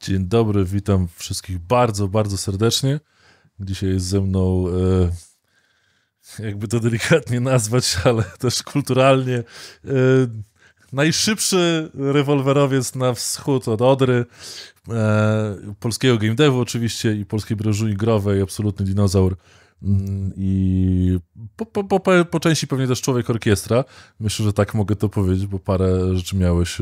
Dzień dobry, witam wszystkich bardzo, bardzo serdecznie. Dzisiaj jest ze mną, e, jakby to delikatnie nazwać, ale też kulturalnie, e, najszybszy rewolwerowiec na wschód od Odry, e, polskiego game devu oczywiście i polskiej branży growej, absolutny dinozaur Mm, I po, po, po, po części pewnie też człowiek orkiestra. Myślę, że tak mogę to powiedzieć, bo parę rzeczy miałeś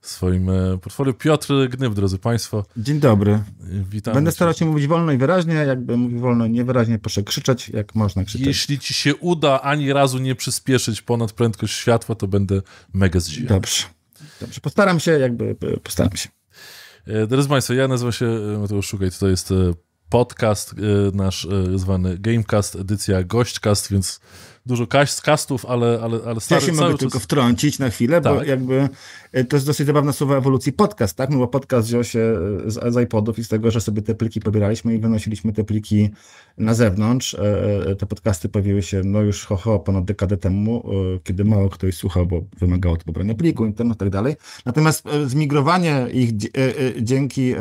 w swoim e, portfolio. Piotr Gnyw, drodzy Państwo. Dzień dobry. Witam. Będę starał się mówić wolno i wyraźnie. Jakby mówił wolno i niewyraźnie, proszę krzyczeć, jak można krzyczeć. Jeśli Ci się uda ani razu nie przyspieszyć ponad prędkość światła, to będę mega zdziwiony. Dobrze. Dobrze. Postaram się, jakby postaram się. E, drodzy Państwo, ja nazywam się e, Mateusz Szukaj, to jest podcast y, nasz y, zwany Gamecast, edycja Gośćcast, więc dużo kas, kastów, ale, ale, ale stary, Ja się mogę czas... tylko wtrącić na chwilę, tak. bo jakby e, to jest dosyć zabawna słowa ewolucji podcast, tak? No bo podcast wziął się e, z, z iPodów i z tego, że sobie te pliki pobieraliśmy i wynosiliśmy te pliki na zewnątrz. E, te podcasty pojawiły się no już ho, ho ponad dekadę temu, kiedy mało ktoś słuchał, bo wymagało to pobrania pliku, internetu i tak dalej. Natomiast zmigrowanie ich dzięki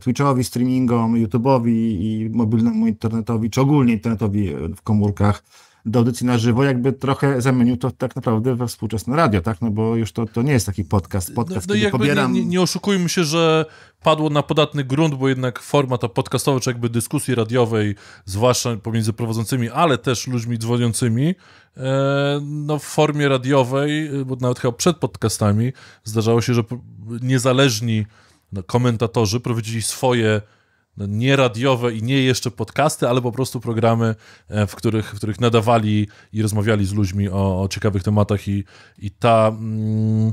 Twitchowi, streamingom, YouTube'owi i mobilnemu internetowi, czy ogólnie internetowi w komórkach, do audycji na żywo, jakby trochę zamienił to tak naprawdę we współczesne radio, tak? No bo już to, to nie jest taki podcast, no podcast, no, no pobieram... Nie, nie, oszukujmy się, że padło na podatny grunt, bo jednak forma ta podcastowa, czy jakby dyskusji radiowej, zwłaszcza pomiędzy prowadzącymi, ale też ludźmi dzwoniącymi, e, no w formie radiowej, e, bo nawet chyba przed podcastami zdarzało się, że niezależni no, komentatorzy prowadzili swoje no, nie radiowe i nie jeszcze podcasty, ale po prostu programy, e, w których, w których nadawali i rozmawiali z ludźmi o, o ciekawych tematach i, i ta... Mm,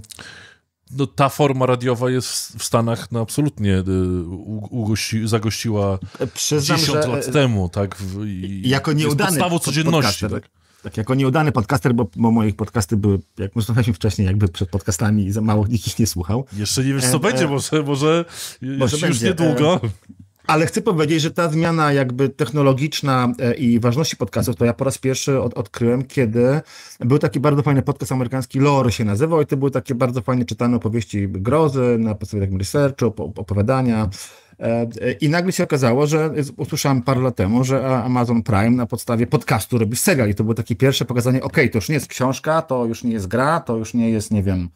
no, ta forma radiowa jest w Stanach no, absolutnie e, u, ugości, zagościła Przyznam, 10 lat e, temu, tak? W, i, jako nieudany podstawą codzienności. Pod tak? tak? tak, jako nieudany podcaster, bo, bo podcasty były, jak mówiliśmy wcześniej, jakby przed podcastami za mało nikt ich nie słuchał. Jeszcze nie wiesz, co e, będzie, może, może, będzie. już niedługo. E, ale chcę powiedzieć, że ta zmiana jakby technologiczna e, i ważności podcastów, to ja po raz pierwszy od, odkryłem, kiedy był taki bardzo fajny podcast amerykański, Lore się nazywał i to były takie bardzo fajnie czytane opowieści grozy na podstawie takim researchu, opowiadania. E, e, I nagle się okazało, że usłyszałem parę lat temu, że Amazon Prime na podstawie podcastu robi serial i to było takie pierwsze pokazanie, ok, to już nie jest książka, to już nie jest gra, to już nie jest, nie wiem,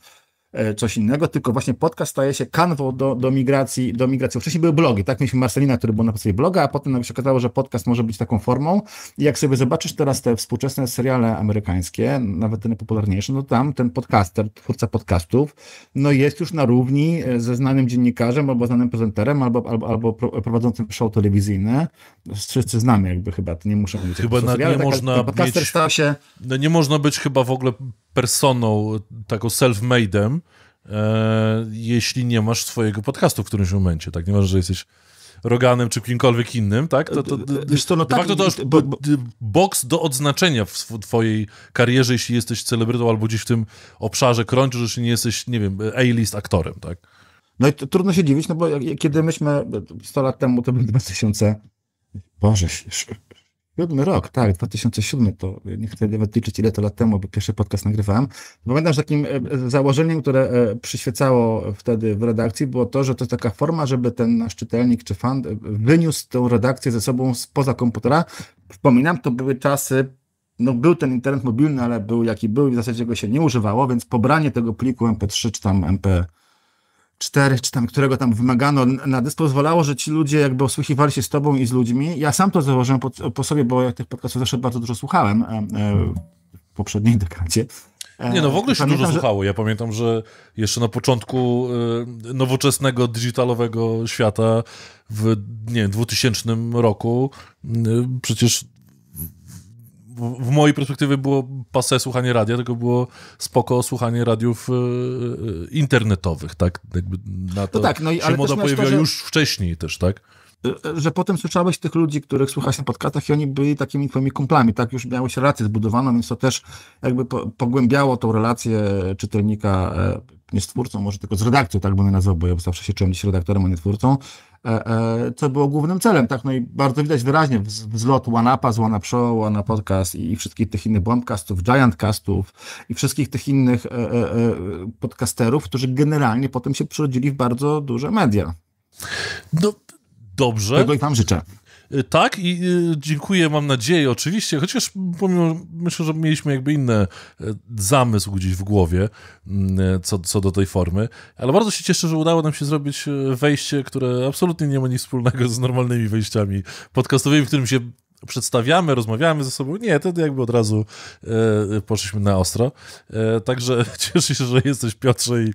E, coś innego, tylko właśnie podcast staje się kanwą do, do migracji, do migracji. Wcześniej były blogi, tak? Mieliśmy Marcelina, który był na podstawie bloga, a potem nam się okazało, że podcast może być taką formą i jak sobie zobaczysz teraz te współczesne seriale amerykańskie, nawet te najpopularniejsze, no tam ten podcaster, twórca podcastów, no jest już na równi e, ze znanym dziennikarzem albo znanym prezenterem, albo, albo, albo prowadzącym show telewizyjne. Wszyscy znamy jakby chyba, to nie muszę mówić. Chyba na, seriale, nie taka, można podcaster być, stał się... No nie można być chyba w ogóle personą, taką self-made'em, e, jeśli nie masz swojego podcastu w którymś momencie, tak? Nie masz, że jesteś Roganem czy kimkolwiek innym, tak? To, to, e, Wiesz co, no tak, to już bo, bo... boks do odznaczenia w twojej karierze, jeśli jesteś celebrytą albo gdzieś w tym obszarze krącisz, że nie jesteś, nie wiem, A-list aktorem, tak? No i trudno się dziwić, no bo kiedy myśmy 100 lat temu, to był 2000, boże, Siódmy rok, tak, 2007, to nie chcę nawet liczyć ile to lat temu, bo pierwszy podcast nagrywałem. Pamiętam, że takim e, e, założeniem, które e, przyświecało wtedy w redakcji było to, że to jest taka forma, żeby ten nasz czytelnik czy fan wyniósł tę redakcję ze sobą spoza komputera. Wspominam, to były czasy no był ten internet mobilny, ale był jaki był i w zasadzie go się nie używało, więc pobranie tego pliku MP3 czy tam MP, cztery, czy tam którego tam wymagano na dysk, pozwalało, że ci ludzie jakby osłuchiwali się z tobą i z ludźmi. Ja sam to zauważyłem po, po sobie, bo ja tych podcastów zawsze bardzo dużo słuchałem e, e w poprzedniej dekadzie. E, nie no, w ogóle się pamiętam, dużo słuchało. Ja pamiętam, że jeszcze na początku e, nowoczesnego, digitalowego świata w nie, 2000 roku przecież w, mojej perspektywie było pase słuchanie radia, tylko było spoko słuchanie radiów e, e, internetowych, tak? Jakby na to no tak, no i, się moda pojawiła to, że... już wcześniej też, tak? E, że potem słyszałeś tych ludzi, których słuchałeś na podcastach i oni byli takimi twoimi kumplami, tak? Już miałeś relację zbudowaną, więc to też jakby po, pogłębiało tą relację czytelnika, nie z twórcą, może tylko z redakcją, tak bym nazwał, bo ja zawsze się czułem dziś redaktorem, a nie twórcą, E, e, co było głównym celem, tak, no i bardzo widać wyraźnie wzlot OneUpa z OneUp Show, Podcast i wszystkich tych innych Bombcastów, Giantcastów i wszystkich tych innych e, podcasterów, którzy generalnie potem się przerodzili w bardzo duże media. No, dobrze. Tego i wam życzę. Y, tak, i y, dziękuję, mam nadzieję, oczywiście, chociaż pomimo, myślę, że mieliśmy jakby inny y, zamysł gdzieś w głowie mm, co, co do tej formy, ale bardzo się cieszę, że udało nam się zrobić wejście, które absolutnie nie ma nic wspólnego z normalnymi wejściami podcastowymi, w którym się przedstawiamy, rozmawiamy ze sobą. Nie, wtedy jakby od razu poszliśmy na ostro. także cieszę się, że jesteś Piotrze i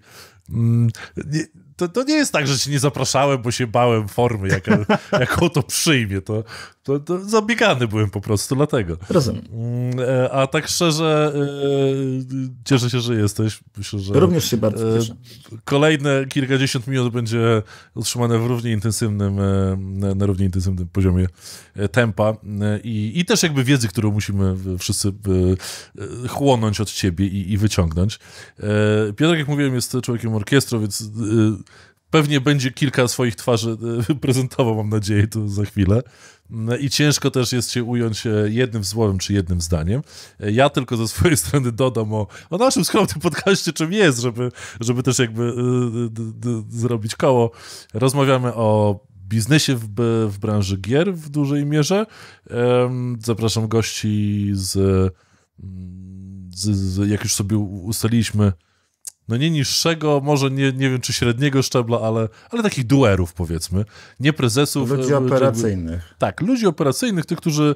mm, nie, to, to nie jest tak, że cię nie zapraszałem, bo się bałem formy, jaka, jaką to przyjmie. To, to, to zabiegany byłem po prostu, dlatego. Rozumiem. Mm, e, a tak szczerze, e, cieszę się, że jesteś. Myślę, że Również się bardzo e, cieszę. Kolejne kilkadziesiąt minut będzie utrzymane w równie intensywnym, na równie intensywnym poziomie tempa i, i też jakby wiedzy, którą musimy wszyscy chłonąć od ciebie i, i wyciągnąć. Piotr, jak mówiłem, jest człowiekiem orkiestry, więc Pewnie będzie kilka swoich twarzy e, prezentował, mam nadzieję, tu za chwilę. Mm, I ciężko też jest się ująć e, jednym słowem czy jednym zdaniem. E, ja tylko ze swojej strony dodam o, o naszym skromnym podcaście, czym jest, żeby, żeby też jakby zrobić koło. Rozmawiamy o biznesie w, w branży gier w dużej mierze. Zapraszam gości z, mm, z, z jak już sobie ustaliliśmy, no nie niższego, może nie, nie wiem czy średniego szczebla, ale, ale takich duerów powiedzmy, nie prezesów. Ludzi e, operacyjnych. tak, ludzi operacyjnych, tych, którzy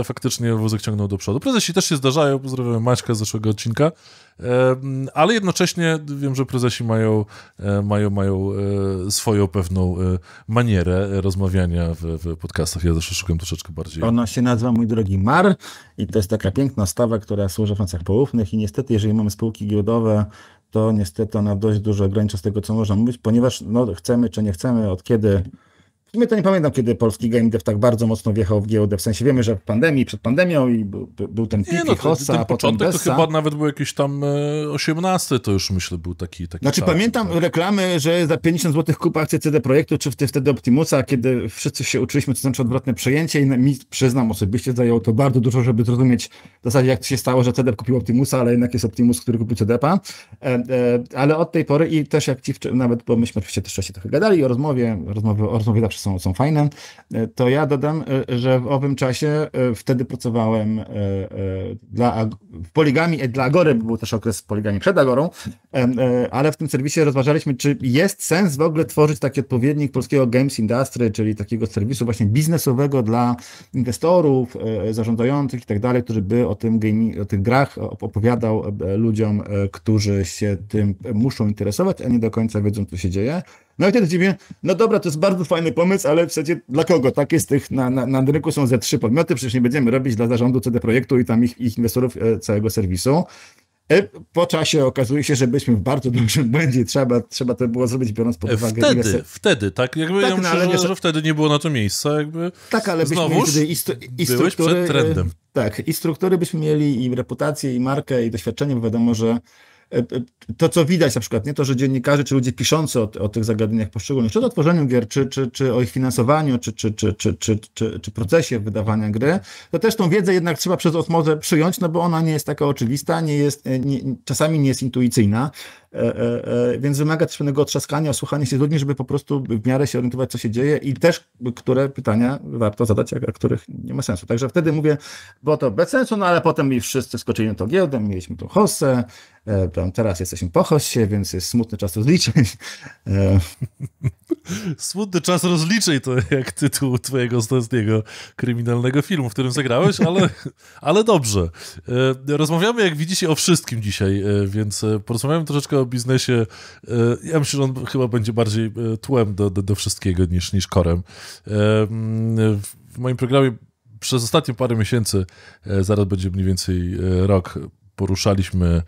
e, faktycznie wózek ciągną do przodu. Prezesi też się zdarzają, pozdrawiam Maćka z zeszłego odcinka, e, ale jednocześnie wiem, że prezesi mają, e, mają, mają e, swoją pewną e, manierę rozmawiania w, w podcastach. Ja zawsze szukam troszeczkę bardziej. Ona się nazywa, mój drogi, MAR i to jest taka piękna stawa, która służy w pracach poufnych i niestety, jeżeli mamy spółki giełdowe, to niestety ona dość dużo ogranicza z tego, co można mówić, ponieważ no, chcemy czy nie chcemy, od kiedy w sumie to nie pamiętam, kiedy polski game dev tak bardzo mocno wjechał w giełdę. W sensie wiemy, że w pandemii, przed pandemią i był, był ten pik no, i hossa, ten, ten początek Bessa. to chyba nawet był jakiś tam 18, e, to już myślę był taki taki. Znaczy czas, pamiętam tak. reklamy, że za 50 zł kupa akcję CD Projektu, czy wtedy, wtedy Optimusa, kiedy wszyscy się uczyliśmy, co znaczy odwrotne przejęcie i mi, przyznam osobiście, zajęło to bardzo dużo, żeby zrozumieć w zasadzie, jak to się stało, że CD kupił Optimusa, ale jednak jest Optimus, który kupił CD-pa. E, e, ale od tej pory i też jak ci, nawet, bo myśmy oczywiście też się trochę gadali o rozmowie, rozmowy, o rozmowie zawsze są, są fajne, e, to ja dodam, e, że w owym czasie e, wtedy pracowałem dla, w poligami, dla Agory, był też okres poligami przed Agorą, ale w tym serwisie rozważaliśmy, czy jest sens w ogóle tworzyć taki odpowiednik polskiego Games Industry, czyli takiego serwisu właśnie biznesowego dla inwestorów, zarządzających i tak dalej, którzy by o, tym game, o tych grach opowiadał ludziom, którzy się tym muszą interesować, a nie do końca wiedzą, co się dzieje. No i wtedy dziwię, no dobra, to jest bardzo fajny pomysł, ale w zasadzie dla kogo? Tak jest tych, na, na, na rynku są ze trzy podmioty, przecież nie będziemy robić dla zarządu CD Projektu i tam ich, ich inwestorów e, całego serwisu. E, po czasie okazuje się, że byliśmy w bardzo dużym błędzie trzeba, trzeba to było zrobić, biorąc pod uwagę... Wtedy, inwestor... wtedy, tak? Jakby tak, ja no myślę, no, ale że, że, wtedy nie było na to miejsca, jakby... Tak, ale byśmy Znowuż mieli i, i byłeś przed e, trendem. Tak, i struktury byśmy mieli, i reputację, i markę, i doświadczenie, bo wiadomo, że E, to, co widać na przykład, nie to, że dziennikarze czy ludzie piszący o, o tych zagadnieniach poszczególnych, czy o tworzeniu gier, czy, czy, czy o ich finansowaniu, czy, czy, czy, czy, czy, czy, czy procesie wydawania gry, to też tą wiedzę jednak trzeba przez osmozę przyjąć, no bo ona nie jest taka oczywista, nie jest, e, nie, czasami nie jest intuicyjna, e, e, e, więc wymaga też pewnego otrzaskania, osłuchania się z ludźmi, żeby po prostu w miarę się orientować, co się dzieje i też które pytania warto zadać, a, których nie ma sensu. Także wtedy mówię, bo to bez sensu, no ale potem mi wszyscy skoczyli na to giełdę, mieliśmy tu Hossę, E, teraz jesteśmy po więc jest smutny czas rozliczeń. E, smutny czas rozliczeń to jak tytuł twojego ostatniego kryminalnego filmu, w którym zagrałeś, ale, ale dobrze. E, rozmawiamy, jak widzicie, o wszystkim dzisiaj, więc porozmawiamy troszeczkę o biznesie. Ja myślę, że on chyba będzie bardziej tłem do, do, do wszystkiego niż, niż korem. W moim programie przez ostatnie parę miesięcy, zaraz będzie mniej więcej rok, poruszaliśmy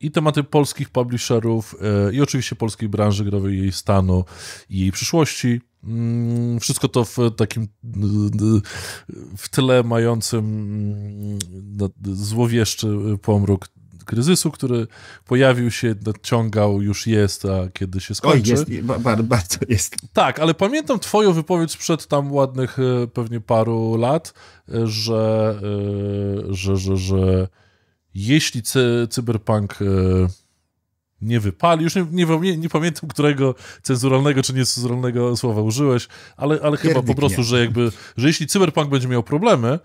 i tematy polskich publisherów e, i oczywiście polskiej branży growej, jej stanu i jej przyszłości. Mm, wszystko to w takim w tyle mającym mm, złowieszczy pomruk kryzysu, który pojawił się, nadciągał, już jest, a kiedy się skończy. Oj, jest, bardzo, bardzo jest. Tak, ale pamiętam twoją wypowiedź sprzed tam ładnych e, pewnie paru lat, e, że, że, że, że jeśli cy, Cyberpunk e, nie wypali, już nie, nie, nie, pamiętam, którego cenzuralnego czy niecenzuralnego słowa użyłeś, ale, ale chyba po prostu, że jakby, że jeśli Cyberpunk będzie miał problemy, e,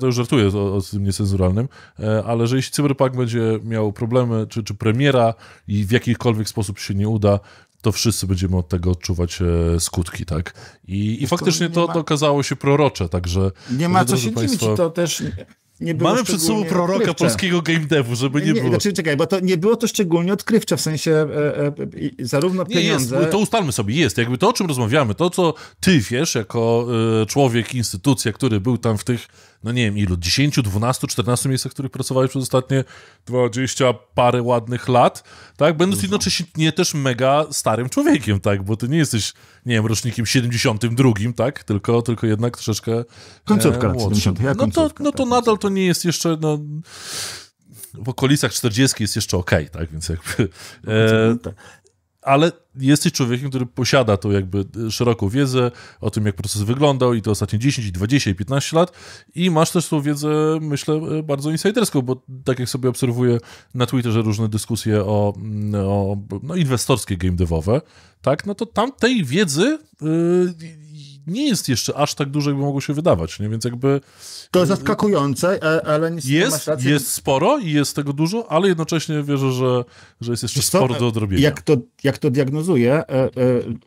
to już żartuję o, o tym niecenzuralnym, e, ale że jeśli Cyberpunk będzie miał problemy, czy, czy premiera i w jakikolwiek sposób się nie uda, to wszyscy będziemy od tego odczuwać e, skutki, tak? I, i faktycznie to, to, ma... okazało się prorocze, także... Nie ma co się dziwić, to też nie było Mamy przed sobą proroka odkrywcze. polskiego game devu, żeby nie, nie było. Znaczy, czekaj, bo to nie było to szczególnie odkrywcze, w sensie e, e, e zarówno nie, pieniądze... Jest, to ustalmy sobie, jest. Jakby to, o czym rozmawiamy, to, co ty wiesz, jako e, człowiek, instytucja, który był tam w tych no nie wiem ilu, 10, 12, 14 miejscach, w których pracowałeś przez ostatnie 20 parę ładnych lat, tak? Będąc mhm. jednocześnie nie też mega starym człowiekiem, tak? Bo ty nie jesteś, nie wiem, rocznikiem 72, tak? Tylko, tylko jednak troszeczkę e, Końcówka e, 70. Ja no to, no to tak, nadal to nie jest jeszcze, no w okolicach 40 jest jeszcze ok, tak? Więc jakby. E... No tak ale jesteś człowiekiem, który posiada tą jakby y, szeroką wiedzę o tym, jak proces wyglądał i to ostatnie 10, 20 i 15 lat i masz też tą wiedzę, myślę, y, bardzo insiderską, bo tak jak sobie obserwuję na Twitterze różne dyskusje o, mm, o no, inwestorskie game devowe, tak, no to tam tej wiedzy yy, nie jest jeszcze aż tak duże, jakby mogło się wydawać, nie? więc jakby... To jest zaskakujące, e, ale nie jest, jest sporo i jest tego dużo, ale jednocześnie wierzę, że, że jest jeszcze sporo do e, odrobienia. Jak to, jak to diagnozuję, e,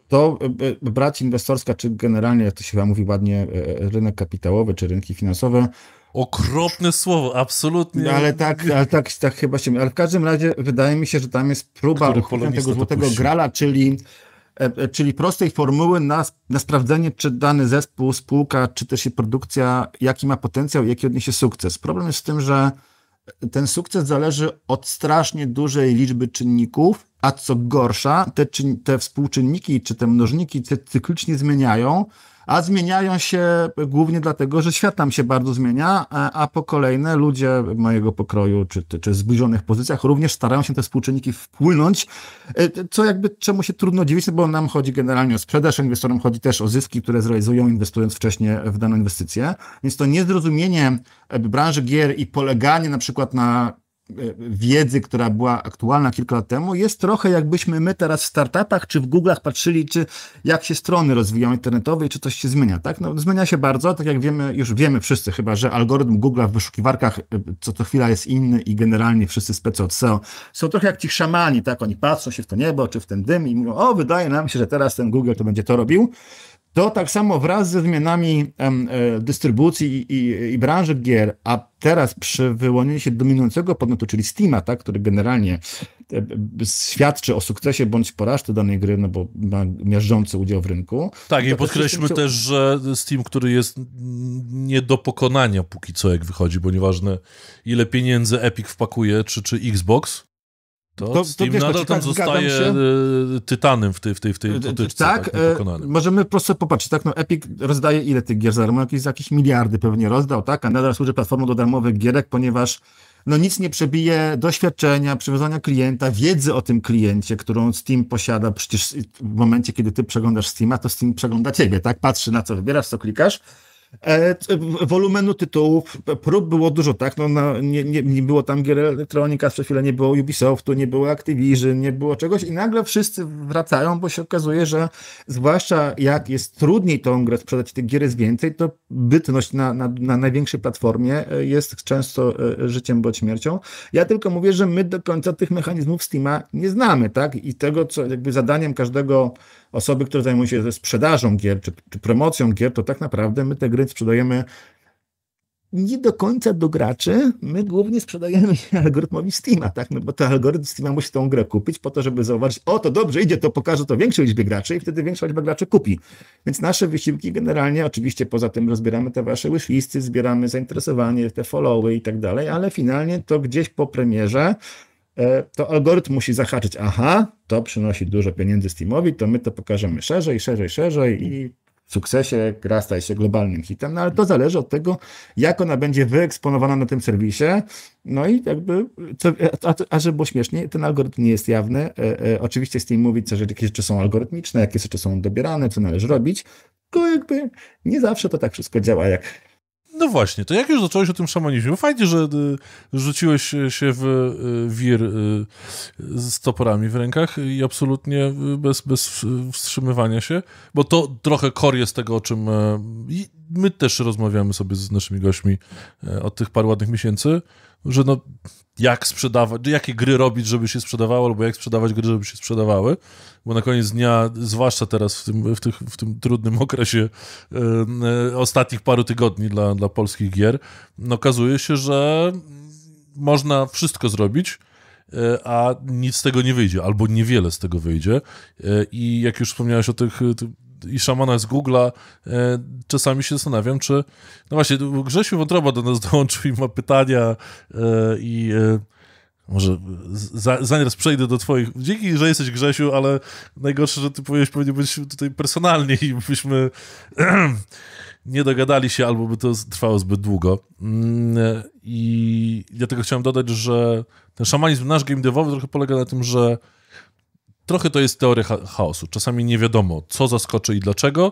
to brać inwestorska, czy generalnie, jak to się mówi ładnie, rynek kapitałowy, czy rynki finansowe, Okropne słowo, absolutnie. No, ale tak, ale tak, tak chyba się. Ale w każdym razie wydaje mi się, że tam jest próba tego złotego grala, czyli E, e, czyli prostej formuły na, na sprawdzenie, czy dany zespół, spółka, czy też jej produkcja, jaki ma potencjał, jaki odniesie sukces. Problem jest w tym, że ten sukces zależy od strasznie dużej liczby czynników, a co gorsza, te, czyn, te współczynniki czy te mnożniki się cyklicznie zmieniają, a zmieniają się głównie dlatego, że świat nam się bardzo zmienia, e, a, po kolejne ludzie mojego pokroju czy, czy, czy zbliżonych pozycjach również starają się te współczynniki wpłynąć, e, co jakby czemu się trudno dziwić, bo nam chodzi generalnie o sprzedaż, inwestorom chodzi też o zyski, które zrealizują inwestując wcześniej w daną inwestycję, więc to niezrozumienie e, branży gier i poleganie na przykład na wiedzy, która była aktualna kilka lat temu, jest trochę jakbyśmy my teraz w startupach czy w Google'ach patrzyli, czy jak się strony rozwijają internetowe i czy coś się zmienia, tak? No, zmienia się bardzo, tak jak wiemy, już wiemy wszyscy chyba, że algorytm Google'a w wyszukiwarkach y, co to chwila jest inny i generalnie wszyscy specy od SEO są trochę jak ci szamani, tak? Oni patrzą się w to niebo czy w ten dym i mówią, o, wydaje nam się, że teraz ten Google to będzie to robił, to tak samo wraz ze zmianami e, dystrybucji i, i, i, branży gier, a teraz przy wyłonieniu się dominującego podmiotu, czyli Steama, tak, który generalnie e, świadczy o sukcesie bądź porażce danej gry, no bo ma miażdżący udział w rynku. Tak, i podkreślmy się... też, że Steam, który jest nie do pokonania póki co, jak wychodzi, bo nieważne ile pieniędzy Epic wpakuje, czy, czy Xbox, to, to, to wiesz, no, nadal tam tak zostaje tytanem w tej, w tej, w tej potyczce, e, e, e, tak, tak możemy prosto popatrzeć, tak, no Epic rozdaje ile tych gier za darmo, jakieś, jakieś miliardy pewnie rozdał, tak, a nadal służy platformą do darmowych gierek, ponieważ no nic nie przebije doświadczenia, przywiązania klienta, wiedzy o tym kliencie, którą Steam posiada. Przecież w momencie, kiedy ty przeglądasz Steama, to Steam przegląda ciebie, tak? Patrzy na co wybierasz, co klikasz. E, wolumenu tytułów, prób było dużo, tak? No, no nie, nie, nie, było tam gier elektronika, przez chwilę nie było Ubisoftu, nie było Activision, nie było czegoś i nagle wszyscy wracają, bo się okazuje, że zwłaszcza jak jest trudniej tą grę sprzedać, tych gier jest więcej, to bytność na, na, na największej platformie e, jest często e, życiem bądź śmiercią. Ja tylko mówię, że my do końca tych mechanizmów Steama nie znamy, tak? I tego, co jakby zadaniem każdego osoby, które zajmują się ze sprzedażą gier czy, czy promocją gier, to tak naprawdę my te gry sprzedajemy nie do końca do graczy, my głównie sprzedajemy się algorytmowi Steama, tak? No bo to algorytm Steama musi tą grę kupić po to, żeby zauważyć, o to dobrze idzie, to pokaże to większej liczbie graczy i wtedy większa liczba graczy kupi. Więc nasze wysiłki generalnie, oczywiście poza tym rozbieramy te wasze wishlisty, zbieramy zainteresowanie, te followy i tak dalej, ale finalnie to gdzieś po premierze E, to algorytm musi zahaczyć, aha, to przynosi dużo pieniędzy Steamowi, to my to pokażemy szerzej, szerzej, szerzej i w sukcesie gra staje się globalnym hitem, no ale to zależy od tego, jak ona będzie wyeksponowana na tym serwisie. No i jakby, a, a żeby było śmiesznie, ten algorytm nie jest jawny. E, e, oczywiście Steam mówi, co, że jakieś rzeczy są algorytmiczne, jakie rzeczy są dobierane, co należy robić, tylko jakby nie zawsze to tak wszystko działa, jak no właśnie, to jak już zacząłeś o tym szamanizmie, fajnie, że y, rzuciłeś się w y, wir y, z toporami w rękach i absolutnie bez, bez wstrzymywania się, bo to trochę kor jest tego, o czym e, my też rozmawiamy sobie z naszymi gośćmi e, od tych paru ładnych miesięcy, że no jak sprzedawać, no jakie gry robić, żeby się sprzedawały, albo jak sprzedawać gry, żeby się sprzedawały, bo na koniec dnia, zwłaszcza teraz w tym, w tych, w tym trudnym okresie yy, ostatnich paru tygodni dla, dla polskich gier, no, okazuje się, że można wszystko zrobić, e, a nic z tego nie wyjdzie, albo niewiele z tego wyjdzie. I jak już wspomniałeś o tych i szamana z Google'a, e, czasami się zastanawiam, czy... No właśnie, Grzesiu Wątroba do nas dołączył i ma pytania e, i... E, może za, zaraz przejdę do twoich. Dzięki, że jesteś Grzesiu, ale najgorsze, że ty powinieneś powinien być tutaj personalnie i byśmy nie dogadali się, albo by to trwało zbyt długo. Mm, I ja tylko chciałem dodać, że ten szamanizm nasz game devowy trochę polega na tym, że trochę to jest teoria chaosu. Czasami nie wiadomo, co zaskoczy i dlaczego.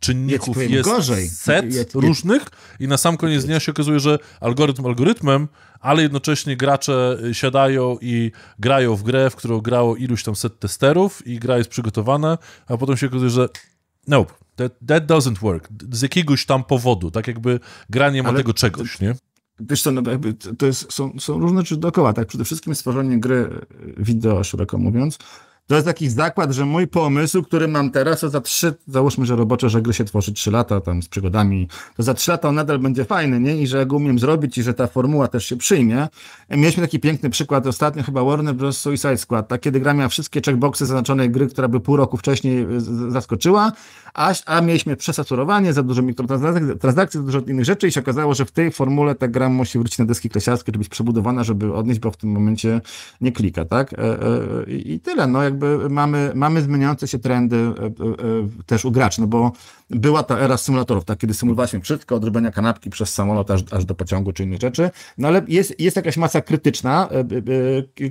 Czynników ja jest gorzej. set ja różnych i na sam koniec dnia się okazuje, że algorytm algorytmem, ale jednocześnie gracze y, siadają i grają w grę, w którą grało iluś tam set testerów i gra jest przygotowana, a potem się okazuje, że nope, that, that doesn't work. Z jakiegoś tam powodu, tak jakby gra nie ma ale... tego czegoś, nie? Wiesz co, no jakby to jest, są, są różne rzeczy dookoła, tak? Przede wszystkim stworzenie gry y, wideo, szeroko mówiąc, to jest taki zakład, że mój pomysł, który mam teraz, to za trzy, załóżmy, że robocze, że gry się tworzy trzy lata tam z przygodami, to za trzy lata on nadal będzie fajny, nie? I że go umiem zrobić i że ta formuła też się przyjmie. Mieliśmy taki piękny przykład ostatnio, chyba Warner Bros. Suicide Squad, tak? Kiedy gra miała wszystkie checkboxy zaznaczonej gry, która by pół roku wcześniej e, zaskoczyła, a, a mieliśmy przesaturowanie, za dużo mikrotransakcji, za dużo innych rzeczy i się okazało, że w tej formule ta gra musi wrócić na deski klesiarskie, żeby być przebudowana, żeby odnieść, bo w tym momencie nie klika, tak? E, e, I tyle, no jakby jakby mamy, mamy zmieniające się trendy e, e, e, też u graczy, no bo była ta era symulatorów, tak, kiedy symulowaliśmy wszystko, od robienia kanapki przez samolot aż, aż do pociągu czy innych rzeczy, no ale jest, jest jakaś masa krytyczna,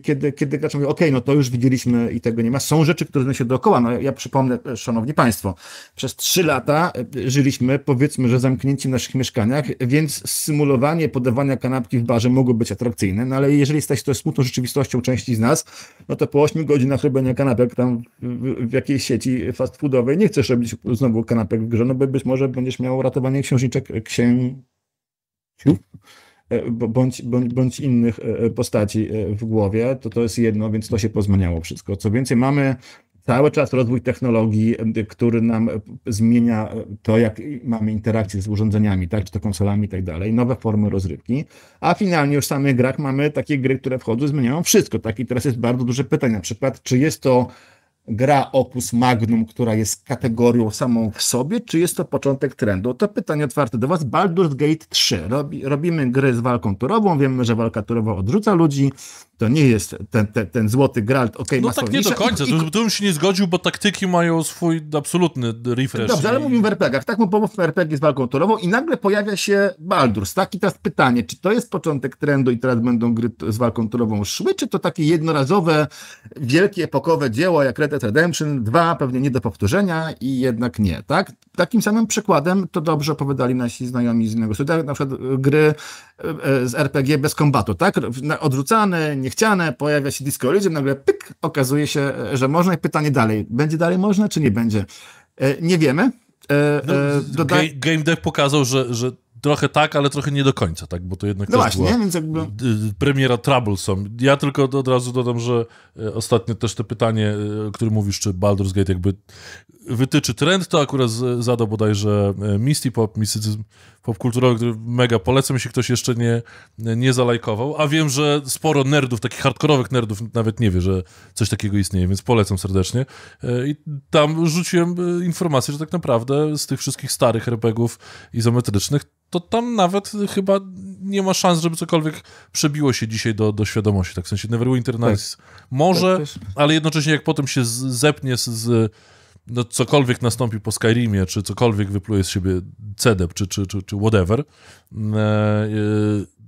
kiedy, kiedy gracze mówią, okej, okay, no to już widzieliśmy i tego nie ma. Są rzeczy, które zmieniają się dookoła, no ja przypomnę, szanowni państwo, przez trzy lata żyliśmy, powiedzmy, że zamknięci w naszych mieszkaniach, więc symulowanie podawania kanapki w barze mogło być atrakcyjne, no ale jeżeli stać się to smutną rzeczywistością części z nas, no to po 8 godzinach robienia robienia kanapek tam w, w, jakiejś sieci fast foodowej. Nie chcesz robić znowu kanapek w grze, no bo być może będziesz miał ratowanie księżniczek e, księ... E, bądź, bądź, bądź innych e, postaci w głowie, to to jest jedno, więc to się pozmieniało wszystko. Co więcej, mamy cały czas rozwój technologii, który nam e, zmienia e, to, jak mamy interakcję z urządzeniami, tak, czy to konsolami i tak dalej, nowe formy rozrywki, a finalnie już w samych grach mamy takie gry, które wchodzą, zmieniają wszystko, tak, i teraz jest bardzo duże pytanie, na przykład, czy jest to gra Opus Magnum, która jest kategorią samą w sobie, czy jest to początek trendu? To pytanie otwarte do Was. Baldur's Gate 3. Robi, robimy gry z walką turową, wiemy, że walka turowa odrzuca ludzi, to nie jest ten, ten, ten złoty gral. okej, okay, No tak nie do końca, I, i... tu bym się nie zgodził, bo taktyki mają swój absolutny refresh. Dobrze, i... ale mówimy w RPGach, tak mu w RPG z walką turową i nagle pojawia się Baldur's, tak? I teraz pytanie, czy to jest początek trendu i teraz będą gry z walką turową szły, czy to takie jednorazowe, wielkie, epokowe dzieła jak Red Red Redemption dwa pewnie nie do powtórzenia i jednak nie, tak? Takim samym przykładem to dobrze opowiadali nasi znajomi z innego studia, na przykład gry e, e, z RPG bez kombatu, tak? Odrzucane, niechciane, pojawia się Disco Elysium, nagle pyk, okazuje się, że można i pytanie dalej, będzie dalej można, czy nie będzie? E, nie wiemy, E, e, no, doda... Game, game Dev pokazał, że, że trochę tak, ale trochę nie do końca, tak, bo to jednak no właśnie, była więc jakby... premiera Troublesome. Ja tylko od razu dodam, że e, ostatnio też to pytanie, e, o którym mówisz, czy Baldur's Gate jakby wytyczy trend, to akurat zadał bodajże e, Misty Pop, mistycyzm popkulturowy, który mega polecam, jeśli ktoś jeszcze nie, nie zalajkował, a wiem, że sporo nerdów, takich hardkorowych nerdów nawet nie wie, że coś takiego istnieje, więc polecam serdecznie. E, I tam rzuciłem e, informację, że tak naprawdę z tych wszystkich starych RPGów izometrycznych to tam nawet chyba nie ma szans, żeby cokolwiek przebiło się dzisiaj do, do świadomości, tak w sensie Neverwinter Nights tak. może, tak ale jednocześnie jak potem się zepnie z, z no, cokolwiek nastąpi po Skyrimie, czy cokolwiek wypluje z siebie CDEP, czy, czy, czy, czy whatever, e, e,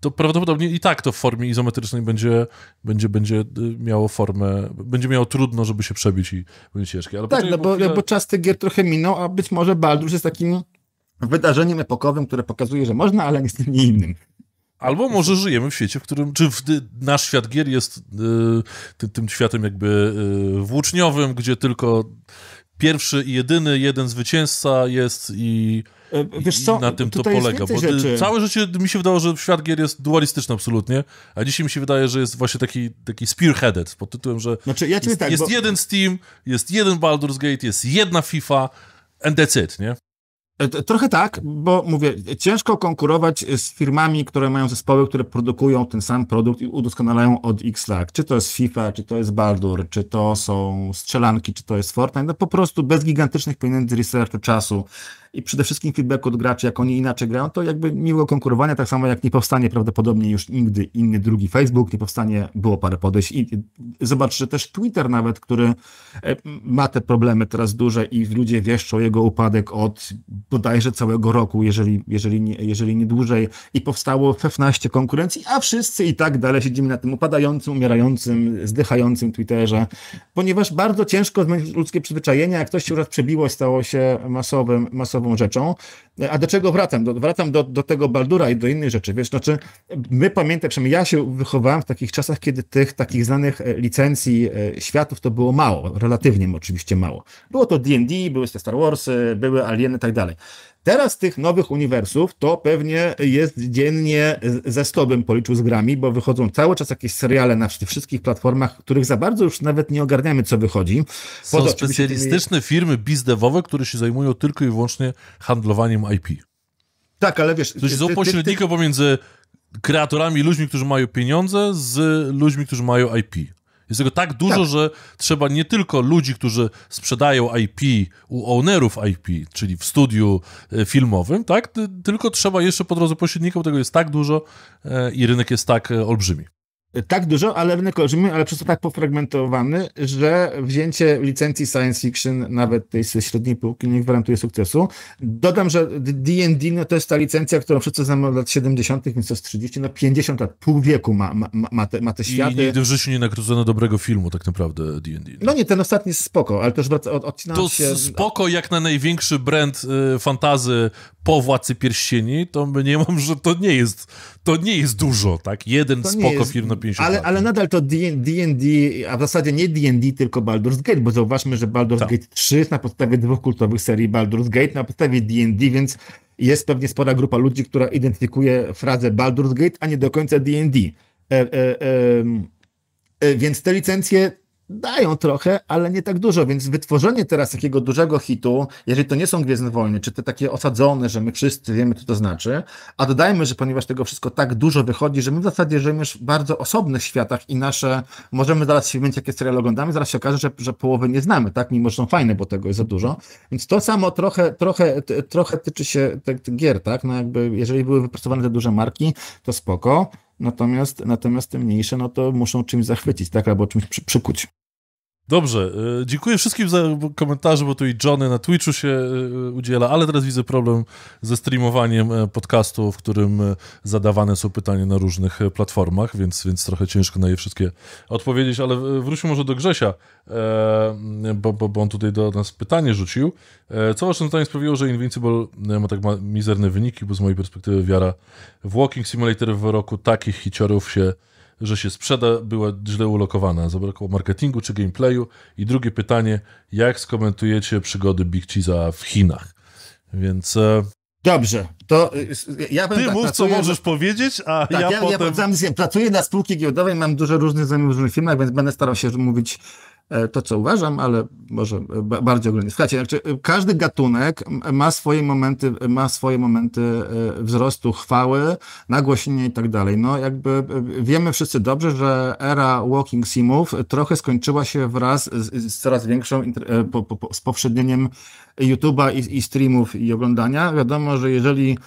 to prawdopodobnie i tak to w formie izometrycznej będzie, będzie, będzie e, miało formę, będzie miało trudno, żeby się przebić i będzie ciężkie. Ale tak, no bo, bo czas tych gier trochę minął, a być może Baldur jest takim wydarzeniem epokowym, które pokazuje, że można, ale nic nie innym. Albo może żyjemy w świecie, w którym, czy w, nasz świat gier jest y, ty, tym światem jakby y, włóczniowym, gdzie tylko pierwszy i jedyny, jeden zwycięzca jest i, e, Wiesz co, i na tym to polega. Bo rzeczy. całe życie mi się wydało, że świat gier jest dualistyczny absolutnie, a dzisiaj mi się wydaje, że jest właśnie taki, taki spearheaded pod tytułem, że znaczy, ja jest, tak, jest bo... jeden Steam, jest jeden Baldur's Gate, jest jedna FIFA, and that's it, nie? E, trochę tak, bo mówię, ciężko konkurować z firmami, które mają zespoły, które produkują ten sam produkt i udoskonalają od X lat. Czy to jest FIFA, czy to jest Baldur, czy to są strzelanki, czy to jest Fortnite. No po prostu bez gigantycznych pieniędzy, researchu, czasu i przede wszystkim feedback od graczy, jak oni inaczej grają, to jakby miło konkurowania, tak samo jak nie powstanie prawdopodobnie już nigdy inny drugi Facebook, nie powstanie, było parę podejść i zobacz, że też Twitter nawet, który e, ma te problemy teraz duże i ludzie wieszczą jego upadek od bodajże całego roku, jeżeli, jeżeli, nie, jeżeli nie dłużej i powstało 15 konkurencji, a wszyscy i tak dalej siedzimy na tym upadającym, umierającym, zdychającym Twitterze, ponieważ bardzo ciężko zmienić ludzkie przyzwyczajenia, jak ktoś się już przebiło, stało się masowym, masowym podstawową rzeczą. A do czego wracam? Do, wracam do, do tego Baldura i do innych rzeczy. Wiesz, znaczy, my pamiętam, przynajmniej ja się wychowałem w takich czasach, kiedy tych takich znanych e, licencji e, światów to było mało, relatywnie oczywiście mało. Było to D&D, były te Star Warsy, były Alieny i tak dalej. Teraz tych nowych uniwersów to pewnie jest dziennie ze 100 bym policzył z grami, bo wychodzą cały czas jakieś seriale na wszystkich platformach, których za bardzo już nawet nie ogarniamy, co wychodzi. Poza Są specjalistyczne tymi... firmy bizdewowe, które się zajmują tylko i wyłącznie handlowaniem IP. Tak, ale wiesz... Coś są pośrednika pomiędzy kreatorami, ludźmi, którzy mają pieniądze, z ludźmi, którzy mają IP. Jest tego tak dużo, tak. że trzeba nie tylko ludzi, którzy sprzedają IP u ownerów IP, czyli w studiu e, filmowym, tak? Tylko trzeba jeszcze po drodze pośredników, tego jest tak dużo e, i rynek jest tak e, olbrzymi tak dużo, ale rynek olbrzymi, ale przez to tak pofragmentowany, że wzięcie licencji science fiction, nawet tej ze średniej półki, nie gwarantuje sukcesu. Dodam, że D&D no to jest ta licencja, którą wszyscy znamy od lat 70., więc to jest 30, no 50 lat, pół wieku ma, ma, ma, te, ma te światy. I nigdy w życiu nie nakrudzono dobrego filmu tak naprawdę D&D. No nie, ten ostatni jest spoko, ale też od, odcinam to się... To spoko jak na największy brand y, fantazy po Władcy Pierścieni, to nie mam, że to nie jest, to nie jest dużo, tak? Jeden to spoko jest... film na 150 ale, lat. Ale nadal to D&D, a w zasadzie nie D&D, tylko Baldur's Gate, bo zauważmy, że Baldur's tak. Gate 3 jest na podstawie dwóch kultowych serii Baldur's Gate, na podstawie D&D, więc jest pewnie spora grupa ludzi, która identyfikuje frazę Baldur's Gate, a nie do końca D&D. E, e, e, więc te licencje dają trochę, ale nie tak dużo, więc wytworzenie teraz takiego dużego hitu, jeżeli to nie są Gwiezdne Wojny, czy te takie osadzone, że my wszyscy wiemy, co to znaczy, a dodajmy, że ponieważ tego wszystko tak dużo wychodzi, że my w zasadzie żyjemy już w bardzo osobnych światach i nasze, możemy zaraz się wiedzieć, jakie seriale oglądamy, zaraz się okaże, że, że połowy nie znamy, tak, mimo że są fajne, bo tego jest za dużo, więc to samo trochę, trochę, trochę tyczy się tych gier, tak, no jakby jeżeli były wypracowane te duże marki, to spoko, Natomiast, natomiast te mniejsze, no to muszą czymś zachwycić, tak, albo czymś przy, przykuć. Dobrze, e, dziękuję wszystkim za komentarze, bo tu i Johnny na Twitchu się e, udziela, ale teraz widzę problem ze streamowaniem e, podcastu, w którym zadawane są pytania na różnych platformach, więc, więc trochę ciężko na je wszystkie odpowiedzieć, ale wróćmy może do Grzesia, bo, bo, bo on tutaj do nas pytanie rzucił. Co waszym zdaniem sprawiło, że Invincible ma tak mizerne wyniki, bo z mojej perspektywy wiara w Walking Simulator w roku takich hiciorów się że się sprzeda, była źle ulokowana. Zabrakło marketingu czy gameplayu. I drugie pytanie, jak skomentujecie przygody Big Cheese'a w Chinach? Więc... E, Dobrze, to y, y, ja bym Ty tak, mów, co możesz powiedzieć, a tak, ja, ja potem... Ja, pracuję na spółki giełdowej, mam dużo różnych znajomych w różnych firmach, więc będę starał się mówić E, to, co uważam, ale może bardziej ogólnie. Słuchajcie, znaczy, e, każdy gatunek ma swoje momenty, ma swoje momenty e, wzrostu, chwały, nagłośnienia i tak dalej. No jakby wiemy wszyscy dobrze, że era walking simów trochę skończyła się wraz z, z coraz większą, z powszednieniem YouTube'a i, i streamów i oglądania. Wiadomo, że jeżeli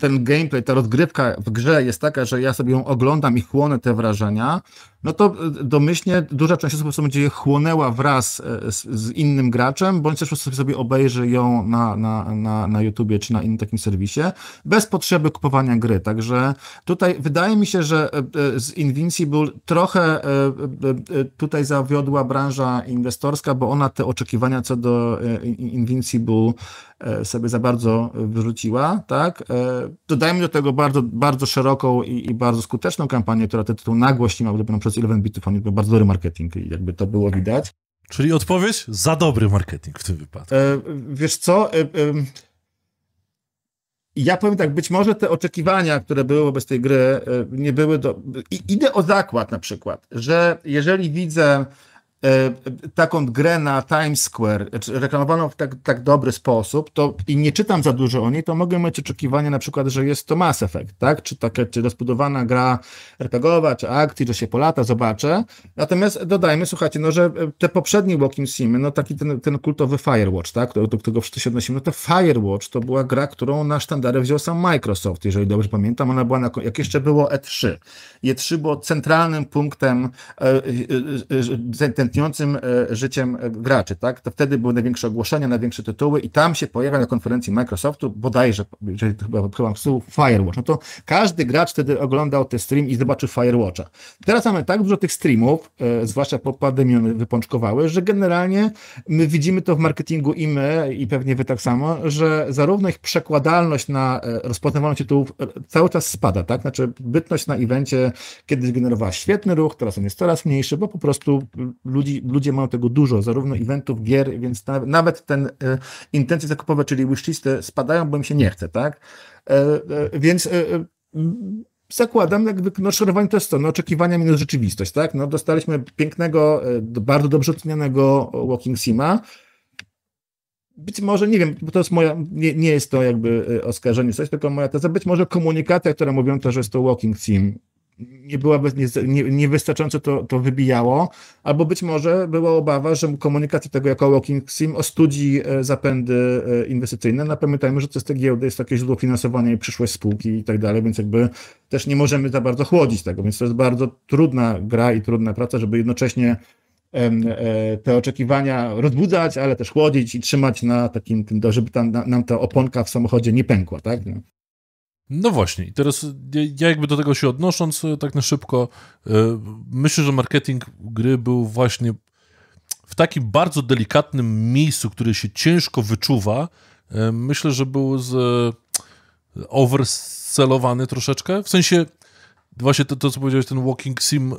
ten gameplay, ta rozgrywka w grze jest taka, że ja sobie ją oglądam i chłonę te wrażenia, no to e, domyślnie duża część osób po będzie chłonęła wraz e, z, z, innym graczem, bądź też po prostu sobie obejrzy ją na, na, na, na YouTubie czy na innym takim serwisie, bez potrzeby kupowania gry. Także tutaj wydaje mi się, że e, z Invincible trochę tutaj zawiodła branża inwestorska, bo ona te oczekiwania co do Invincible sobie za bardzo wyrzuciła, tak? Dodajmy do tego bardzo, bardzo szeroką i, i bardzo skuteczną kampanię, która ten tytuł nagłośniła, gdyby nam przez 11 bitów, on był bardzo dobry marketing i jakby to było widać. Czyli odpowiedź? Za dobry marketing w tym wypadku. E, wiesz co? E, e, ja powiem tak, być może te oczekiwania, które były wobec tej gry, e, nie były do. I, idę o zakład na przykład, że jeżeli widzę E, taką grę na Times Square reklamowaną w tak, tak dobry sposób to, i nie czytam za dużo o niej, to mogę mieć oczekiwanie na przykład, że jest to Mass Effect, tak? Czy taka czy rozbudowana gra RPGowa, czy akcji, że się polata, zobaczę. Natomiast dodajmy, słuchajcie, no, że e, te poprzednie Walking Simy, no taki ten, ten kultowy Firewatch, tak? Do, do którego wszyscy się odnosimy, no to Firewatch to była gra, którą na sztandary wziął sam Microsoft, jeżeli dobrze pamiętam. Ona była, na, jak jeszcze było E3. E3 było centralnym punktem, e, ten tętniącym e, życiem e, graczy, tak? To wtedy były największe ogłoszenia, największe tytuły i tam się pojawia na konferencji Microsoftu, bodajże, jeżeli to chyba, chyba słów Firewatch. No to każdy gracz wtedy oglądał ten stream i zobaczył Firewatcha. Teraz mamy tak dużo tych streamów, e, zwłaszcza po pandemii one wypączkowały, że generalnie my widzimy to w marketingu i my, i pewnie wy tak samo, że zarówno ich przekładalność na rozpoznawalność tytułów cały czas spada, tak? Znaczy bytność na evencie kiedyś generowała świetny ruch, teraz on jest coraz mniejszy, bo po prostu ludzie mm, ludzi, ludzie mają tego dużo, zarówno eventów, gier, więc na, nawet ten e, intencje zakupowe, czyli wishlisty spadają, bo im się nie chce, tak? E, e, więc e, e, zakładam, jakby, no szorowanie to jest co, no oczekiwania minus rzeczywistość, tak? No dostaliśmy pięknego, e, bardzo dobrze ocenianego Walking Sima, być może, nie wiem, bo to jest moja, nie, nie jest to jakby oskarżenie coś, tylko moja teza, być może komunikacja, która mówią to, że jest to walking Sim nie była nie, niewystarczająco to, to wybijało, albo być może była obawa, że komunikacja tego jako Walking Sim ostudzi e, zapędy e, inwestycyjne. No pamiętajmy, że jest te giełdy jest takie źródło finansowania i przyszłość spółki i tak dalej, więc jakby też nie możemy za bardzo chłodzić tego, więc to jest bardzo trudna gra i trudna praca, żeby jednocześnie e, te oczekiwania rozbudzać, ale też chłodzić i trzymać na takim, żeby tam, nam ta oponka w samochodzie nie pękła, tak? No. No właśnie, i teraz ja jakby do tego się odnosząc, e, tak na szybko, e, myślę, że marketing gry był właśnie w takim bardzo delikatnym miejscu, które się ciężko wyczuwa. E, myślę, że był z overcelowany troszeczkę. W sensie, właśnie to, to co powiedziałeś, ten Walking Sim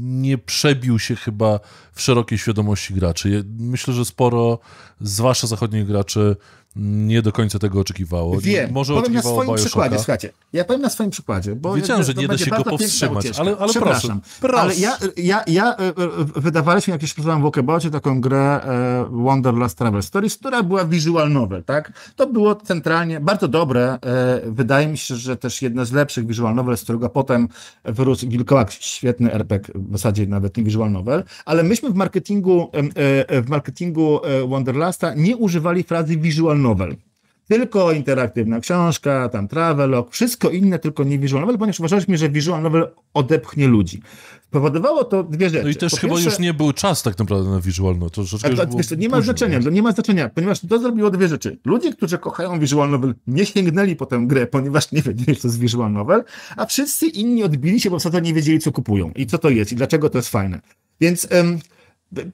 nie przebił się chyba w szerokiej świadomości graczy. Myślę, że sporo, zwłaszcza zachodnich graczy, nie do końca tego oczekiwało. Wiem, Może powiem na swoim Bioshocka. przykładzie, słuchajcie, ja powiem na swoim przykładzie, bo... Wiedziałem, że nie da się go powstrzymać, ale, ale proszę. Ale ja, ja, ja e, e, wydawaliśmy, jak już pracowałem w taką grę e, Wanderlust Travel Stories, która była visual novel, tak? To było centralnie bardzo dobre, wydaje mi się, że też jedna z lepszych visual novel, z którego potem wyrósł Wilkołak, świetny RPG, w zasadzie nawet nie visual novel, ale myśmy w marketingu, w marketingu Wanderlusta nie używali frazy visual visual novel. Tylko interaktywna książka, tam travelog, wszystko inne, tylko nie visual novel, ponieważ uważaliśmy, że visual novel odepchnie ludzi. Powodowało to dwie rzeczy. No i też po chyba pierwsze, już nie był czas tak naprawdę na visual novel. To, to, to, to nie ma znaczenia, nie ma znaczenia, ponieważ to zrobiło dwie rzeczy. Ludzie, którzy kochają visual novel, nie sięgnęli po tę grę, ponieważ nie wiedzieli, co jest visual novel, a wszyscy inni odbili się, bo w zasadzie nie wiedzieli, co kupują i co to jest i dlaczego to jest fajne. Więc... Ym,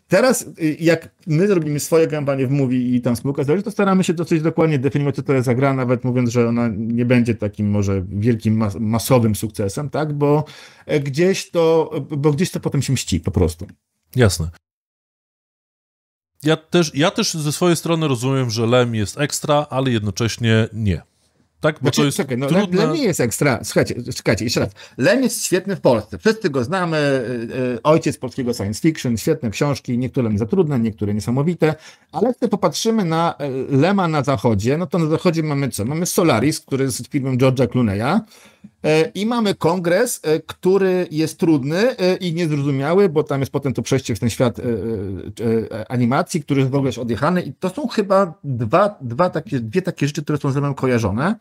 Teraz, y, jak my zrobimy swoje kampanie w Mówi i tam spółka zależy, to staramy się dosyć dokładnie definiować, co to jest gra, nawet mówiąc, że ona nie będzie takim może wielkim, mas masowym sukcesem, tak, bo e, gdzieś to, bo gdzieś to potem się mści po prostu. Jasne. Ja też, ja też ze swojej strony rozumiem, że Lem jest ekstra, ale jednocześnie nie. Tak? Bo znaczy, to jest czekaj, no, trudne... Lem nie jest ekstra. Słuchajcie, czekajcie, jeszcze raz. Lem jest świetny w Polsce. Wszyscy go znamy. Y, y, ojciec polskiego science fiction, świetne książki, niektóre nie za trudne, niektóre niesamowite. Ale jak popatrzymy na y, Lema na zachodzie, no to na zachodzie mamy co? Mamy Solaris, który jest filmem George'a Clooney'a E, I mamy kongres, e, który jest trudny e, i niezrozumiały, bo tam jest potem to przejście w ten świat animacji, który jest w ogóle odjechany. I to są chyba dwa, dwa takie, dwie takie rzeczy, które są ze mną kojarzone.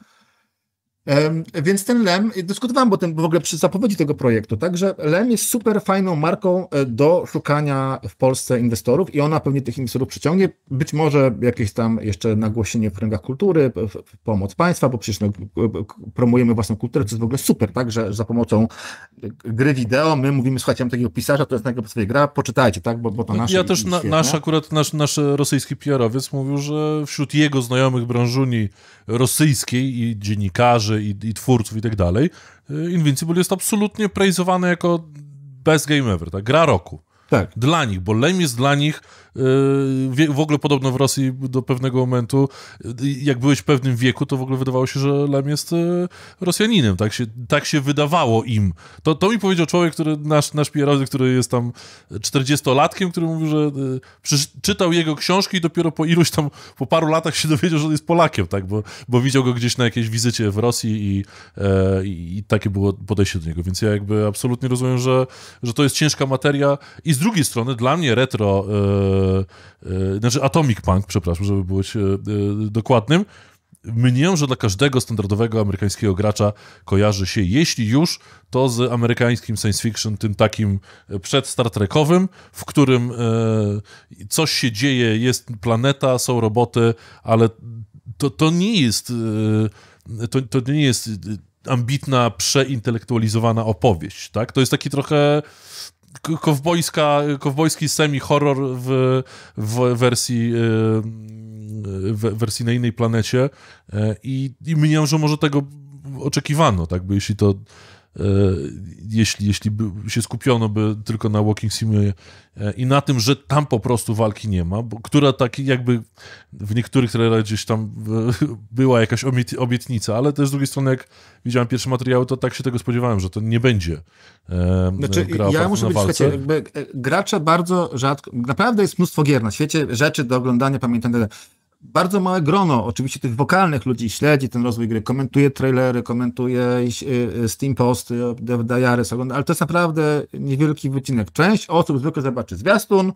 Więc ten LEM, dyskutowałem bo tym w ogóle przy zapowiedzi tego projektu, także LEM jest super fajną marką e, do szukania w Polsce inwestorów i ona pewnie tych inwestorów przyciągnie. Być może jakieś tam jeszcze nagłośnienie w kręgach kultury, pomoc państwa, bo przecież no, promujemy własną kulturę, co jest w ogóle super, tak, że za pomocą e, gry wideo my mówimy, słuchajcie, mam takiego pisarza, to jest na sobie gra, poczytajcie, tak, bo, bo to nasze... Ja też, na, nasz akurat, nasz, nasz rosyjski pr mówił, że wśród jego znajomych branżuni rosyjskiej i dziennikarzy i, i twórców i tak dalej, y, Invincible jest absolutnie prejzowany jako best game ever, tak? gra roku. Tak. Dla nich, bo Lame jest dla nich Y, w ogóle podobno w Rosji do pewnego momentu, y, jak byłeś w pewnym wieku, to w ogóle wydawało się, że Lem jest y, Rosjaninem. Tak się, tak się wydawało im. To, to mi powiedział człowiek, który, nasz, nasz pr który jest tam 40-latkiem, który mówił, że czytał jego książki i dopiero po iluś tam, po paru latach się dowiedział, że on jest Polakiem, tak, bo, bo widział go gdzieś na jakiejś wizycie w Rosji i, e, i takie było podejście do niego. Więc ja jakby absolutnie rozumiem, że, że to jest ciężka materia i z drugiej strony dla mnie retro e, E, znaczy Atomic Punk, przepraszam, żeby być e, e, dokładnym, Mnie, że dla każdego standardowego amerykańskiego gracza kojarzy się, jeśli już, to z amerykańskim science fiction, tym takim przed-Star Trekowym, w którym e, coś się dzieje, jest planeta, są roboty, ale to, to nie jest... E, to, to nie jest ambitna, przeintelektualizowana opowieść, tak? To jest taki trochę kowbojska, kowbojski semi-horror w, w wersji yy, w wersji na innej planecie e, i, i mniam, że może tego oczekiwano, tak, by jeśli to E, jeśli, jeśli by się skupiono by tylko na Walking Simie e, i na tym, że tam po prostu walki nie ma, bo, która tak jakby w niektórych trailerach gdzieś tam e, była jakaś obietnica, ale też z drugiej strony jak widziałem pierwsze materiały, to tak się tego spodziewałem, że to nie będzie e, znaczy, gra Ja muszę być, walce. gracze bardzo rzadko, naprawdę jest mnóstwo gier na świecie, rzeczy do oglądania, pamiętam, bardzo małe grono oczywiście tych wokalnych ludzi śledzi ten rozwój gry, komentuje trailery, komentuje y, y, Steam posty, Diary, ale to jest naprawdę niewielki wycinek. Część osób zwykle zobaczy zwiastun,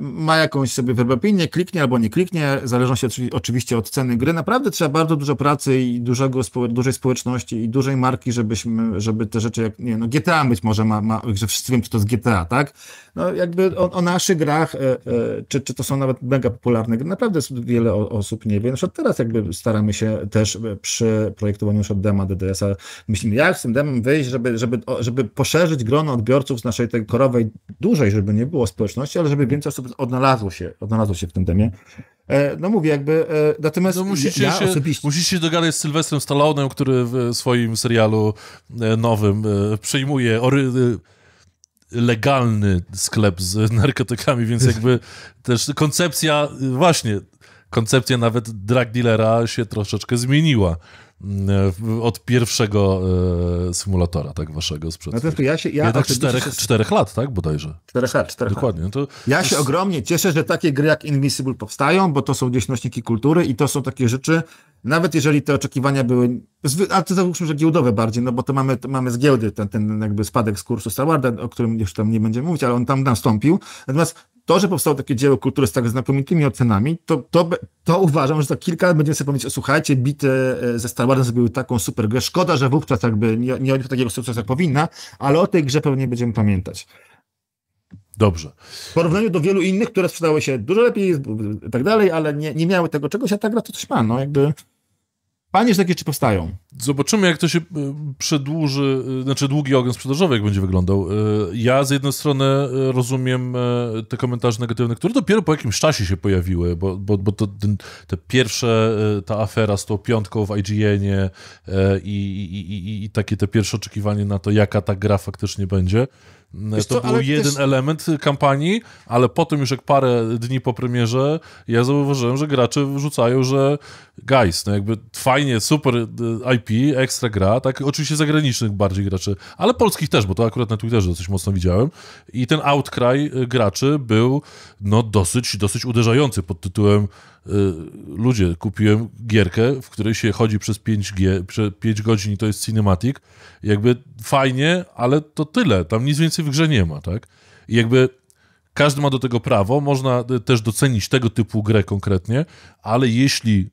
ma jakąś sobie wybopinię, kliknie albo nie kliknie, w zależności oczywiście od ceny gry. Naprawdę trzeba bardzo dużo pracy i dużego, dużej społeczności i dużej marki, żebyśmy, żeby te rzeczy, jak, nie no GTA być może ma, ma że wszyscy wiem, czy to jest GTA, tak? No jakby o, o naszych grach, e, e, czy, czy to są nawet mega popularne gry, naprawdę wiele o, osób nie wie. Na przykład teraz jakby staramy się też e, przy projektowaniu już od dema DDS-a, myślimy jak z tym demem wyjść, żeby, żeby, żeby poszerzyć grono odbiorców z naszej tej korowej, dużej, żeby nie było społeczności, ale żeby więcej osób osób odnalazło się, odnalazło się w tym temie. E, no mówię, jakby, e, natomiast no musicie, ja się, osobiście... musicie się dogadać z Sylwestrem Stallonem, który w swoim serialu e, nowym przejmuje ory... legalny sklep z narkotykami, więc jakby też koncepcja, właśnie, koncepcja nawet drug dealera się troszeczkę zmieniła od pierwszego e, symulatora, tak, waszego sprzed. No to ja się, ja Jednak czterech, się... czterech lat, tak, bodajże. Czterech lat, czterech Dokładnie. Lat. No to, ja to się ogromnie cieszę, że takie gry jak Invisible powstają, bo to są gdzieś nośniki kultury i to są takie rzeczy, nawet jeżeli te oczekiwania były, ale to załóżmy, że giełdowe bardziej, no bo to mamy, to mamy z giełdy ten, ten jakby spadek z kursu Starwarda, o którym już tam nie będziemy mówić, ale on tam nastąpił. Natomiast to, że powstało takie dzieło kultury z tak znakomitymi ocenami, to, to, to uważam, że za kilka lat będziemy sobie powiedzieć, słuchajcie, bity e, ze Star Warsem zrobiły taką super grę. Szkoda, że wówczas jakby nie, nie odniosła takiego sukcesu, jak powinna, ale o tej grze pewnie będziemy pamiętać. Dobrze. W porównaniu do wielu innych, które sprzedały się dużo lepiej i tak dalej, ale nie, nie miały tego czegoś, a ta gra to coś ma, no jakby... Panie, że takie ci powstają. Zobaczymy, jak to się e, przedłuży, e, znaczy długi ogień sprzedażowy, jak będzie wyglądał. E, ja z jednej strony rozumiem te komentarze negatywne, które dopiero po jakimś czasie się pojawiły, bo, bo, bo to, te pierwsze, ta afera z tą piątką w IGN-ie i, i, i, i takie te pierwsze oczekiwanie na to, jaka ta gra faktycznie będzie, no, wiesz to co, był jeden też... element kampanii, ale potem już jak parę dni po premierze ja zauważyłem, że gracze wrzucają, że guys, no jakby fajnie, super e, IP, ekstra gra, tak oczywiście zagranicznych bardziej graczy, ale polskich też, bo to akurat na Twitterze coś mocno widziałem i ten outcry e, graczy był no dosyć, dosyć uderzający pod tytułem Y, ludzie, kupiłem gierkę, w której się chodzi przez 5G, przez 5 godzin i to jest cinematic. Jakby fajnie, ale to tyle. Tam nic więcej w grze nie ma, tak? I jakby każdy ma do tego prawo, można y, też docenić tego typu grę konkretnie, ale jeśli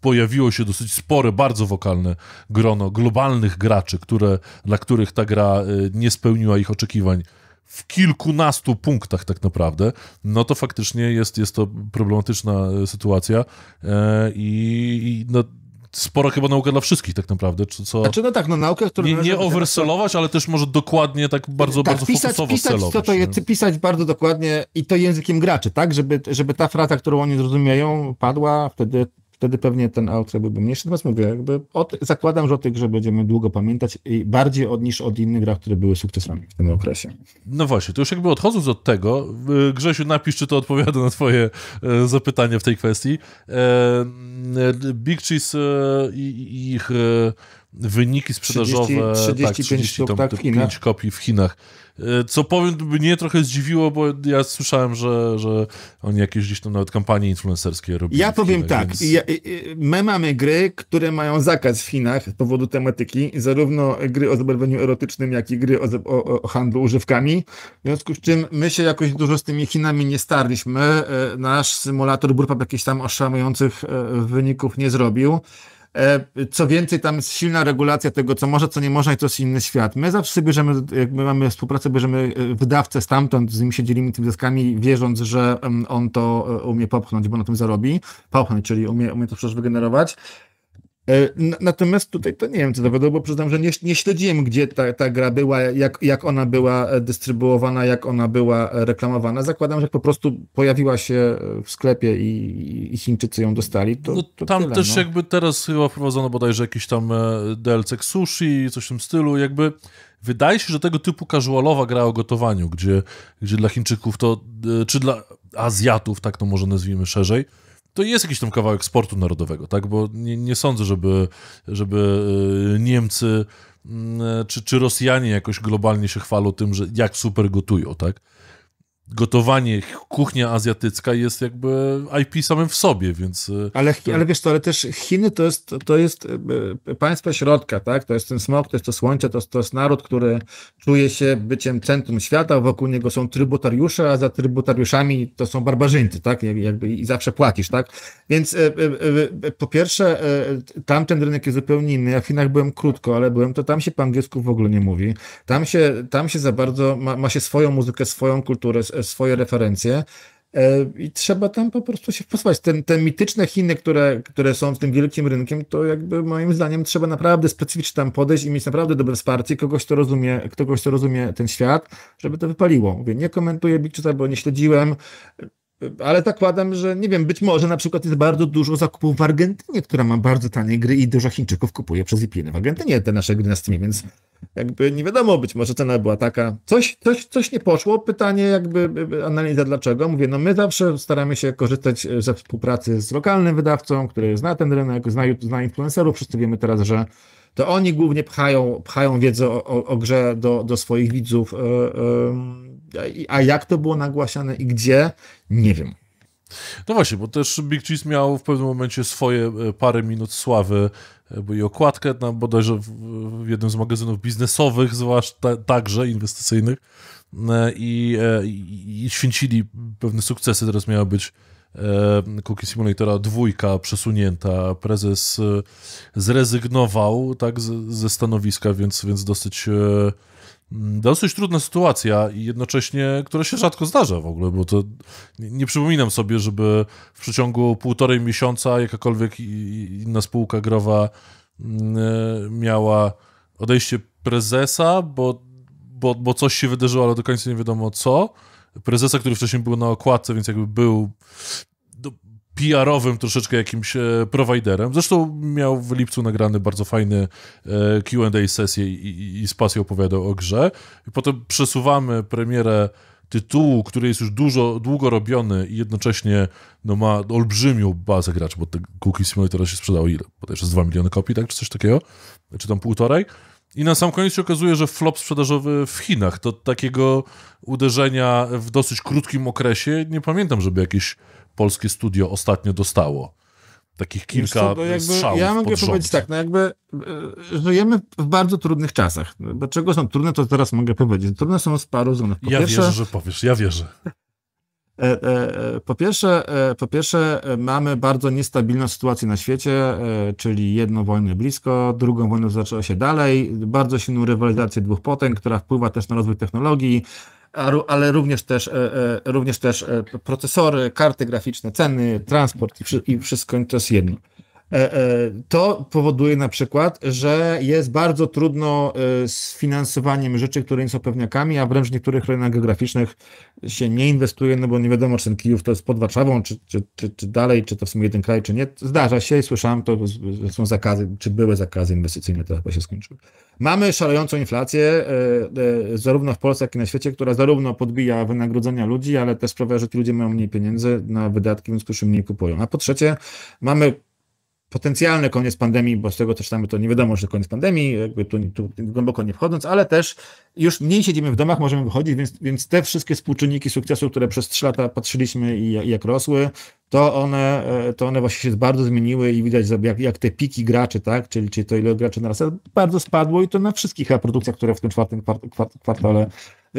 pojawiło się dosyć spore, bardzo wokalne grono globalnych graczy, które, dla których ta gra y, nie spełniła ich oczekiwań, w kilkunastu punktach tak naprawdę, no to faktycznie jest, jest to problematyczna e, sytuacja e, i, i no, spora chyba nauka dla wszystkich tak naprawdę. Czy, co... Znaczy, no tak, no naukę, którą... Nie, nie oversellować, ale też może dokładnie tak bardzo, tak, bardzo pisać, fokusowo pisać, celować. Co to jest, no. pisać bardzo dokładnie i to językiem graczy, tak? Żeby, żeby ta fraza, którą oni zrozumieją, padła, wtedy wtedy pewnie ten outro byłby mniejszy. Natomiast mówię, jakby od, zakładam, że o tych grzech będziemy długo pamiętać i bardziej od, niż od innych grach, które były sukcesami w tym okresie. No właśnie, to już jakby odchodząc od tego, y, Grzesiu, napisz, czy to odpowiada na twoje y, zapytanie w tej kwestii. E, y, Big Cheese i ich wyniki sprzedażowe 30, 35, tak, 30 tam, tak, 5 kopii w Chinach. E, co powiem, mnie trochę zdziwiło, bo ja słyszałem, że, że oni jakieś gdzieś tam nawet kampanie influencerskie robią. Ja powiem Chinach, tak, więc... ja, y, y, my mamy gry, które mają zakaz w Chinach z powodu tematyki, zarówno gry o zabarwieniu erotycznym, jak i gry o, o, o handlu używkami, w związku z czym my się jakoś dużo z tymi Chinami nie starliśmy. E, nasz symulator burpap jakichś tam oszałamiających e, wyników nie zrobił. E, co więcej, tam jest silna regulacja tego, co może, co nie można i to jest inny świat. My zawsze bierzemy, jak my mamy współpracę, bierzemy e, wydawcę stamtąd, z nim się dzielimy tymi zyskami, wierząc, że on to e, umie popchnąć, bo na tym zarobi. Popchnąć, czyli umie, umie to przecież wygenerować. E, natomiast tutaj to nie wiem, co to było, bo przyznam, że nie, nie śledziłem, gdzie ta, ta gra była, jak, jak ona była e, dystrybuowana, jak ona była e, reklamowana. Zakładam, że po prostu pojawiła się w sklepie i, i Chińczycy ją dostali. To, no, to tam tyle, też no. jakby teraz chyba wprowadzono bodajże jakiś tam DLC sushi, coś w tym stylu, jakby wydaje się, że tego typu casualowa gra o gotowaniu, gdzie, gdzie dla Chińczyków to, czy dla Azjatów, tak to może nazwijmy szerzej, to jest jakiś tam kawałek sportu narodowego, tak? Bo nie, nie sądzę, żeby, żeby y, Niemcy mm, y, czy, czy Rosjanie jakoś globalnie się chwalą tym, że jak super gotują, tak? gotowanie, kuchnia azjatycka jest jakby IP samym w sobie, więc... Y, ale, to... ale wiesz to, ale też Chiny to jest, to jest y, y, państwo środka, tak? To jest ten smok, to jest to słońce, to jest, to jest naród, który czuje się byciem centrum świata, wokół niego są trybutariusze, a za trybutariuszami to są barbarzyńcy, tak? Jakby I zawsze płacisz, tak? Więc po pierwsze, tamten rynek jest zupełnie inny. Ja w Chinach byłem krótko, ale byłem, to tam się po angielsku w ogóle nie mówi. Tam się, tam się za bardzo, ma, ma się swoją muzykę, swoją kulturę, swoje referencje. E, I trzeba tam po prostu się posłuchać. Te, te mityczne Chiny, które, które są w tym wielkim rynkiem, to jakby moim zdaniem trzeba naprawdę specyficznie tam podejść i mieć naprawdę dobre wsparcie kogoś, kto rozumie, kogoś, kto rozumie ten świat, żeby to wypaliło. Mówię, nie komentuję Bigchota, bo nie śledziłem, ale zakładam, że nie wiem, być może na przykład jest bardzo dużo zakupów w Argentynie, która ma bardzo tanie gry i dużo Chińczyków kupuje przez VPN w Argentynie te nasze gry na Steamie, więc jakby nie wiadomo, być może cena była taka. Coś, coś, coś nie poszło, pytanie jakby analiza dlaczego. Mówię, no my zawsze staramy się korzystać e, ze współpracy z lokalnym wydawcą, który zna ten rynek, zna, zna influencerów, wszyscy wiemy teraz, że to oni głównie pchają, pchają wiedzę o, o, o grze do, do swoich widzów. Yy, yy a jak to było nagłaszane i gdzie, nie wiem. No właśnie, bo też Big Cheese miał w pewnym momencie swoje e, parę minut sławy, e, bo i okładkę tam bodajże w, w jednym z magazynów biznesowych, zwłaszcza także inwestycyjnych e, i, i, i święcili pewne sukcesy. Teraz miała być Cookie Simulatora dwójka przesunięta. Prezes zrezygnował tak, ze stanowiska, więc, więc dosyć Mm, dosyć trudna sytuacja i jednocześnie, która się rzadko zdarza w ogóle, bo to nie, przypominam sobie, żeby w przeciągu półtorej miesiąca jakakolwiek inna spółka growa mm, e, miała odejście prezesa, bo, bo, bo coś się wydarzyło, ale do końca nie wiadomo co prezesa, który wcześniej był na okładce, więc jakby był PR-owym troszeczkę jakimś e, prowajderem. Zresztą miał w lipcu nagrany bardzo fajny e, Q&A sesję i, i, i z pasją opowiadał o grze. I potem przesuwamy premierę tytułu, który jest już dużo, długo robiony i jednocześnie no, ma olbrzymią bazę graczy, bo te Cookie Simulatora się sprzedało ile? Podejrzewam, jeszcze 2 miliony kopii, tak? Czy coś takiego? Czy tam półtorej? I na sam koniec się okazuje, że flop sprzedażowy w Chinach, to takiego uderzenia w dosyć krótkim okresie, nie pamiętam, żeby jakieś polskie studio ostatnio dostało. Takich kilka co, jakby, strzałów Ja mogę powiedzieć tak, no jakby e, żyjemy w bardzo trudnych czasach. Dlaczego są trudne, to teraz mogę powiedzieć. Trudne są z paru względów. Po ja pierwsze, wierzę, że powiesz, ja wierzę. E, e, po pierwsze, po pierwsze, mamy bardzo niestabilną sytuację na świecie, czyli jedną wojnę blisko, drugą wojnę zaczęła się dalej, bardzo silną rywalizację dwóch potęg, która wpływa też na rozwój technologii ale również też, e, e, również też e, procesory, karty graficzne, ceny, transport i wszystko to jest jedno. E, e, to powoduje na przykład, że jest bardzo trudno e, z finansowaniem rzeczy, które nie są pewniakami, a wręcz w niektórych rejonach geograficznych się nie inwestuje, no bo nie wiadomo, czy ten Kijów to jest pod Warszawą, czy, czy, czy, czy dalej, czy to w sumie jeden kraj, czy nie. Zdarza się i słyszałem, to są zakazy, czy były zakazy inwestycyjne, to chyba się skończyły. Mamy szalejącą inflację, zarówno w Polsce, jak i na świecie, która zarówno podbija wynagrodzenia ludzi, ale też sprawia, że ci ludzie mają mniej pieniędzy na wydatki, więc którzy mniej kupują. A po trzecie, mamy potencjalny koniec pandemii, bo z tego co czytamy, to nie wiadomo, że koniec pandemii, jakby tu, tu, głęboko nie wchodząc, ale też już mniej siedzimy w domach, możemy wychodzić, więc, więc te wszystkie współczynniki sukcesu, które przez trzy lata patrzyliśmy i, jak rosły, to one, e, to one właśnie się bardzo zmieniły i widać jak, jak te piki graczy, tak, czyli, czyli to ile graczy na raz bardzo spadło i to na wszystkich e, produkcjach, które w tym czwartym kwartale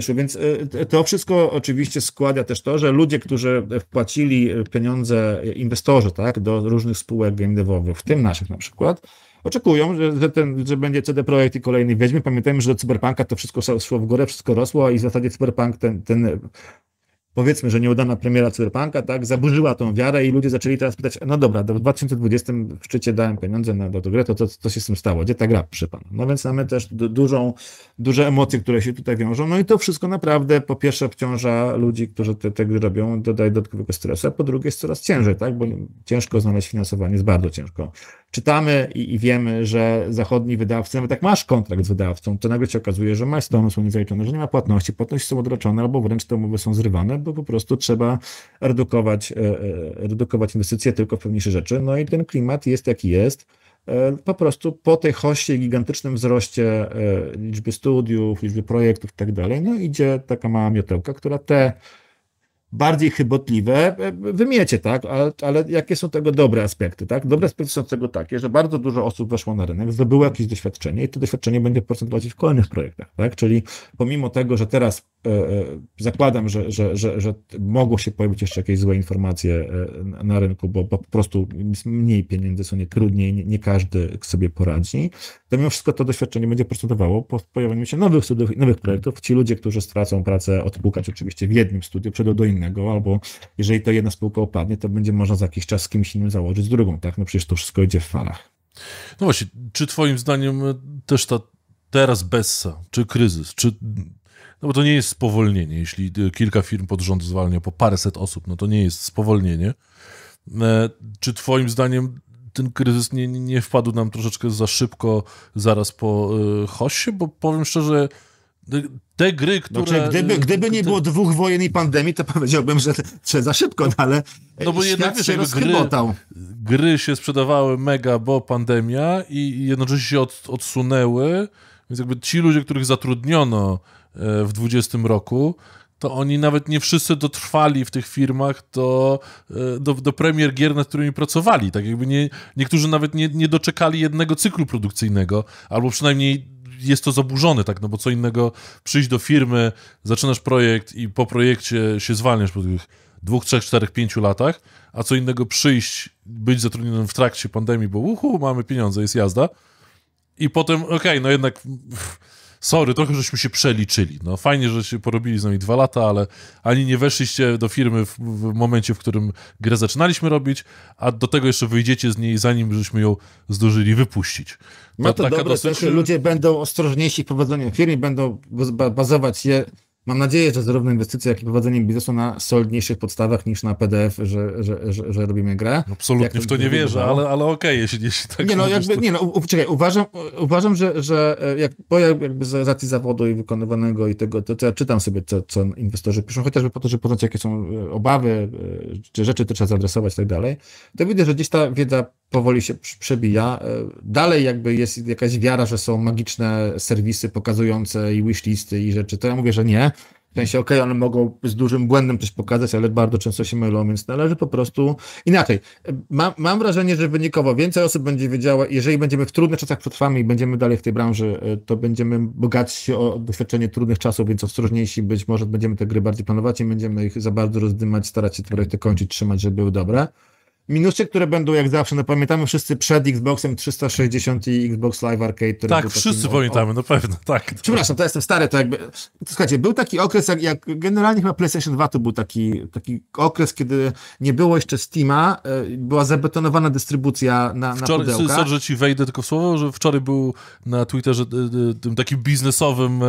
więc y, to wszystko oczywiście składa też to, że ludzie, którzy wpłacili pieniądze, inwestorzy, tak, do różnych spółek game w tym naszych na przykład, oczekują, że, że, ten, że będzie CD Projekt i kolejny Wiedźmy. Pamiętajmy, że do Cyberpunka to wszystko szło w górę, wszystko rosło i w zasadzie Cyberpunk ten, ten powiedzmy, że nieudana premiera Cyberpunka, tak, zaburzyła tą wiarę i ludzie zaczęli teraz pytać, no dobra, w 2020 w szczycie dałem pieniądze na tę grę, to co to, to się z tym stało? Gdzie ta gra przypadła? No więc mamy też dużą, duże emocje, które się tutaj wiążą, no i to wszystko naprawdę po pierwsze obciąża ludzi, którzy te, te gry robią, dodaje dodatkowego stresu, a po drugie jest coraz ciężej, tak, bo ciężko znaleźć finansowanie, jest bardzo ciężko czytamy i, i, wiemy, że zachodni wydawcy, nawet jak masz kontrakt z wydawcą, to nagle się okazuje, że masz strony są niezaliczone, że nie ma płatności, płatności są odroczone albo wręcz te umowy są zrywane, bo po prostu trzeba redukować, e, e, redukować inwestycje tylko w pewniejsze rzeczy. No i ten klimat jest jaki jest. E, po prostu po tej hoście gigantycznym wzroście liczby studiów, liczby projektów i tak dalej, no idzie taka mała miotełka, która te bardziej chybotliwe, e, wymiecie, tak? Ale, ale, jakie są tego dobre aspekty, tak? Dobre aspekty są tego takie, że bardzo dużo osób weszło na rynek, zdobyło jakieś doświadczenie i to doświadczenie będzie procentować w kolejnych projektach, tak? Czyli pomimo tego, że teraz e, e, zakładam, że, że, że, że mogło się pojawić jeszcze jakieś złe informacje e, na rynku, bo, bo po prostu mniej pieniędzy są, nie trudniej, nie, nie każdy sobie poradzi, to mimo wszystko to doświadczenie będzie procentowało po pojawieniu się nowych studiów, nowych projektów. Ci ludzie, którzy stracą pracę, odpukać oczywiście w jednym studiu, przejdą do innego innego, albo jeżeli to jedna spółka opadnie, to będzie można za jakiś czas z kimś innym założyć z drugą, tak? No przecież to wszystko idzie w falach. No właśnie, czy twoim zdaniem e, też ta teraz Bessa, czy kryzys, czy no bo to nie jest spowolnienie. Jeśli e, kilka firm pod rząd zwalnia po paręset osób, no to nie jest spowolnienie. E, czy Twoim zdaniem ten kryzys nie, nie wpadł nam troszeczkę za szybko, zaraz po hoście? Bo powiem szczerze, no, te gry, znaczy, które... Znaczy, gdyby, gdyby nie było dwóch wojen i pandemii, to powiedziałbym, że, że za szybko, no, ale no bo e, jednak się gry, gry się sprzedawały mega, bo pandemia i jednocześnie się od, odsunęły, więc jakby ci ludzie, których zatrudniono e, w 20 roku, to oni nawet nie wszyscy dotrwali w tych firmach do, e, do, do premier gier, nad którymi pracowali. Tak jakby nie, niektórzy nawet nie, nie doczekali jednego cyklu produkcyjnego, albo przynajmniej jest to zaburzone, tak, no bo co innego przyjść do firmy, zaczynasz projekt i po projekcie się zwalniasz po tych dwóch, trzech, czterech, pięciu latach, a co innego przyjść, być zatrudnionym w trakcie pandemii, bo uhu, mamy pieniądze, jest jazda i potem, okej, okay, no jednak pff, sorry, trochę żeśmy się przeliczyli. No fajnie, że się porobili z nami dwa lata, ale ani nie weszliście do firmy w, w momencie, w którym grę zaczynaliśmy robić, a do tego jeszcze wyjdziecie z niej, zanim żeśmy ją zdążyli wypuścić. Ma to, to dobre, dosyć... też ludzie będą ostrożniejsi w prowadzeniu firmy, będą bazować je Mam nadzieję, że zarówno inwestycje, jak i prowadzenie biznesu na solidniejszych podstawach niż na PDF, że, że, że, że robimy grę. Absolutnie jak w to nie wierzę, wyglądało. ale, ale okej, okay, jeśli, jeśli tak Nie, no, jakby, to... nie, no u, czekaj, uważam, uważam że, że e, jak, bo ja jakby z racji zawodu i wykonywanego i tego, to, to ja czytam sobie, co, co inwestorzy piszą, chociażby po to, żeby poznać, jakie są e, obawy, e, czy rzeczy, które trzeba zaadresować i tak dalej, to widzę, że gdzieś ta wiedza powoli się przebija. E, dalej jakby jest jakaś wiara, że są magiczne serwisy pokazujące i wishlisty i rzeczy, to ja mówię, że nie. W sensie, okej, okay, one mogą z dużym błędem coś pokazać, ale bardzo często się mylą, więc należy po prostu inaczej. E, mam, mam wrażenie, że wynikowo więcej osób będzie wiedziała, jeżeli będziemy w trudnych czasach przetrwamy i będziemy dalej w tej branży, e, to będziemy bogatsi się o doświadczenie trudnych czasów, więc ostrożniejsi być może będziemy te gry bardziej planować i będziemy ich za bardzo rozdymać, starać się te projekty kończyć, trzymać, żeby były dobre. Minusy, które będą jak zawsze, no pamiętamy wszyscy przed Xboxem 360 i Xbox Live Arcade. tak, wszyscy takim, pamiętamy, o... no pewno, tak. Przepraszam, to jestem stary, to jakby... Słuchajcie, był taki okres, jak, jak generalnie chyba PlayStation 2 to był taki, taki okres, kiedy nie było jeszcze Steama, e, była zabetonowana dystrybucja na, na wczoraj, pudełka. Sorry, że ci wejdę tylko słowo, że wczoraj był na Twitterze e, e, tym takim biznesowym,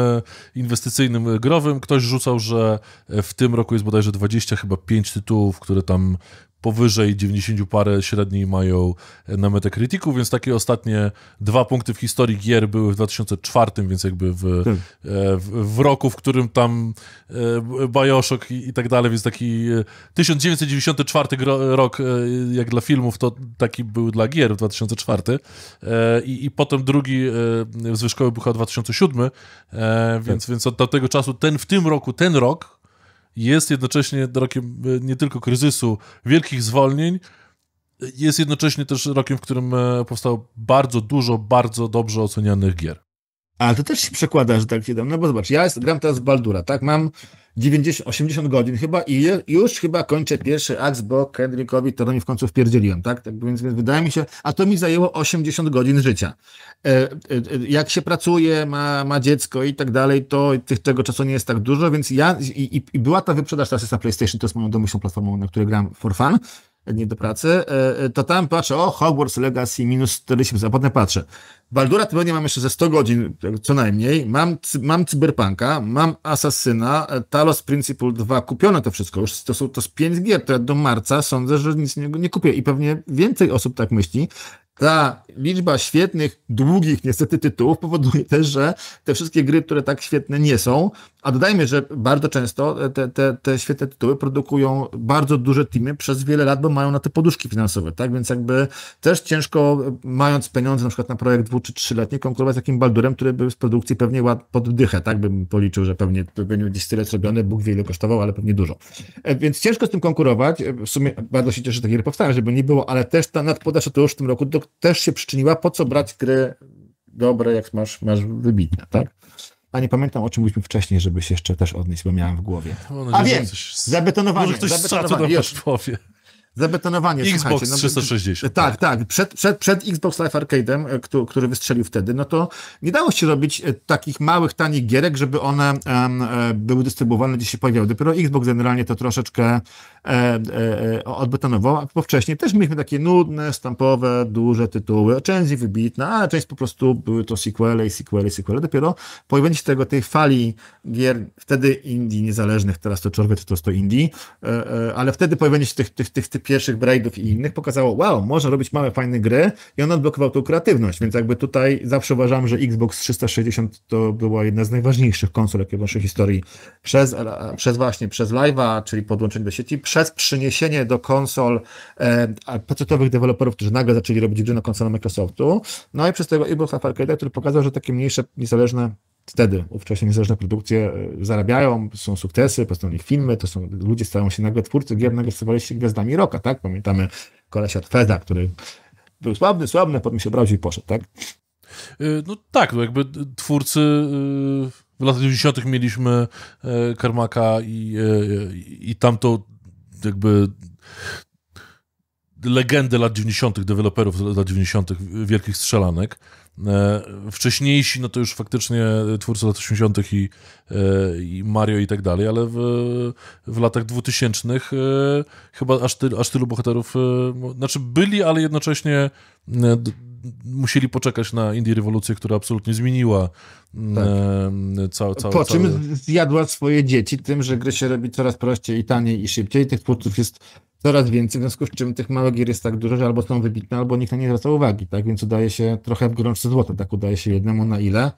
inwestycyjnym, growym, ktoś rzucał, że w tym roku jest bodajże 20 chyba 5 tytułów, które tam powyżej 90 parę średniej mają e, na Metacriticu, więc takie ostatnie dwa punkty w historii gier były w 2004, więc jakby w, hmm. w, w, roku, w którym tam e, Bioshock i, i tak dalej, więc taki 1994 rok jak dla filmów, to taki był dla gier w 2004 i, i potem drugi z Wyszkoły w 2007, więc, hmm. więc od, od tego czasu ten w tym roku, ten rok, jest jednocześnie rokiem e, nie tylko kryzysu, wielkich zwolnień, jest jednocześnie też rokiem, w którym e, powstało bardzo dużo, bardzo dobrze ocenianych gier. Ale to też się przekłada, że tak się No bo zobacz, ja jest, gram teraz Baldura, tak? Mam 90, 80 godzin chyba i je, już chyba kończę pierwszy akt, bo Kendrickowi mi w końcu wpierdzieliłem, tak? tak więc, więc, wydaje mi się, a to mi zajęło 80 godzin życia. E, e, e, jak się pracuje, ma, ma dziecko i tak dalej, to tych, tego czasu nie jest tak dużo, więc ja i, i była ta wyprzedaż teraz jest na PlayStation, to jest moją domyślną platformą, na której gram for fun, nie do pracy, e, e, to tam patrzę, o, Hogwarts Legacy minus 40, a potem patrzę. Baldura tygodnia mam jeszcze ze 100 godzin, co najmniej, mam, mam Cyberpunka, mam Assassin'a, e, Talos Principle 2, kupione to wszystko już, to są to z 5 gier, to ja do marca sądzę, że nic nie, nie kupię i pewnie więcej osób tak myśli, ta liczba świetnych, długich niestety tytułów powoduje też, że te wszystkie gry, które tak świetne nie są, a dodajmy, że bardzo często te, te, te świetne tytuły produkują bardzo duże teamy przez wiele lat, bo mają na te poduszki finansowe, tak? Więc jakby też ciężko, mając pieniądze na przykład na projekt dwu czy trzyletni, konkurować z takim Baldurem, który był z produkcji pewnie ład pod dychę, tak? Bym policzył, że pewnie, będzie gdzieś tyle zrobione, Bóg wie ile kosztował, ale pewnie dużo. E, więc ciężko z tym konkurować. E, w sumie bardzo się cieszę, że takie gry powstają, żeby nie było, ale też ta nadpodaż to już w tym roku to też się przyczyniła, po co brać gry dobre, jak masz, masz wybitne, tak? A nie pamiętam, o czym mówiliśmy wcześniej, żeby się jeszcze też odnieść, bo miałem w głowie. No, no, A wiem, coś... zabetonowanie. ktoś zabetonowanie, już. powie. Zabetonowanie. Xbox no, 360. No, tak, tak. Przed, przed, przed Xbox Live Arcade'em, e, który, który, wystrzelił wtedy, no to nie dało się robić e, takich małych, tanich gierek, żeby one um, były dystrybuowane, gdzieś się pojawiały. Dopiero Xbox generalnie to troszeczkę E, e, e, odbetonował, bo wcześniej też mieliśmy takie nudne, stampowe, duże tytuły, część wybitna, ale część po prostu były to sequele i sequele i sequele. Dopiero pojawienie się tego, tej fali gier, wtedy Indii niezależnych, teraz to Czorwy, czy to, to Indii, ale wtedy pojawienie się tych, tych, tych, tych pierwszych braidów i innych pokazało, wow, można robić małe, fajne gry i on odblokował tą kreatywność, więc jakby tutaj zawsze uważam, że Xbox 360 to była jedna z najważniejszych konsol, jakie w naszej historii przez, przez właśnie, przez live'a, czyli podłączenie do sieci, przez przyniesienie do konsol e, pecetowych deweloperów, którzy nagle zaczęli robić gry na konsolę Microsoftu, no i przez tego Xbox Arcade, który pokazał, że takie mniejsze, niezależne wtedy ówcześnie niezależne produkcje e, zarabiają, są sukcesy, po stronie filmy, to są ludzie stają się nagle twórcy gier, nagle stawali się gwiazdami roka, tak? Pamiętamy kolesia Feda, który był sławny, sławny, potem się obraził i poszedł, tak? E, no tak, no jakby twórcy e, w latach 90. mieliśmy Karmaka i, i, i tamtą jakby legendy lat 90., deweloperów lat 90., wielkich strzelanek. E, wcześniejsi, no to już faktycznie twórcy lat 80. I, e, i Mario i tak dalej, ale w, w latach 2000 e, chyba aż, ty, aż tylu bohaterów, znaczy byli, ale jednocześnie musieli poczekać na Indie rewolucję, która absolutnie zmieniła tak. e, całe, Po czym zjadła swoje dzieci tym, że gry się robi coraz prościej i taniej i szybciej, tych twórców jest coraz więcej, w związku z czym tych małych gier jest tak dużo, że albo są wybitne, albo nikt na nie zwraca uwagi, tak, więc udaje się trochę w gorączce złoto, tak udaje się jednemu na ile,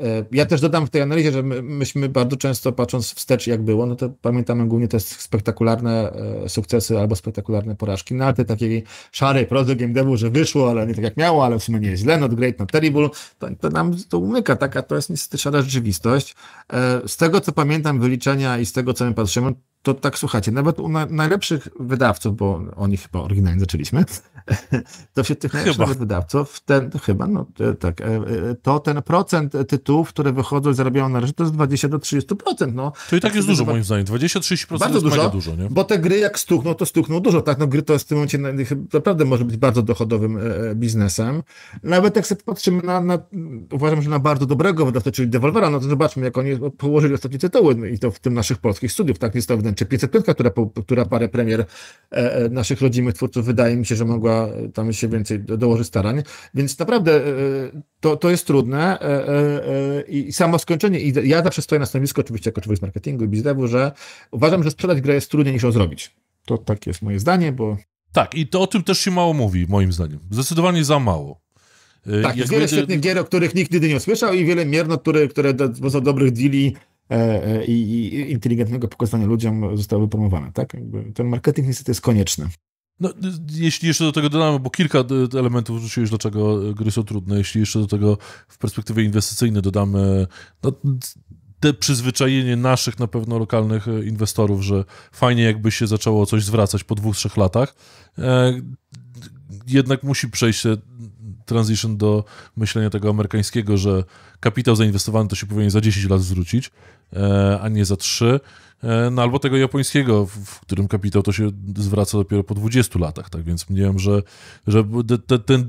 E, ja też dodam w tej analizie, że my, myśmy bardzo często patrząc wstecz jak było, no to pamiętamy głównie te spektakularne e, sukcesy albo spektakularne porażki, no ale tej takiej szarej prozy game devu, że wyszło, ale nie tak jak miało, ale w sumie nie jest źle, not great, not terrible, to, to nam to umyka, taka to jest niestety szara rzeczywistość. E, z tego co pamiętam wyliczenia i z tego co my patrzymy, to tak słuchajcie, nawet u na, najlepszych wydawców, bo oni chyba oryginalnie zaczęliśmy, to się tych najlepszych wydawców, ten, chyba, no e, tak, e, e, to ten procent tytułów, które wychodzą i zarabiają na rynku, to jest 20 do 30%. No. To i tak, tak jest dużo, moim zdaniem. 20-30% bardzo dużo, dużo nie? bo te gry jak stukną, to stukną dużo, tak? No gry to jest w tym momencie naprawdę może być bardzo dochodowym biznesem. Nawet jak sobie patrzymy na, na uważam, że na bardzo dobrego wydawcę, czyli Devolvera, no to zobaczmy, jak oni położyli ostatnie tytuły i to w tym naszych polskich studiów, tak? Jest to 1, czy 505, która, która parę premier e, e, naszych rodzimych twórców wydaje mi się, że mogła tam się więcej dołożyć starań. Więc naprawdę e, to, to jest trudne i samo skończenie. I ja zawsze stoję na stanowisku, oczywiście jako człowiek z marketingu i biznesu, że uważam, że sprzedać grę jest trudniej niż ją zrobić. To tak jest moje zdanie, bo. Tak, i to o tym też się mało mówi, moim zdaniem. Zdecydowanie za mało. Tak, jest wiele będzie... świetnych gier, o których nikt nigdy nie słyszał i wiele mierno, które, które do, dobrych deali E, e, i inteligentnego pokazania ludziom zostały promowane. Tak? Jakby ten marketing niestety jest konieczny. No, jeśli jeszcze do tego dodamy, bo kilka elementów rzuciłeś, dlaczego gry są trudne, jeśli jeszcze do tego w perspektywie inwestycyjnej dodamy no, te przyzwyczajenie naszych na pewno lokalnych e, inwestorów, że fajnie jakby się zaczęło coś zwracać po dwóch, trzech latach, jednak musi przejść transition do myślenia tego amerykańskiego, że kapitał zainwestowany to się powinien za 10 lat zwrócić. E, a nie za trzy, e, No albo tego japońskiego, w którym kapitał to się zwraca dopiero po 20 latach, tak więc wiem, że, że ten e,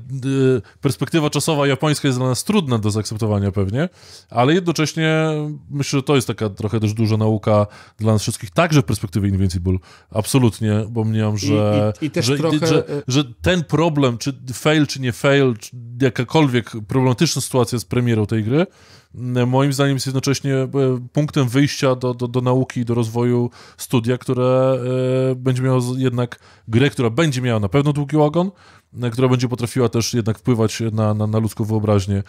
perspektywa czasowa japońska jest dla nas trudna do zaakceptowania pewnie, ale jednocześnie myślę, że to jest taka trochę też duża nauka dla nas wszystkich, także w perspektywie Invincible, absolutnie, bo mniemam, że, I, i, i że, trochę... że, że, ten problem, czy fail, czy nie fail, czy jakakolwiek problematyczna sytuacja z premierą tej gry, E, moim zdaniem jest jednocześnie e, punktem wyjścia do, do, do nauki i do rozwoju studia, które e, będzie miało jednak grę, która będzie miała na pewno długi wagon, która będzie potrafiła też jednak wpływać na, na, na ludzką wyobraźnię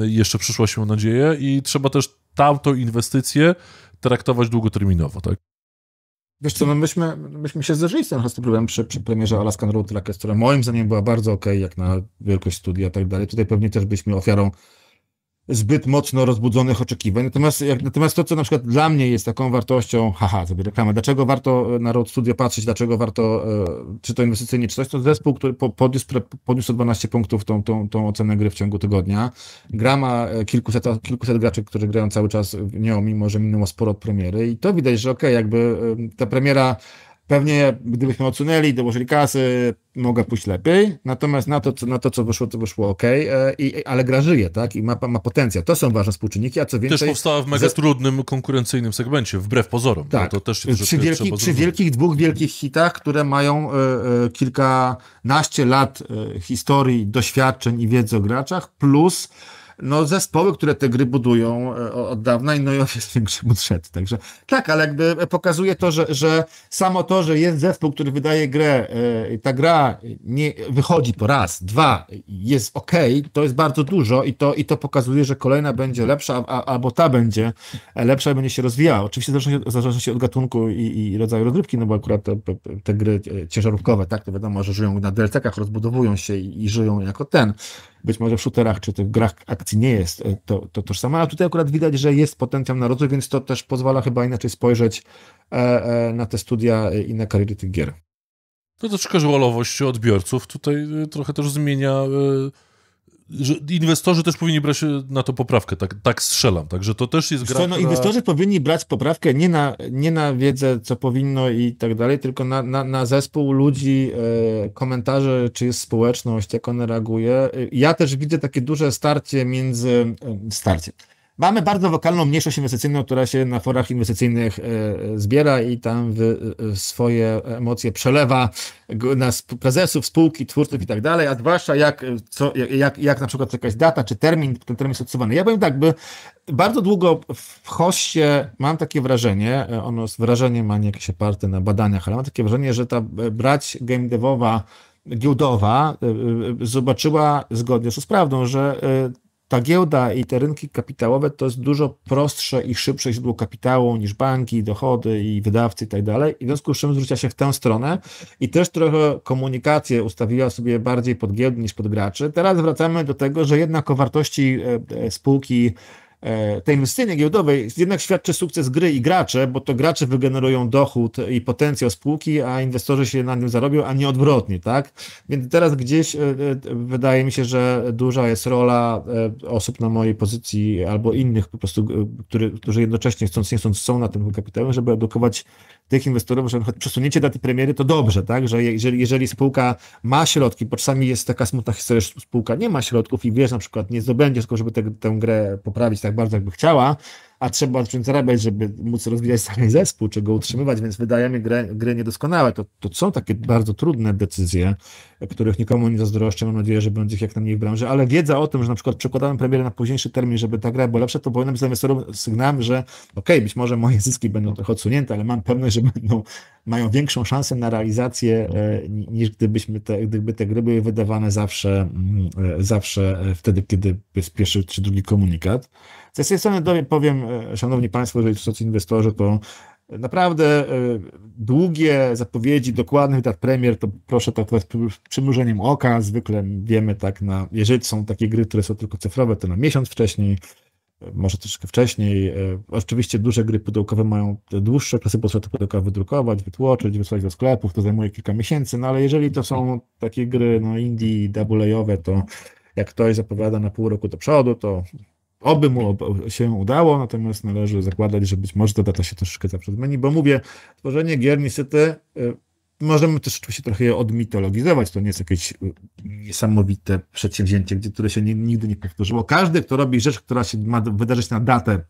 jeszcze przyszłość, mam nadzieję, i trzeba też tamtą inwestycję traktować długoterminowo, tak? Wiesz co, no myśmy, myśmy się zderzyli z tym problemem przy, przy premierze Alaskan Road która moim zdaniem była bardzo okej, okay, jak na wielkość studia i tak dalej. Tutaj pewnie też byliśmy ofiarą zbyt mocno rozbudzonych oczekiwań. Natomiast, jak, natomiast to, co na przykład dla mnie jest taką wartością, haha, zrobię reklamę, dlaczego warto e, na Road Studio patrzeć, dlaczego warto, e, czy to inwestycyjnie, czy coś, to zespół, który podniósł, podniósł 12 punktów tą, tą, tą ocenę gry w ciągu tygodnia. Gra ma e, kilkuset, kilkuset graczy, którzy grają cały czas w nią, mimo że minęło sporo od premiery i to widać, że okej, okay, jakby e, ta premiera Pewnie gdybyśmy odsunęli, dołożyli kasy, mogę pójść lepiej. Natomiast na to, co, na to, co wyszło, to wyszło ok, e, I, ale gra żyje, tak? I ma, ma potencjał. To są ważne współczynniki, a co więcej. Też powstała w mega ze... trudnym konkurencyjnym segmencie, wbrew pozorom. No tak. To, też jest przy, wielki, przy wielkich, dwóch wielkich hitach, które mają y, y, kilkanaście lat y, historii, doświadczeń i wiedzy o graczach, plus no, zespoły, które te gry budują e, od dawna i no jest większy budżet. Także tak, ale jakby e, pokazuje to, że, że samo to, że jest zespół, który wydaje grę, e, ta gra nie wychodzi po raz, dwa, jest ok, to jest bardzo dużo i to, i to pokazuje, że kolejna będzie lepsza, a, albo ta będzie lepsza i będzie się rozwijała. Oczywiście w zależności od gatunku i, i rodzaju rozgrywki, no bo akurat te, te gry ciężarówkowe, tak, to wiadomo, że żyją na DLC-kach, rozbudowują się i, i żyją jako ten być może w shooterach czy tych grach akcji nie jest e, to, to tożsame, ale tutaj akurat widać, że jest potencjał na rozwój, więc to też pozwala chyba inaczej spojrzeć e, e, na te studia i na kariery tych gier. No to troszkę żłolowość odbiorców tutaj trochę też zmienia że inwestorzy też powinni brać na to poprawkę, tak, tak strzelam, także to też jest gra, no, która... Inwestorzy powinni brać poprawkę nie na, nie na wiedzę, co powinno i tak dalej, tylko na, na, na zespół ludzi, e, komentarze, czy jest społeczność, jak ona reaguje. Ja też widzę takie duże starcie między... E, starcie. Mamy bardzo wokalną mniejszość inwestycyjną, która się na forach inwestycyjnych e, zbiera i tam e, swoje emocje przelewa na prezesów, spółki, twórców i tak dalej, a zwłaszcza jak, e, co, jak, jak na przykład jakaś data czy termin, ten termin jest odsuwany. Ja powiem tak, by bardzo długo w hoście mam takie wrażenie, ono z wrażeniem, ma nie jakieś oparte na badaniach, ale mam takie wrażenie, że ta brać game devowa giełdowa zobaczyła zgodnie z prawdą, że ta giełda i te rynki kapitałowe to jest dużo prostsze i szybsze źródło kapitału niż banki, dochody i wydawcy i tak dalej. I w związku z czym zwróciła się w tę stronę i też trochę komunikację ustawiła sobie bardziej pod giełdę niż pod graczy. Teraz wracamy do tego, że jednak o wartości e, e, spółki E, tej msty giełdowej jednak świadczy sukces gry i gracze, bo to gracze wygenerują dochód i potencjał spółki, a inwestorzy się na nim zarobią, a nie odwrotnie, tak? Więc teraz gdzieś e, e, wydaje mi się, że duża jest rola osób na mojej pozycji albo innych po prostu, który, którzy jednocześnie chcąc nie chcąc są na tym kapitałem, żeby edukować tych inwestorów, że przesunięcie daty premiery to dobrze, tak? Że jeżeli, jeżeli spółka ma środki, bo czasami jest taka smutna historia, że spółka nie ma środków i wiesz, na przykład nie zdobędzie tylko żeby te, tę grę poprawić tak bardzo, jakby chciała, a trzeba odciąć rebel, żeby móc rozwijać sami zespół, czy go utrzymywać, więc wydajemy grę, gry niedoskonałe. To, to są takie bardzo trudne decyzje, których nikomu nie zazdroszczę. Mam nadzieję, że będzie ich jak najmniej w branży, ale wiedza o tym, że na przykład przekładamy premierę na późniejszy termin, żeby ta gra była lepsza, to powinna być dla sygnałem, że ok, być może moje zyski będą trochę odsunięte, ale mam pewność, że będą, mają większą szansę na realizację e, niż gdybyśmy te, gdyby te gry były wydawane zawsze, mm, e, zawsze e, wtedy, kiedy jest pierwszy czy drugi komunikat. Z tej strony powiem, e, szanowni państwo, jeżeli to są inwestorzy, to naprawdę e, długie zapowiedzi dokładnych dat premier, to proszę tak z przymrużeniem oka. Zwykle wiemy tak na, jeżeli są takie gry, które są tylko cyfrowe, to na miesiąc wcześniej, e, może troszeczkę wcześniej. Oczywiście duże gry pudełkowe mają dłuższe okresy, bo trzeba te pudełka wydrukować, wytłoczyć, wysłać do sklepów, to zajmuje kilka miesięcy, no ale jeżeli to są takie gry no indie, double to jak ktoś zapowiada na pół roku do przodu, to Oby mu się udało, natomiast należy zakładać, że być może ta data się troszeczkę zaprzedmieni, bo mówię, tworzenie gier niestety y, możemy też oczywiście trochę je odmitologizować. To nie jest jakieś y, niesamowite przedsięwzięcie, gdzie, które się nigdy nie powtórzyło. Każdy, kto robi rzecz, która się ma wydarzyć na datę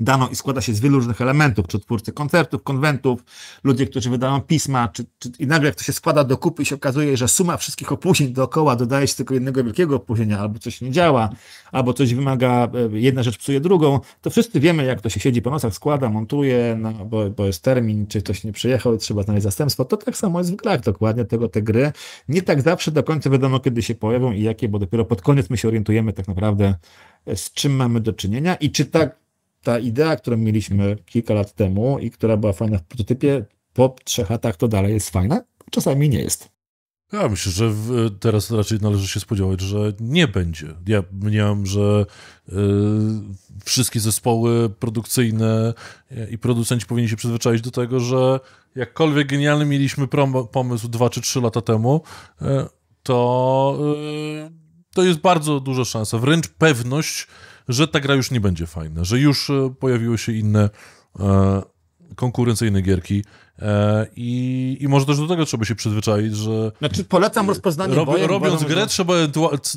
dano i składa się z wielu różnych elementów, czy twórcy koncertów, konwentów, ludzie, którzy wydają pisma, czy, czy, i nagle to się składa do kupy i się okazuje, że suma wszystkich opóźnień dookoła dodaje się tylko jednego wielkiego opóźnienia, albo coś nie działa, albo coś wymaga, e, jedna rzecz psuje drugą, to wszyscy wiemy, jak to się siedzi po nocach, składa, montuje, no, bo, bo jest termin, czy ktoś nie przyjechał, trzeba znaleźć zastępstwo, to tak samo jest w grach dokładnie, tego te gry, nie tak zawsze do końca wiadomo, kiedy się pojawią i jakie, bo dopiero pod koniec my się orientujemy tak naprawdę, e, z czym mamy do czynienia i czy tak ta idea, którą mieliśmy kilka lat temu i która była fajna w prototypie, po trzech latach to dalej jest fajna, czasami nie jest. Ja myślę, że teraz raczej należy się spodziewać, że nie będzie. Ja mniam, że y, wszystkie zespoły produkcyjne y, i producenci powinni się przyzwyczaić do tego, że jakkolwiek genialny mieliśmy pomysł dwa czy trzy lata temu, y, to, y, to jest bardzo duża szansa, wręcz pewność, że ta gra już nie będzie fajna, że już e, pojawiły się inne e, konkurencyjne gierki E, I, I może też do tego trzeba się przyzwyczaić, że. Znaczy, polecam rozpoznanie rob, bojem, Robiąc grę, trzeba,